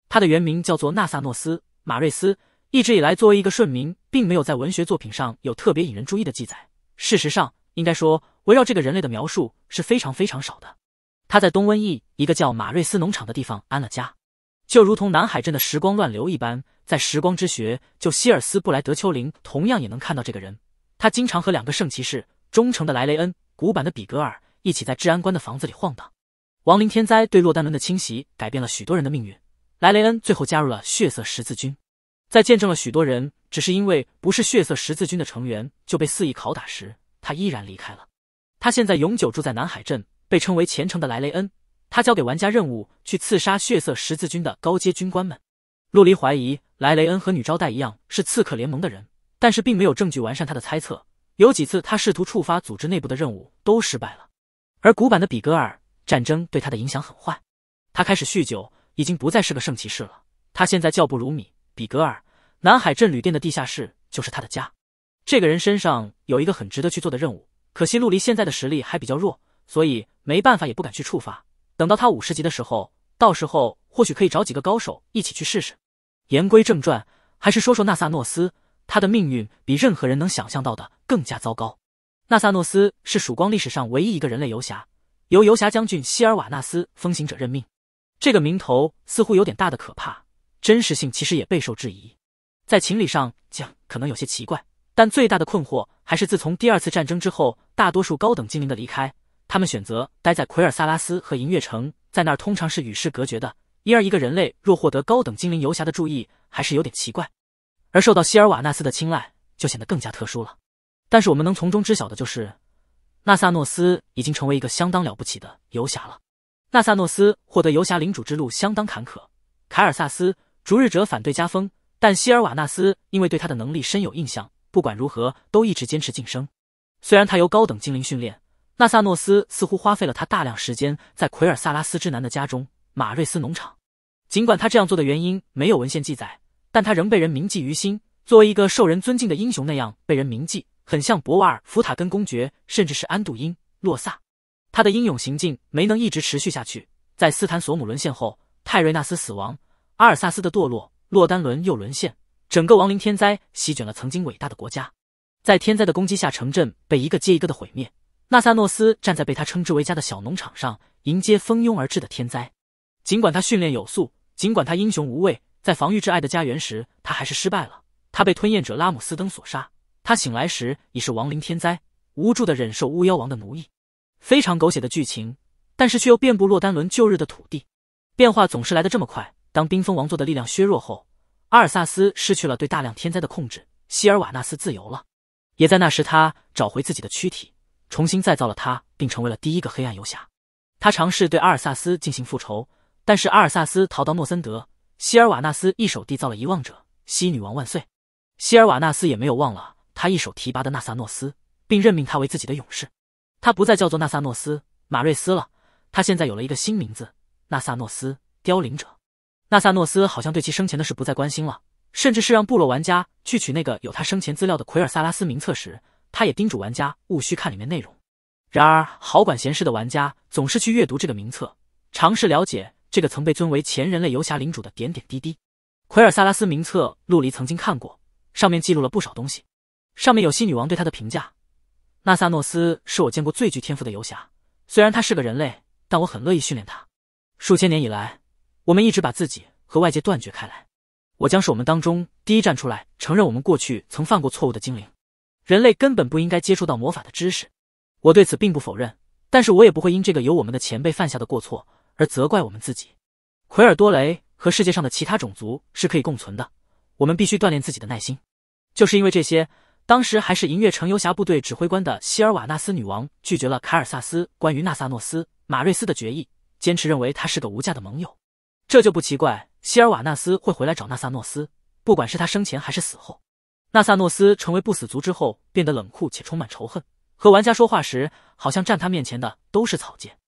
他的原名叫做纳萨诺斯·马瑞斯，一直以来作为一个顺民，并没有在文学作品上有特别引人注意的记载。事实上，应该说围绕这个人类的描述是非常非常少的。他在东瘟疫一个叫马瑞斯农场的地方安了家，就如同南海镇的时光乱流一般，在时光之学就希尔斯布莱德丘陵同样也能看到这个人。他经常和两个圣骑士，忠诚的莱雷恩、古板的比格尔一起在治安官的房子里晃荡。亡灵天灾对洛丹伦的侵袭改变了许多人的命运。莱雷恩最后加入了血色十字军，在见证了许多人只是因为不是血色十字军的成员就被肆意拷打时，他依然离开了。他现在永久住在南海镇，被称为虔诚的莱雷恩。他交给玩家任务去刺杀血色十字军的高阶军官们。洛离怀疑莱雷恩和女招待一样是刺客联盟的人。但是并没有证据完善他的猜测。有几次他试图触发组织内部的任务都失败了，而古板的比格尔战争对他的影响很坏。他开始酗酒，已经不再是个圣骑士了。他现在叫布鲁米比格尔。南海镇旅店的地下室就是他的家。这个人身上有一个很值得去做的任务，可惜陆离现在的实力还比较弱，所以没办法也不敢去触发。等到他五十级的时候，到时候或许可以找几个高手一起去试试。言归正传，还是说说纳萨诺斯。他的命运比任何人能想象到的更加糟糕。纳萨诺斯是曙光历史上唯一一个人类游侠，由游侠将军希尔瓦纳斯风行者任命。这个名头似乎有点大的可怕，真实性其实也备受质疑。在情理上讲，可能有些奇怪，但最大的困惑还是自从第二次战争之后，大多数高等精灵的离开，他们选择待在奎尔萨拉斯和银月城，在那儿通常是与世隔绝的。因而，一个人类若获得高等精灵游侠的注意，还是有点奇怪。而受到希尔瓦纳斯的青睐，就显得更加特殊了。但是我们能从中知晓的就是，纳萨诺斯已经成为一个相当了不起的游侠了。纳萨诺斯获得游侠领主之路相当坎坷。凯尔萨斯逐日者反对加封，但希尔瓦纳斯因为对他的能力深有印象，不管如何都一直坚持晋升。虽然他由高等精灵训练，纳萨诺斯似乎花费了他大量时间在奎尔萨拉斯之南的家中马瑞斯农场。尽管他这样做的原因没有文献记载。但他仍被人铭记于心，作为一个受人尊敬的英雄那样被人铭记，很像博瓦尔·福塔根公爵，甚至是安杜因·洛萨。他的英勇行径没能一直持续下去，在斯坦索姆沦陷后，泰瑞纳斯死亡，阿尔萨斯的堕落，洛丹伦又沦陷，整个亡灵天灾席卷了曾经伟大的国家。在天灾的攻击下，城镇被一个接一个的毁灭。纳萨诺斯站在被他称之为家的小农场上，迎接蜂拥而至的天灾。尽管他训练有素，尽管他英雄无畏。在防御至爱的家园时，他还是失败了。他被吞咽者拉姆斯登所杀。他醒来时已是亡灵天灾，无助的忍受巫妖王的奴役。非常狗血的剧情，但是却又遍布洛丹伦旧日的土地。变化总是来得这么快。当冰封王座的力量削弱后，阿尔萨斯失去了对大量天灾的控制，希尔瓦纳斯自由了。也在那时，他找回自己的躯体，重新再造了他，并成为了第一个黑暗游侠。他尝试对阿尔萨斯进行复仇，但是阿尔萨斯逃到诺森德。希尔瓦纳斯一手缔造了遗忘者，西女王万岁。希尔瓦纳斯也没有忘了他一手提拔的纳萨诺斯，并任命他为自己的勇士。他不再叫做纳萨诺斯马瑞斯了，他现在有了一个新名字——纳萨诺斯凋零者。纳萨诺斯好像对其生前的事不再关心了，甚至是让部落玩家去取那个有他生前资料的奎尔萨拉斯名册时，他也叮嘱玩家勿需看里面内容。然而，好管闲事的玩家总是去阅读这个名册，尝试了解。这个曾被尊为前人类游侠领主的点点滴滴，奎尔萨拉斯名册陆离曾经看过，上面记录了不少东西。上面有新女王对他的评价：“纳萨诺斯是我见过最具天赋的游侠，虽然他是个人类，但我很乐意训练他。”数千年以来，我们一直把自己和外界断绝开来。我将是我们当中第一站出来承认我们过去曾犯过错误的精灵。人类根本不应该接触到魔法的知识，我对此并不否认，但是我也不会因这个由我们的前辈犯下的过错。而责怪我们自己。奎尔多雷和世界上的其他种族是可以共存的。我们必须锻炼自己的耐心。就是因为这些，当时还是银月城游侠部队指挥官的希尔瓦纳斯女王拒绝了卡尔萨斯关于纳萨诺斯马瑞斯的决议，坚持认为他是个无价的盟友。这就不奇怪希尔瓦纳斯会回来找纳萨诺斯，不管是他生前还是死后。纳萨诺斯成为不死族之后变得冷酷且充满仇恨，和玩家说话时好像站他面前的都是草芥。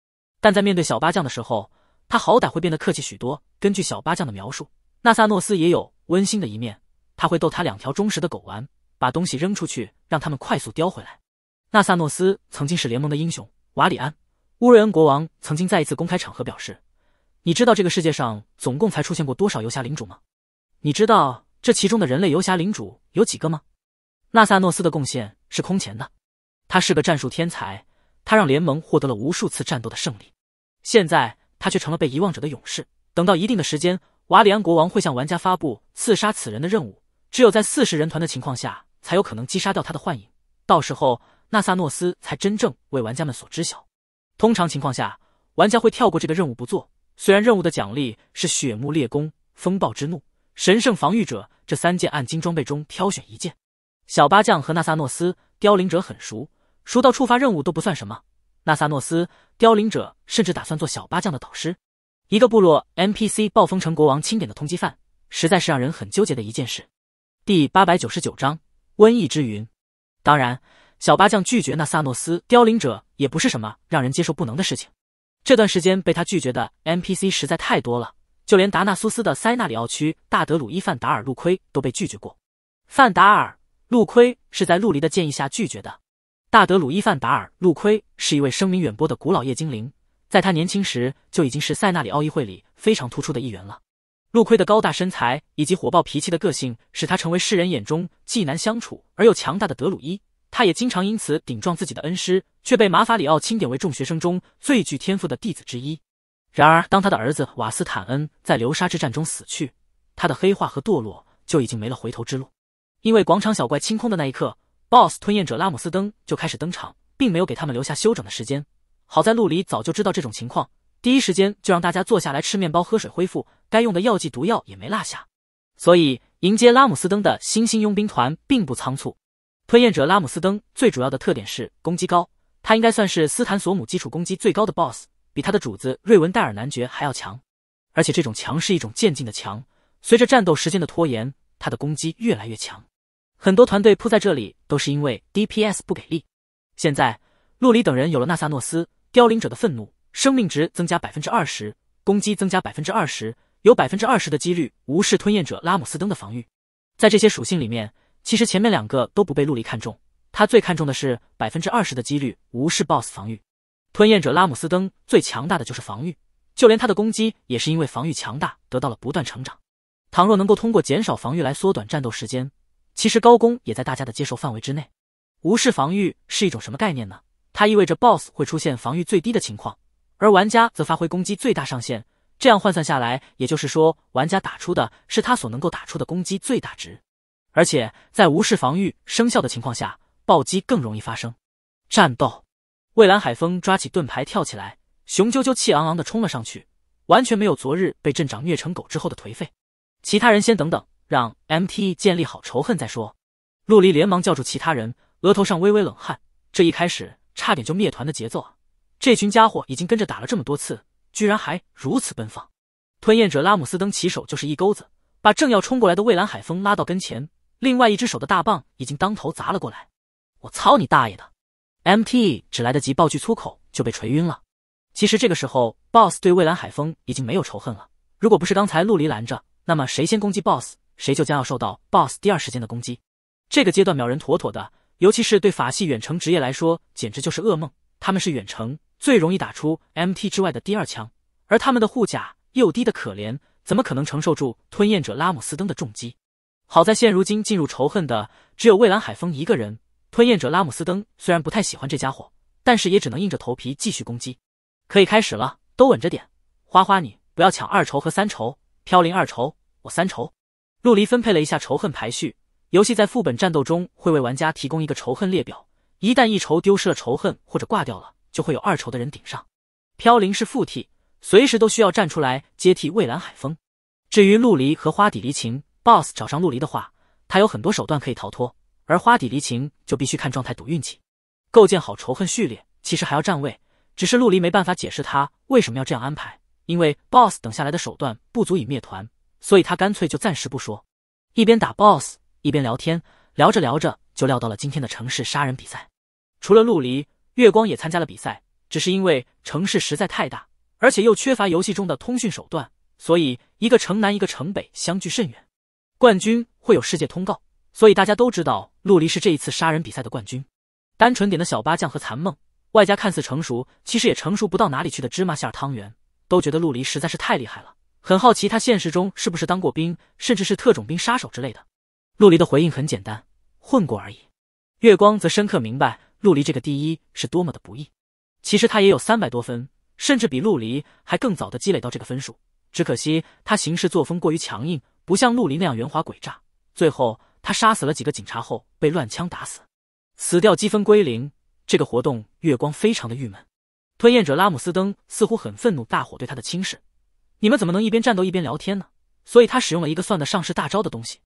但在面对小八将的时候，他好歹会变得客气许多。根据小八将的描述，纳萨诺斯也有温馨的一面。他会逗他两条忠实的狗玩，把东西扔出去，让他们快速叼回来。纳萨诺斯曾经是联盟的英雄。瓦里安·乌瑞恩国王曾经在一次公开场合表示：“你知道这个世界上总共才出现过多少游侠领主吗？你知道这其中的人类游侠领主有几个吗？”纳萨诺斯的贡献是空前的。他是个战术天才，他让联盟获得了无数次战斗的胜利。现在他却成了被遗忘者的勇士。等到一定的时间，瓦里安国王会向玩家发布刺杀此人的任务。只有在四十人团的情况下，才有可能击杀掉他的幻影。到时候，纳萨诺斯才真正为玩家们所知晓。通常情况下，玩家会跳过这个任务不做。虽然任务的奖励是血幕猎弓、风暴之怒、神圣防御者这三件暗金装备中挑选一件。小八将和纳萨诺斯凋零者很熟，熟到触发任务都不算什么。纳萨诺斯凋零者甚至打算做小巴将的导师，一个部落 n P C 暴风城国王钦点的通缉犯，实在是让人很纠结的一件事。第八百九十九章瘟疫之云。当然，小巴将拒绝纳萨诺斯凋零者也不是什么让人接受不能的事情。这段时间被他拒绝的 n P C 实在太多了，就连达纳苏斯的塞纳里奥区大德鲁伊范达尔·路盔都被拒绝过。范达尔·路盔是在陆离的建议下拒绝的。大德鲁伊范达尔·路奎是一位声名远播的古老夜精灵，在他年轻时就已经是塞纳里奥议会里非常突出的一员了。陆奎的高大身材以及火爆脾气的个性，使他成为世人眼中既难相处而又强大的德鲁伊。他也经常因此顶撞自己的恩师，却被马法里奥钦点为众学生中最具天赋的弟子之一。然而，当他的儿子瓦斯坦恩在流沙之战中死去，他的黑化和堕落就已经没了回头之路，因为广场小怪清空的那一刻。boss 吞咽者拉姆斯登就开始登场，并没有给他们留下休整的时间。好在陆离早就知道这种情况，第一时间就让大家坐下来吃面包、喝水恢复，该用的药剂、毒药也没落下。所以迎接拉姆斯登的新兴佣兵团并不仓促。吞咽者拉姆斯登最主要的特点是攻击高，他应该算是斯坦索姆基础攻击最高的 boss，比他的主子瑞文戴尔男爵还要强。而且这种强是一种渐进的强，随着战斗时间的拖延，他的攻击越来越强。很多团队扑在这里都是因为 DPS 不给力。现在陆离等人有了纳萨诺斯凋零者的愤怒，生命值增加百分之二十，攻击增加百分之二十，有百分之二十的几率无视吞咽者拉姆斯登的防御。在这些属性里面，其实前面两个都不被陆离看中，他最看重的是百分之二十的几率无视 boss 防御。吞咽者拉姆斯登最强大的就是防御，就连他的攻击也是因为防御强大得到了不断成长。倘若能够通过减少防御来缩短战斗时间。其实高攻也在大家的接受范围之内。无视防御是一种什么概念呢？它意味着 boss 会出现防御最低的情况，而玩家则发挥攻击最大上限。这样换算下来，也就是说，玩家打出的是他所能够打出的攻击最大值。而且在无视防御生效的情况下，暴击更容易发生。战斗，蔚蓝海风抓起盾牌跳起来，雄赳赳气昂昂地冲了上去，完全没有昨日被镇长虐成狗之后的颓废。其他人先等等。让 M T 建立好仇恨再说。陆离连忙叫住其他人，额头上微微冷汗。这一开始差点就灭团的节奏啊！这群家伙已经跟着打了这么多次，居然还如此奔放。吞咽者拉姆斯登起手就是一钩子，把正要冲过来的蔚蓝海风拉到跟前，另外一只手的大棒已经当头砸了过来。我操你大爷的！M T 只来得及爆句粗口，就被锤晕了。其实这个时候，BOSS 对蔚蓝海风已经没有仇恨了。如果不是刚才陆离拦着，那么谁先攻击 BOSS？谁就将要受到 BOSS 第二时间的攻击，这个阶段秒人妥妥的，尤其是对法系远程职业来说，简直就是噩梦。他们是远程，最容易打出 MT 之外的第二枪，而他们的护甲又低的可怜，怎么可能承受住吞咽者拉姆斯登的重击？好在现如今进入仇恨的只有蔚蓝海风一个人，吞咽者拉姆斯登虽然不太喜欢这家伙，但是也只能硬着头皮继续攻击。可以开始了，都稳着点。花花你不要抢二筹和三筹，飘零二筹，我三筹。陆离分配了一下仇恨排序，游戏在副本战斗中会为玩家提供一个仇恨列表。一旦一仇丢失了仇恨或者挂掉了，就会有二仇的人顶上。飘零是副替，随时都需要站出来接替蔚蓝海风。至于陆离和花底离情，BOSS 找上陆离的话，他有很多手段可以逃脱，而花底离情就必须看状态赌运气。构建好仇恨序列，其实还要站位，只是陆离没办法解释他为什么要这样安排，因为 BOSS 等下来的手段不足以灭团。所以他干脆就暂时不说，一边打 boss 一边聊天，聊着聊着就聊到了今天的城市杀人比赛。除了陆离，月光也参加了比赛，只是因为城市实在太大，而且又缺乏游戏中的通讯手段，所以一个城南一个城北相距甚远。冠军会有世界通告，所以大家都知道陆离是这一次杀人比赛的冠军。单纯点的小八将和残梦，外加看似成熟其实也成熟不到哪里去的芝麻馅汤圆，都觉得陆离实在是太厉害了。很好奇他现实中是不是当过兵，甚至是特种兵、杀手之类的。陆离的回应很简单，混过而已。月光则深刻明白陆离这个第一是多么的不易。其实他也有三百多分，甚至比陆离还更早的积累到这个分数。只可惜他行事作风过于强硬，不像陆离那样圆滑诡诈。最后他杀死了几个警察后被乱枪打死，死掉积分归零。这个活动，月光非常的郁闷。吞咽者拉姆斯登似乎很愤怒，大伙对他的轻视。你们怎么能一边战斗一边聊天呢？所以他使用了一个算得上是大招的东西，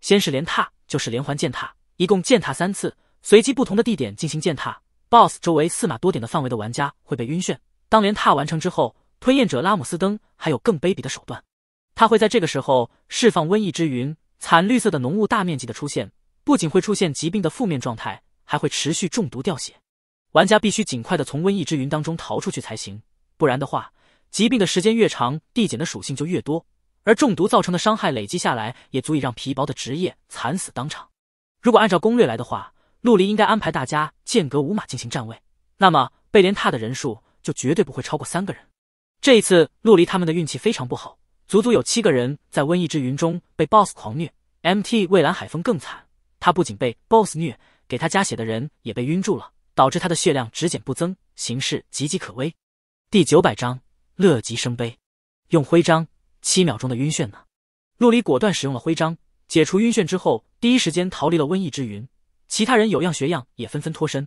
先是连踏，就是连环践踏，一共践踏三次，随机不同的地点进行践踏。BOSS 周围四码多点的范围的玩家会被晕眩。当连踏完成之后，吞咽者拉姆斯登还有更卑鄙的手段，他会在这个时候释放瘟疫之云，惨绿色的浓雾大面积的出现，不仅会出现疾病的负面状态，还会持续中毒掉血。玩家必须尽快的从瘟疫之云当中逃出去才行，不然的话。疾病的时间越长，递减的属性就越多，而中毒造成的伤害累积下来，也足以让皮薄的职业惨死当场。如果按照攻略来的话，陆离应该安排大家间隔五马进行站位，那么贝莲塔的人数就绝对不会超过三个人。这一次陆离他们的运气非常不好，足足有七个人在瘟疫之云中被 BOSS 狂虐。MT 蔚蓝海风更惨，他不仅被 BOSS 虐，给他加血的人也被晕住了，导致他的血量只减不增，形势岌岌可危。第九百章。乐极生悲，用徽章七秒钟的晕眩呢？陆离果断使用了徽章，解除晕眩之后，第一时间逃离了瘟疫之云。其他人有样学样，也纷纷脱身。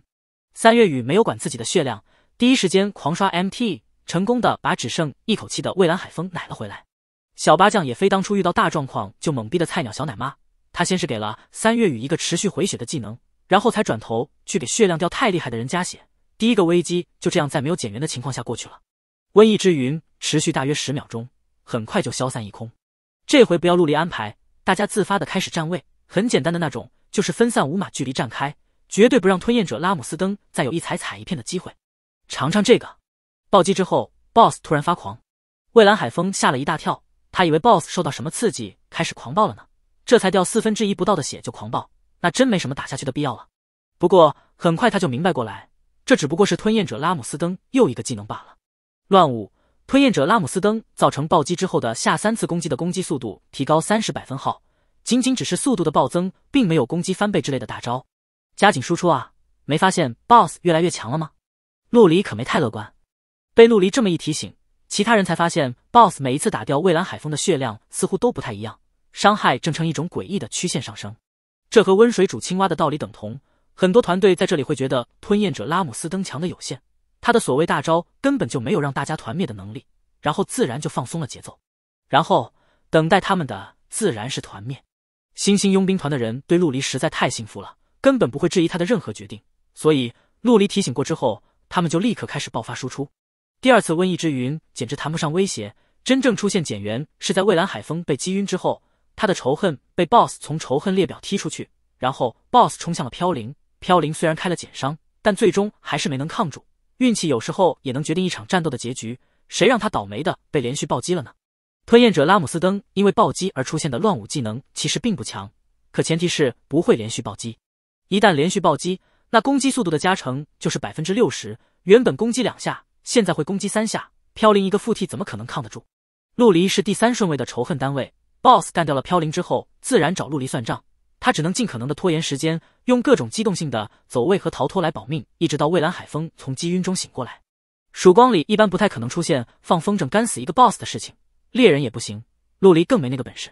三月雨没有管自己的血量，第一时间狂刷 MT，成功的把只剩一口气的蔚蓝海风奶了回来。小八将也非当初遇到大状况就懵逼的菜鸟小奶妈，他先是给了三月雨一个持续回血的技能，然后才转头去给血量掉太厉害的人加血。第一个危机就这样在没有减员的情况下过去了。瘟疫之云持续大约十秒钟，很快就消散一空。这回不要陆离安排，大家自发的开始站位，很简单的那种，就是分散五码距离站开，绝对不让吞咽者拉姆斯登再有一踩踩一片的机会。尝尝这个暴击之后，BOSS 突然发狂，蔚蓝海风吓了一大跳，他以为 BOSS 受到什么刺激开始狂暴了呢？这才掉四分之一不到的血就狂暴，那真没什么打下去的必要了。不过很快他就明白过来，这只不过是吞咽者拉姆斯登又一个技能罢了。乱舞吞咽者拉姆斯登造成暴击之后的下三次攻击的攻击速度提高三十百分号，仅仅只是速度的暴增，并没有攻击翻倍之类的大招。加紧输出啊！没发现 BOSS 越来越强了吗？陆离可没太乐观。被陆离这么一提醒，其他人才发现 BOSS 每一次打掉蔚蓝海风的血量似乎都不太一样，伤害正呈一种诡异的曲线上升。这和温水煮青蛙的道理等同，很多团队在这里会觉得吞咽者拉姆斯登强的有限。他的所谓大招根本就没有让大家团灭的能力，然后自然就放松了节奏，然后等待他们的自然是团灭。新兴佣兵团的人对陆离实在太幸福了，根本不会质疑他的任何决定，所以陆离提醒过之后，他们就立刻开始爆发输出。第二次瘟疫之云简直谈不上威胁，真正出现减员是在蔚蓝海风被击晕之后，他的仇恨被 BOSS 从仇恨列表踢出去，然后 BOSS 冲向了飘零。飘零虽然开了减伤，但最终还是没能抗住。运气有时候也能决定一场战斗的结局，谁让他倒霉的被连续暴击了呢？吞咽者拉姆斯登因为暴击而出现的乱舞技能其实并不强，可前提是不会连续暴击。一旦连续暴击，那攻击速度的加成就是百分之六十，原本攻击两下，现在会攻击三下。飘零一个附体怎么可能抗得住？陆离是第三顺位的仇恨单位，BOSS 干掉了飘零之后，自然找陆离算账。他只能尽可能的拖延时间，用各种机动性的走位和逃脱来保命，一直到蔚蓝海风从激晕中醒过来。曙光里一般不太可能出现放风筝干死一个 BOSS 的事情，猎人也不行，陆离更没那个本事。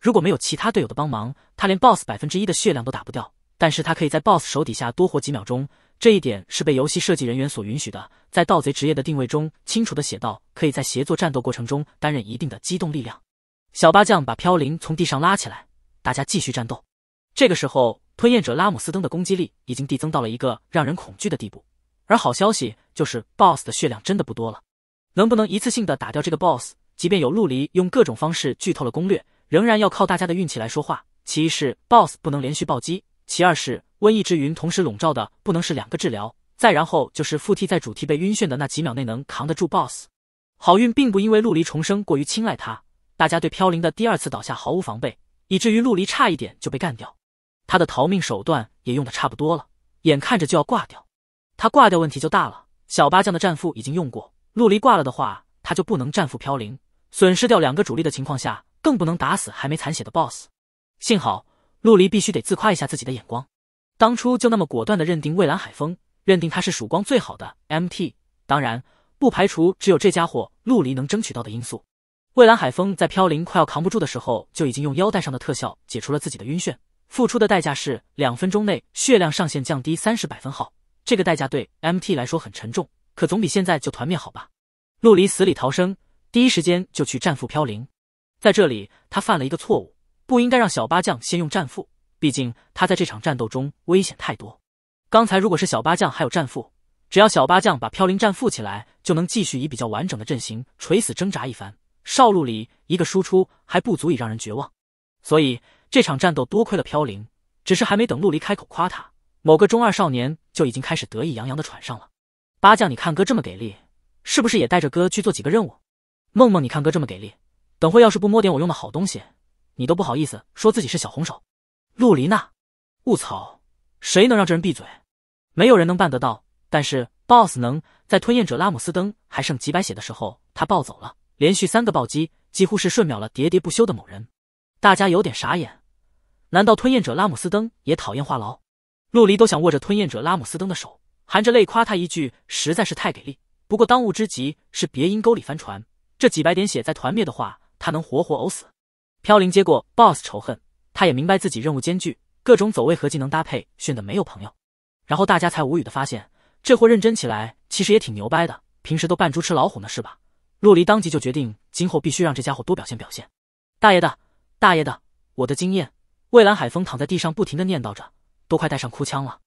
如果没有其他队友的帮忙，他连 BOSS 百分之一的血量都打不掉。但是他可以在 BOSS 手底下多活几秒钟，这一点是被游戏设计人员所允许的。在盗贼职业的定位中清楚的写到，可以在协作战斗过程中担任一定的机动力量。小八将把飘零从地上拉起来，大家继续战斗。这个时候，吞咽者拉姆斯登的攻击力已经递增到了一个让人恐惧的地步。而好消息就是，BOSS 的血量真的不多了。能不能一次性的打掉这个 BOSS？即便有陆离用各种方式剧透了攻略，仍然要靠大家的运气来说话。其一是 BOSS 不能连续暴击；其二是瘟疫之云同时笼罩的不能是两个治疗；再然后就是附体在主题被晕眩的那几秒内能扛得住 BOSS。好运并不因为陆离重生过于青睐他，大家对飘零的第二次倒下毫无防备，以至于陆离差一点就被干掉。他的逃命手段也用的差不多了，眼看着就要挂掉。他挂掉问题就大了。小八将的战斧已经用过，陆离挂了的话，他就不能战斧飘零，损失掉两个主力的情况下，更不能打死还没残血的 BOSS。幸好陆离必须得自夸一下自己的眼光，当初就那么果断的认定蔚蓝海风，认定他是曙光最好的 MT。当然，不排除只有这家伙陆离能争取到的因素。蔚蓝海风在飘零快要扛不住的时候，就已经用腰带上的特效解除了自己的晕眩。付出的代价是两分钟内血量上限降低三十百分号，这个代价对 M T 来说很沉重，可总比现在就团灭好吧。陆离死里逃生，第一时间就去战父飘零，在这里他犯了一个错误，不应该让小八将先用战父，毕竟他在这场战斗中危险太多。刚才如果是小八将还有战父，只要小八将把飘零战父起来，就能继续以比较完整的阵型垂死挣扎一番。少陆里一个输出还不足以让人绝望，所以。这场战斗多亏了飘零，只是还没等陆离开口夸他，某个中二少年就已经开始得意洋洋的喘上了。八将，你看哥这么给力，是不是也带着哥去做几个任务？梦梦，你看哥这么给力，等会要是不摸点我用的好东西，你都不好意思说自己是小红手。陆离那，我操，谁能让这人闭嘴？没有人能办得到。但是 BOSS 能在吞咽者拉姆斯登还剩几百血的时候，他暴走了，连续三个暴击，几乎是瞬秒了喋喋不休的某人。大家有点傻眼。难道吞咽者拉姆斯登也讨厌话痨？陆离都想握着吞咽者拉姆斯登的手，含着泪夸他一句，实在是太给力。不过当务之急是别阴沟里翻船，这几百点血在团灭的话，他能活活呕死。飘零接过 BOSS 仇恨，他也明白自己任务艰巨，各种走位和技能搭配炫的没有朋友。然后大家才无语的发现，这货认真起来其实也挺牛掰的，平时都扮猪吃老虎呢是吧？陆离当即就决定，今后必须让这家伙多表现表现。大爷的，大爷的，我的经验！蔚蓝海风躺在地上，不停的念叨着，都快带上哭腔了。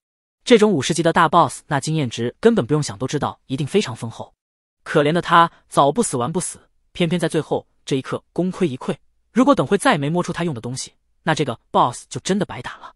这种五十级的大 BOSS，那经验值根本不用想，都知道一定非常丰厚。可怜的他，早不死完不死，偏偏在最后这一刻功亏一篑。如果等会再没摸出他用的东西，那这个 BOSS 就真的白打了。